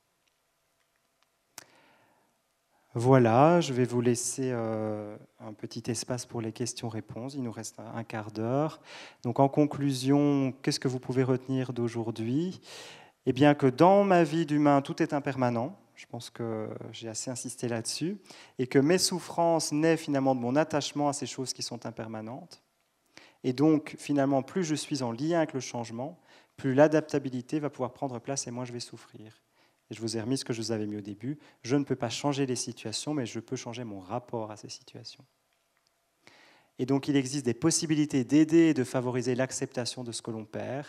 Voilà, je vais vous laisser euh, un petit espace pour les questions-réponses. Il nous reste un quart d'heure. Donc en conclusion, qu'est-ce que vous pouvez retenir d'aujourd'hui Eh bien que dans ma vie d'humain, tout est impermanent. Je pense que j'ai assez insisté là-dessus. Et que mes souffrances naissent finalement de mon attachement à ces choses qui sont impermanentes. Et donc finalement, plus je suis en lien avec le changement, plus l'adaptabilité va pouvoir prendre place et moins je vais souffrir. Et je vous ai remis ce que je vous avais mis au début. Je ne peux pas changer les situations, mais je peux changer mon rapport à ces situations. Et donc il existe des possibilités d'aider et de favoriser l'acceptation de ce que l'on perd.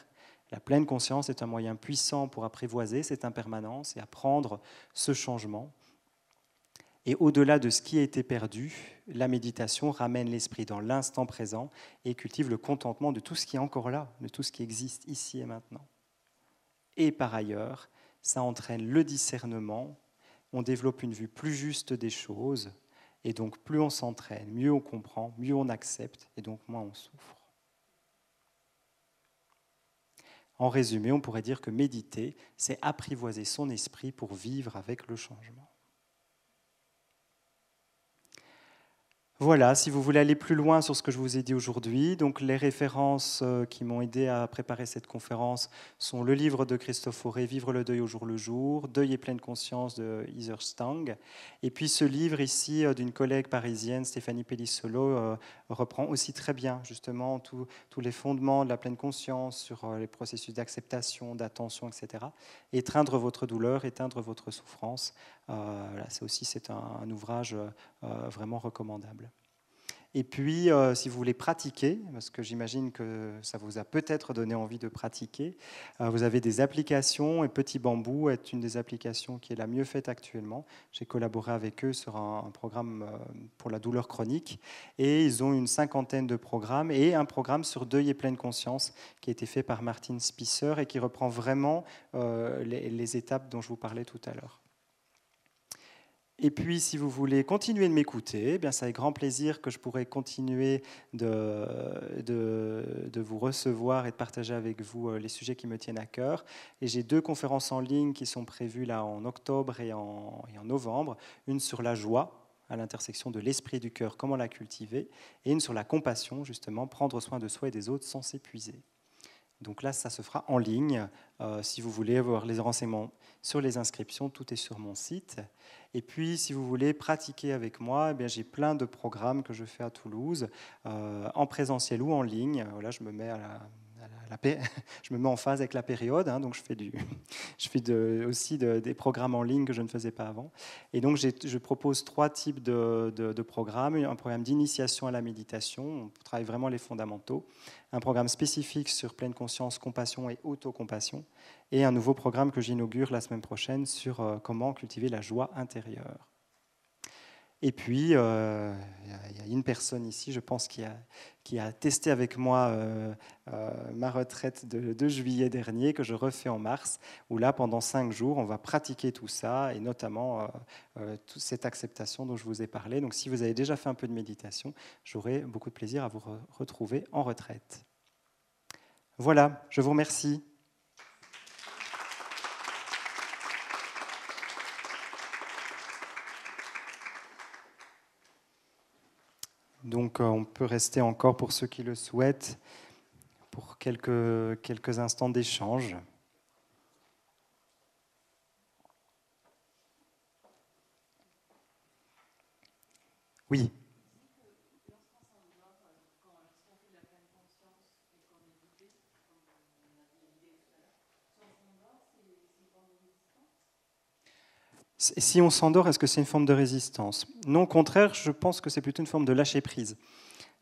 La pleine conscience est un moyen puissant pour apprivoiser cette impermanence et apprendre ce changement. Et au-delà de ce qui a été perdu, la méditation ramène l'esprit dans l'instant présent et cultive le contentement de tout ce qui est encore là, de tout ce qui existe ici et maintenant. Et par ailleurs, ça entraîne le discernement, on développe une vue plus juste des choses, et donc plus on s'entraîne, mieux on comprend, mieux on accepte, et donc moins on souffre. En résumé, on pourrait dire que méditer, c'est apprivoiser son esprit pour vivre avec le changement. Voilà, si vous voulez aller plus loin sur ce que je vous ai dit aujourd'hui, donc les références euh, qui m'ont aidé à préparer cette conférence sont le livre de Christophe Auré, Vivre le deuil au jour le jour, Deuil et pleine conscience de Heather Stang, et puis ce livre ici euh, d'une collègue parisienne, Stéphanie Pellissolo, euh, reprend aussi très bien justement tous les fondements de la pleine conscience sur les processus d'acceptation, d'attention, etc. Éteindre votre douleur, éteindre votre souffrance, c'est euh, aussi, c'est un, ouvrage euh, vraiment recommandable. Et puis, euh, si vous voulez pratiquer, parce que j'imagine que ça vous a peut-être donné envie de pratiquer, vous avez des applications et Petit Bambou est une des applications qui est la mieux faite actuellement. J'ai collaboré avec eux sur un, programme pour la douleur chronique et ils ont une cinquantaine de programmes et un programme sur deuil et pleine conscience qui a été fait par Martine Spisser et qui reprend vraiment les étapes dont je vous parlais tout à l'heure. Et puis, si vous voulez continuer de m'écouter, eh bien, c'est avec grand plaisir que je pourrai continuer de, vous recevoir et de partager avec vous euh, les sujets qui me tiennent à cœur. Et j'ai deux conférences en ligne qui sont prévues là en octobre et en, et en novembre. Une sur la joie, à l'intersection de l'esprit et du cœur, comment la cultiver, et une sur la compassion, justement, prendre soin de soi et des autres sans s'épuiser. Donc là, ça se fera en ligne. Euh, si vous voulez avoir les renseignements sur les inscriptions, tout est sur mon site. Et puis, si vous voulez pratiquer avec moi, eh bien j'ai plein de programmes que je fais à Toulouse, euh, en présentiel ou en ligne. Voilà, je me mets à la la, [LAUGHS] je me mets en phase avec la période, hein, donc je fais, du, [LAUGHS] je fais aussi des programmes en ligne que je ne faisais pas avant. Et donc je propose trois types de, de programmes. Un programme d'initiation à la méditation, on travaille vraiment les fondamentaux. Un programme spécifique sur pleine conscience, compassion et autocompassion. Et un nouveau programme que j'inaugure la semaine prochaine sur euh, comment cultiver la joie intérieure. Et puis, euh, il y, a une personne ici, je pense, qui a, qui a testé avec moi euh, euh, ma retraite de, juillet dernier, que je refais en mars, où là, pendant cinq jours, on va pratiquer tout ça, et notamment toute cette acceptation dont je vous ai parlé. Donc, si vous avez déjà fait un peu de méditation, j'aurai beaucoup de plaisir à vous retrouver en retraite. Voilà, je vous remercie. Donc euh, on peut rester encore pour ceux qui le souhaitent pour quelques, quelques instants d'échange. Oui. Si on s'endort, est-ce que c'est une forme de résistance Non, au contraire, je pense que c'est plutôt une forme de lâcher prise.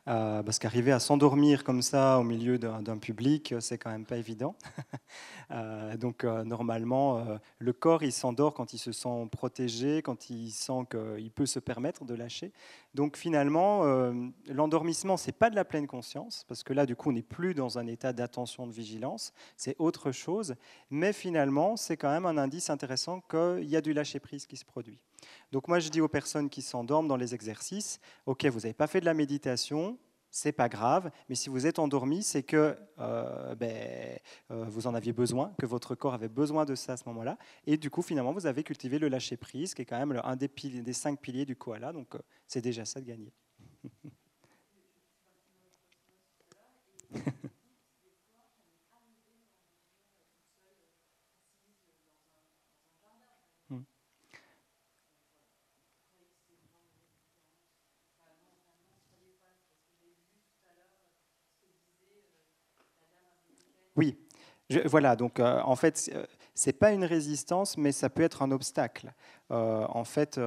Euh, parce qu'arriver à s'endormir comme ça au milieu d'un public, euh, c'est quand même pas évident. [LAUGHS] Euh, donc normalement, le corps, il s'endort quand il se sent protégé, quand il sent qu'il peut se permettre de lâcher. Donc finalement, l'endormissement, c'est pas de la pleine conscience, parce que là, du coup, on n'est plus dans un état d'attention, de vigilance, c'est autre chose. Mais finalement, c'est quand même un indice intéressant qu'il y a du lâcher-prise qui se produit. Donc moi, je dis aux personnes qui s'endorment dans les exercices, OK, vous n'avez pas fait de la méditation, c'est pas grave, mais si vous êtes endormi, c'est que euh, ben, euh, vous en aviez besoin, que votre corps avait besoin de ça à ce moment-là, et du coup, finalement, vous avez cultivé le lâcher-prise, qui est quand même un des, cinq piliers du koala, donc euh, c'est déjà ça de gagner. [LAUGHS] Oui, voilà, donc euh, en fait, ce n'est euh, pas une résistance, mais ça peut être un obstacle. Euh, en fait,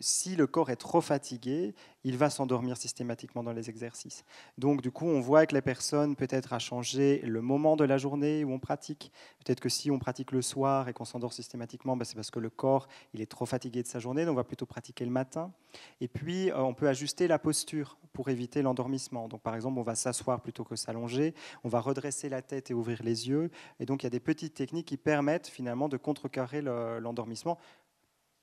si le corps est trop fatigué, il va s'endormir systématiquement dans les exercices. Donc du coup, on voit que la personne peut-être a changé le moment de la journée où on pratique. Peut-être que si on pratique le soir et qu'on s'endort systématiquement, bah, c'est parce que le corps il est trop fatigué de sa journée, donc on va plutôt pratiquer le matin. Et puis, euh, on peut ajuster la posture pour éviter l'endormissement. Donc par exemple, on va s'asseoir plutôt que s'allonger, on va redresser la tête et ouvrir les yeux. Et donc il y a des petites techniques qui permettent finalement de contrecarrer l'endormissement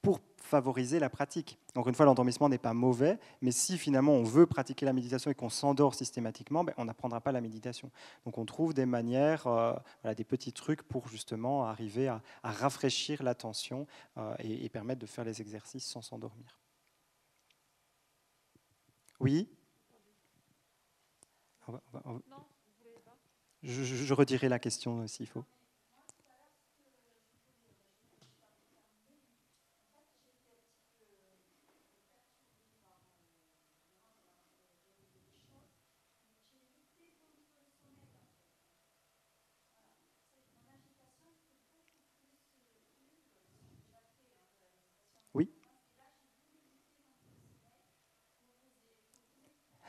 pour favoriser la pratique. Donc une fois, l'endormissement n'est pas mauvais, mais si finalement on veut pratiquer la méditation et qu'on s'endort systématiquement, ben, on n'apprendra pas la méditation. Donc on trouve des manières, euh, des petits trucs pour justement arriver à, rafraîchir l'attention euh, et, permettre de faire les exercices sans s'endormir. Oui Je, je, je redirai la question euh, s'il faut.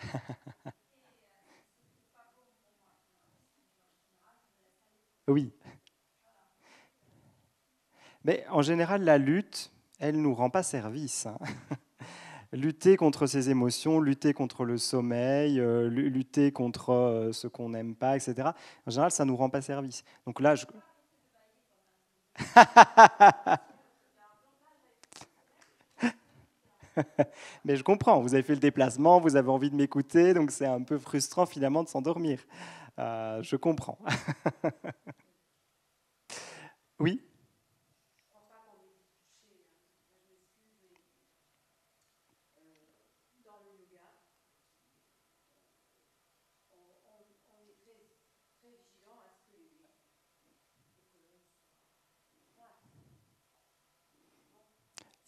[LAUGHS] oui. Mais en général, la lutte, elle ne nous rend pas service. Hein. [LAUGHS] Lutter contre ses émotions, lutter contre le sommeil, euh, lutter contre euh, ce qu'on n'aime pas, etc. En général, ça ne nous rend pas service. Donc là, je... [LAUGHS] [LAUGHS] Mais je comprends, vous avez fait le déplacement, vous avez envie de m'écouter, donc c'est un peu frustrant finalement de s'endormir. Euh, je comprends. [LAUGHS] oui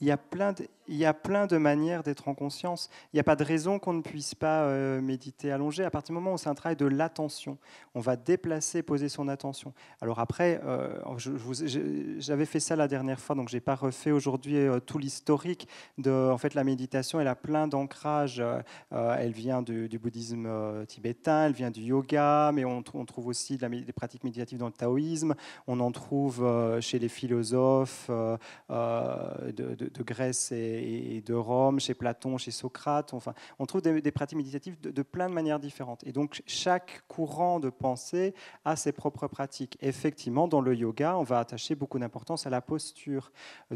Il y, a plein de, il y a plein de manières d'être en conscience. Il n'y a pas de raison qu'on ne puisse pas euh, méditer allongé. À partir du moment où c'est un travail de l'attention, on va déplacer, poser son attention. Alors après, euh, j'avais fait ça la dernière fois, donc je n'ai pas refait aujourd'hui euh, tout l'historique. De, en fait, la méditation, elle a plein d'ancrages. elle vient du, bouddhisme tibétain, elle vient du yoga, mais on, trouve aussi de des pratiques méditatives dans le taoïsme. On en trouve chez les philosophes de de, Grèce et, de Rome, chez Platon, chez Socrate. Enfin, on trouve des, pratiques méditatives de, plein de manières différentes. Et donc, chaque courant de pensée a ses propres pratiques. Effectivement, dans le yoga, on va attacher beaucoup d'importance à la posture.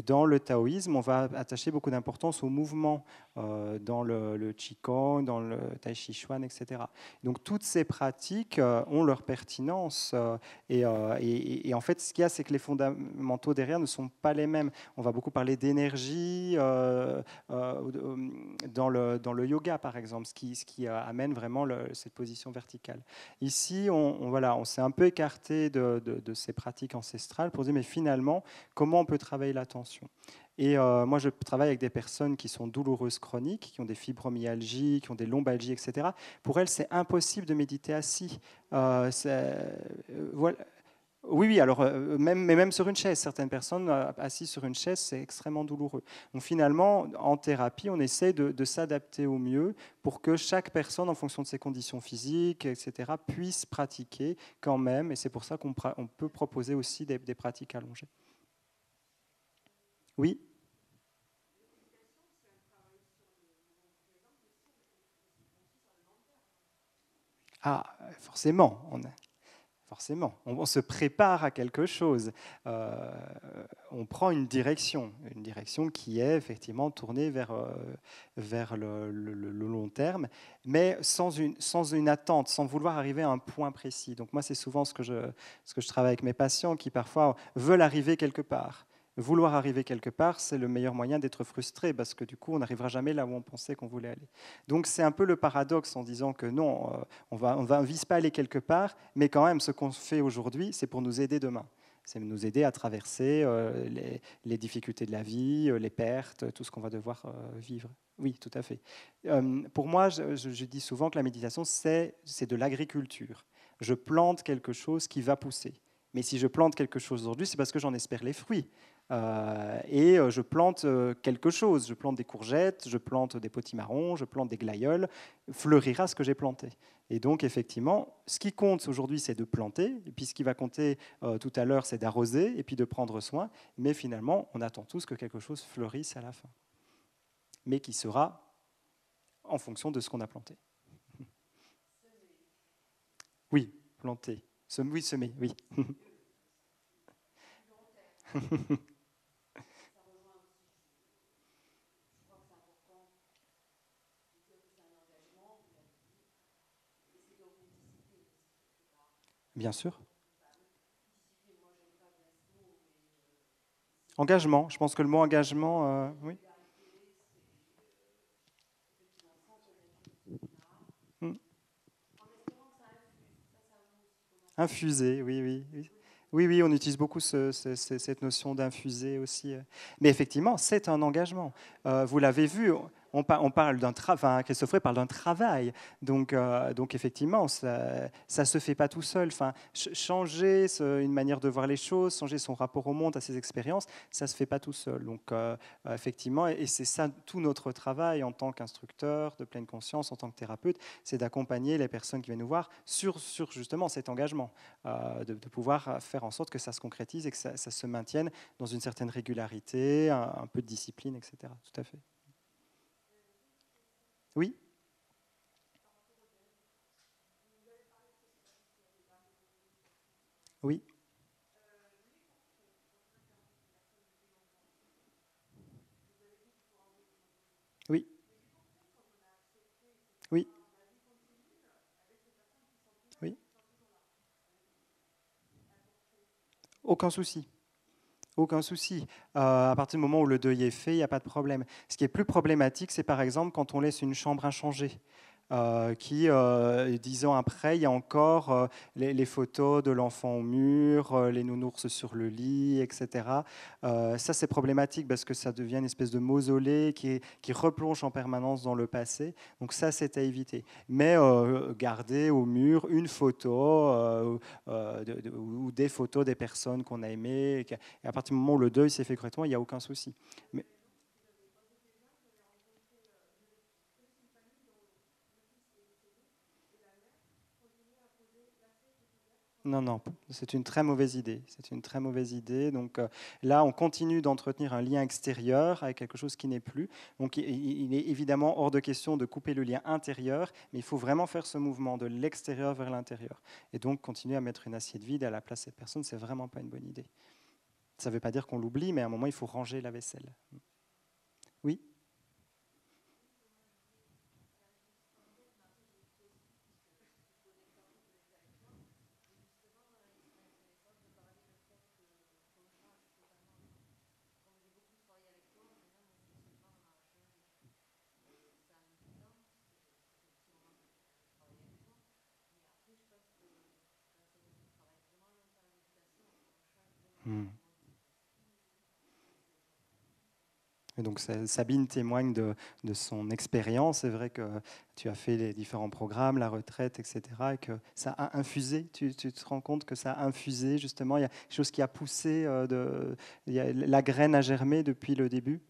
Dans le taoïsme, on va attacher beaucoup d'importance au mouvement, euh, dans le, le qigong, dans le tai chi chuan, etc. Donc, toutes ces pratiques euh, ont leur pertinence. Euh, et en fait, ce qu'il y a, c'est que les fondamentaux derrière ne sont pas les mêmes. On va beaucoup parler d'énergie euh, euh, euh, dans, le, dans le yoga par exemple, ce qui, ce qui amène vraiment cette position verticale. Ici, on, voilà, on s'est un peu écarté de, ces pratiques ancestrales pour dire mais finalement, comment on peut travailler l'attention et moi, je travaille avec des personnes qui sont douloureuses chroniques, qui ont des fibromyalgies, qui ont des lombalgies, etc. Pour elles, c'est impossible de méditer assis. Euh, voilà, oui, oui, alors, euh, même, mais même sur une chaise, certaines personnes euh, assises sur une chaise, c'est extrêmement douloureux. Donc finalement, en thérapie, on essaie de, s'adapter au mieux pour que chaque personne, en fonction de ses conditions physiques, etc., puisse pratiquer quand même, et c'est pour ça qu'on on peut proposer aussi des, des pratiques allongées. Oui Ah, forcément, on a forcément. On, se prépare à quelque chose. Euh, on prend une direction, une direction qui est effectivement tournée vers, euh, vers le, long terme, mais sans une, attente, sans vouloir arriver à un point précis. Donc moi, c'est souvent ce que, ce que je travaille avec mes patients qui parfois veulent arriver quelque part vouloir arriver quelque part, c'est le meilleur moyen d'être frustré, parce que du coup, on n'arrivera jamais là où on pensait qu'on voulait aller. Donc c'est un peu le paradoxe en disant que non, euh, on va, on va, vise pas aller quelque part, mais quand même, ce qu'on fait aujourd'hui, c'est pour nous aider demain. C'est nous aider à traverser euh, les, difficultés de la vie, euh, les pertes, tout ce qu'on va devoir vivre. Oui, tout à fait. pour moi, je, dis souvent que la méditation, c'est de l'agriculture. Je plante quelque chose qui va pousser. Mais si je plante quelque chose aujourd'hui, c'est parce que j'en espère les fruits. Euh, et euh, je plante euh, quelque chose. Je plante des courgettes, je plante des potimarrons, je plante des glaïeuls. Fleurira ce que j'ai planté. Et donc, effectivement, ce qui compte aujourd'hui, c'est de planter. Et puis, ce qui va compter tout à l'heure, c'est d'arroser et puis de prendre soin. Mais finalement, on attend tous que quelque chose fleurisse à la fin. Mais qui sera en fonction de ce qu'on a planté. [LAUGHS] Oui, planter. Oui, semer, oui. [LAUGHS] Bien sûr. Engagement, je pense que le mot engagement, euh, oui. Hmm. Infuser, oui, oui, oui. Oui, on utilise beaucoup cette notion d'infuser aussi. Euh. Mais effectivement, c'est un engagement. Euh, vous l'avez vu, on, parle d'un travail, Christophe parle d'un travail. Donc, euh, donc effectivement, ça ne se fait pas tout seul. Enfin, changer une manière de voir les choses, changer son rapport au monde, à ses expériences, ça ne se fait pas tout seul. Donc euh, euh, effectivement, et, c'est ça tout notre travail en tant qu'instructeur de pleine conscience, en tant que thérapeute, c'est d'accompagner les personnes qui viennent nous voir sur, sur justement cet engagement, de, pouvoir faire en sorte que ça se concrétise et que ça, se maintienne dans une certaine régularité, un peu de discipline, etc. Tout à fait. Oui Oui. Oui. Oui. Oui. Aucun souci. Aucun souci. Euh, à partir du moment où le deuil est fait, il n'y a pas de problème. Ce qui est plus problématique, c'est par exemple quand on laisse une chambre inchangée. Euh, qui, euh, dix ans après, il y a encore euh, les, photos de l'enfant au mur, les nounours sur le lit, etc. ça, c'est problématique parce que ça devient une espèce de mausolée qui, qui replonge en permanence dans le passé. Donc ça, c'est à éviter. Mais garder au mur une photo ou des photos des personnes qu'on a aimées. Et à partir du moment où le deuil s'est fait correctement, il n'y a aucun souci. Mais, Non, non, c'est une très mauvaise idée. C'est une très mauvaise idée. Donc euh, là, on continue d'entretenir un lien extérieur avec quelque chose qui n'est plus. Donc il est évidemment hors de question de couper le lien intérieur, mais il faut vraiment faire ce mouvement de l'extérieur vers l'intérieur. Et donc continuer à mettre une assiette vide à la place de cette personne, c'est vraiment pas une bonne idée. Ça ne veut pas dire qu'on l'oublie, mais à un moment, il faut ranger la vaisselle. Oui Hmm. Et donc Sabine témoigne de, son expérience. C'est vrai que tu as fait les différents programmes, la retraite, etc. Et que ça a infusé. Tu, te rends compte que ça a infusé justement. Il y a quelque chose qui a poussé. Euh, de, la graine a germé depuis le début.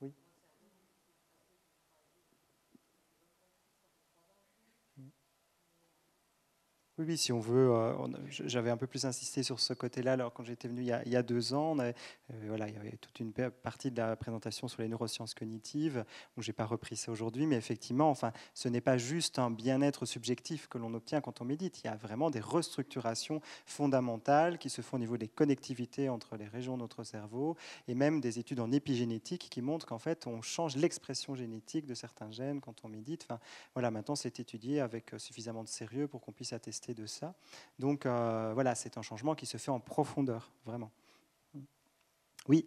Oui. Oui, si on veut, euh, j'avais un peu plus insisté sur ce côté-là. Alors, quand j'étais venu il y, a, deux ans, euh, voilà, il y avait toute une partie de la présentation sur les neurosciences cognitives. Je j'ai pas repris ça aujourd'hui, mais effectivement, enfin, ce n'est pas juste un bien-être subjectif que l'on obtient quand on médite. Il y a vraiment des restructurations fondamentales qui se font au niveau des connectivités entre les régions de notre cerveau et même des études en épigénétique qui montrent qu'en fait, on change l'expression génétique de certains gènes quand on médite. Enfin, voilà, maintenant, c'est étudié avec suffisamment de sérieux pour qu'on puisse attester de ça. Donc euh, voilà, c'est un changement qui se fait en profondeur, vraiment. Oui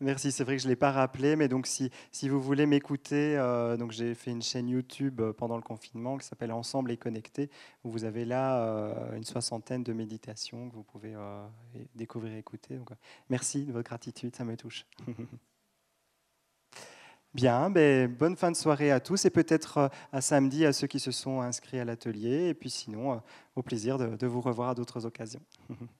Merci, c'est vrai que je ne l'ai pas rappelé, mais donc si, vous voulez m'écouter, euh, j'ai fait une chaîne YouTube euh, pendant le confinement qui s'appelle Ensemble et Connecté, où vous avez là euh, une soixantaine de méditations que vous pouvez découvrir et écouter. merci de votre gratitude, ça me touche. [LAUGHS] Bien, ben, bonne fin de soirée à tous et peut-être à samedi à ceux qui se sont inscrits à l'atelier, et puis sinon, au plaisir de vous revoir à d'autres occasions. [LAUGHS]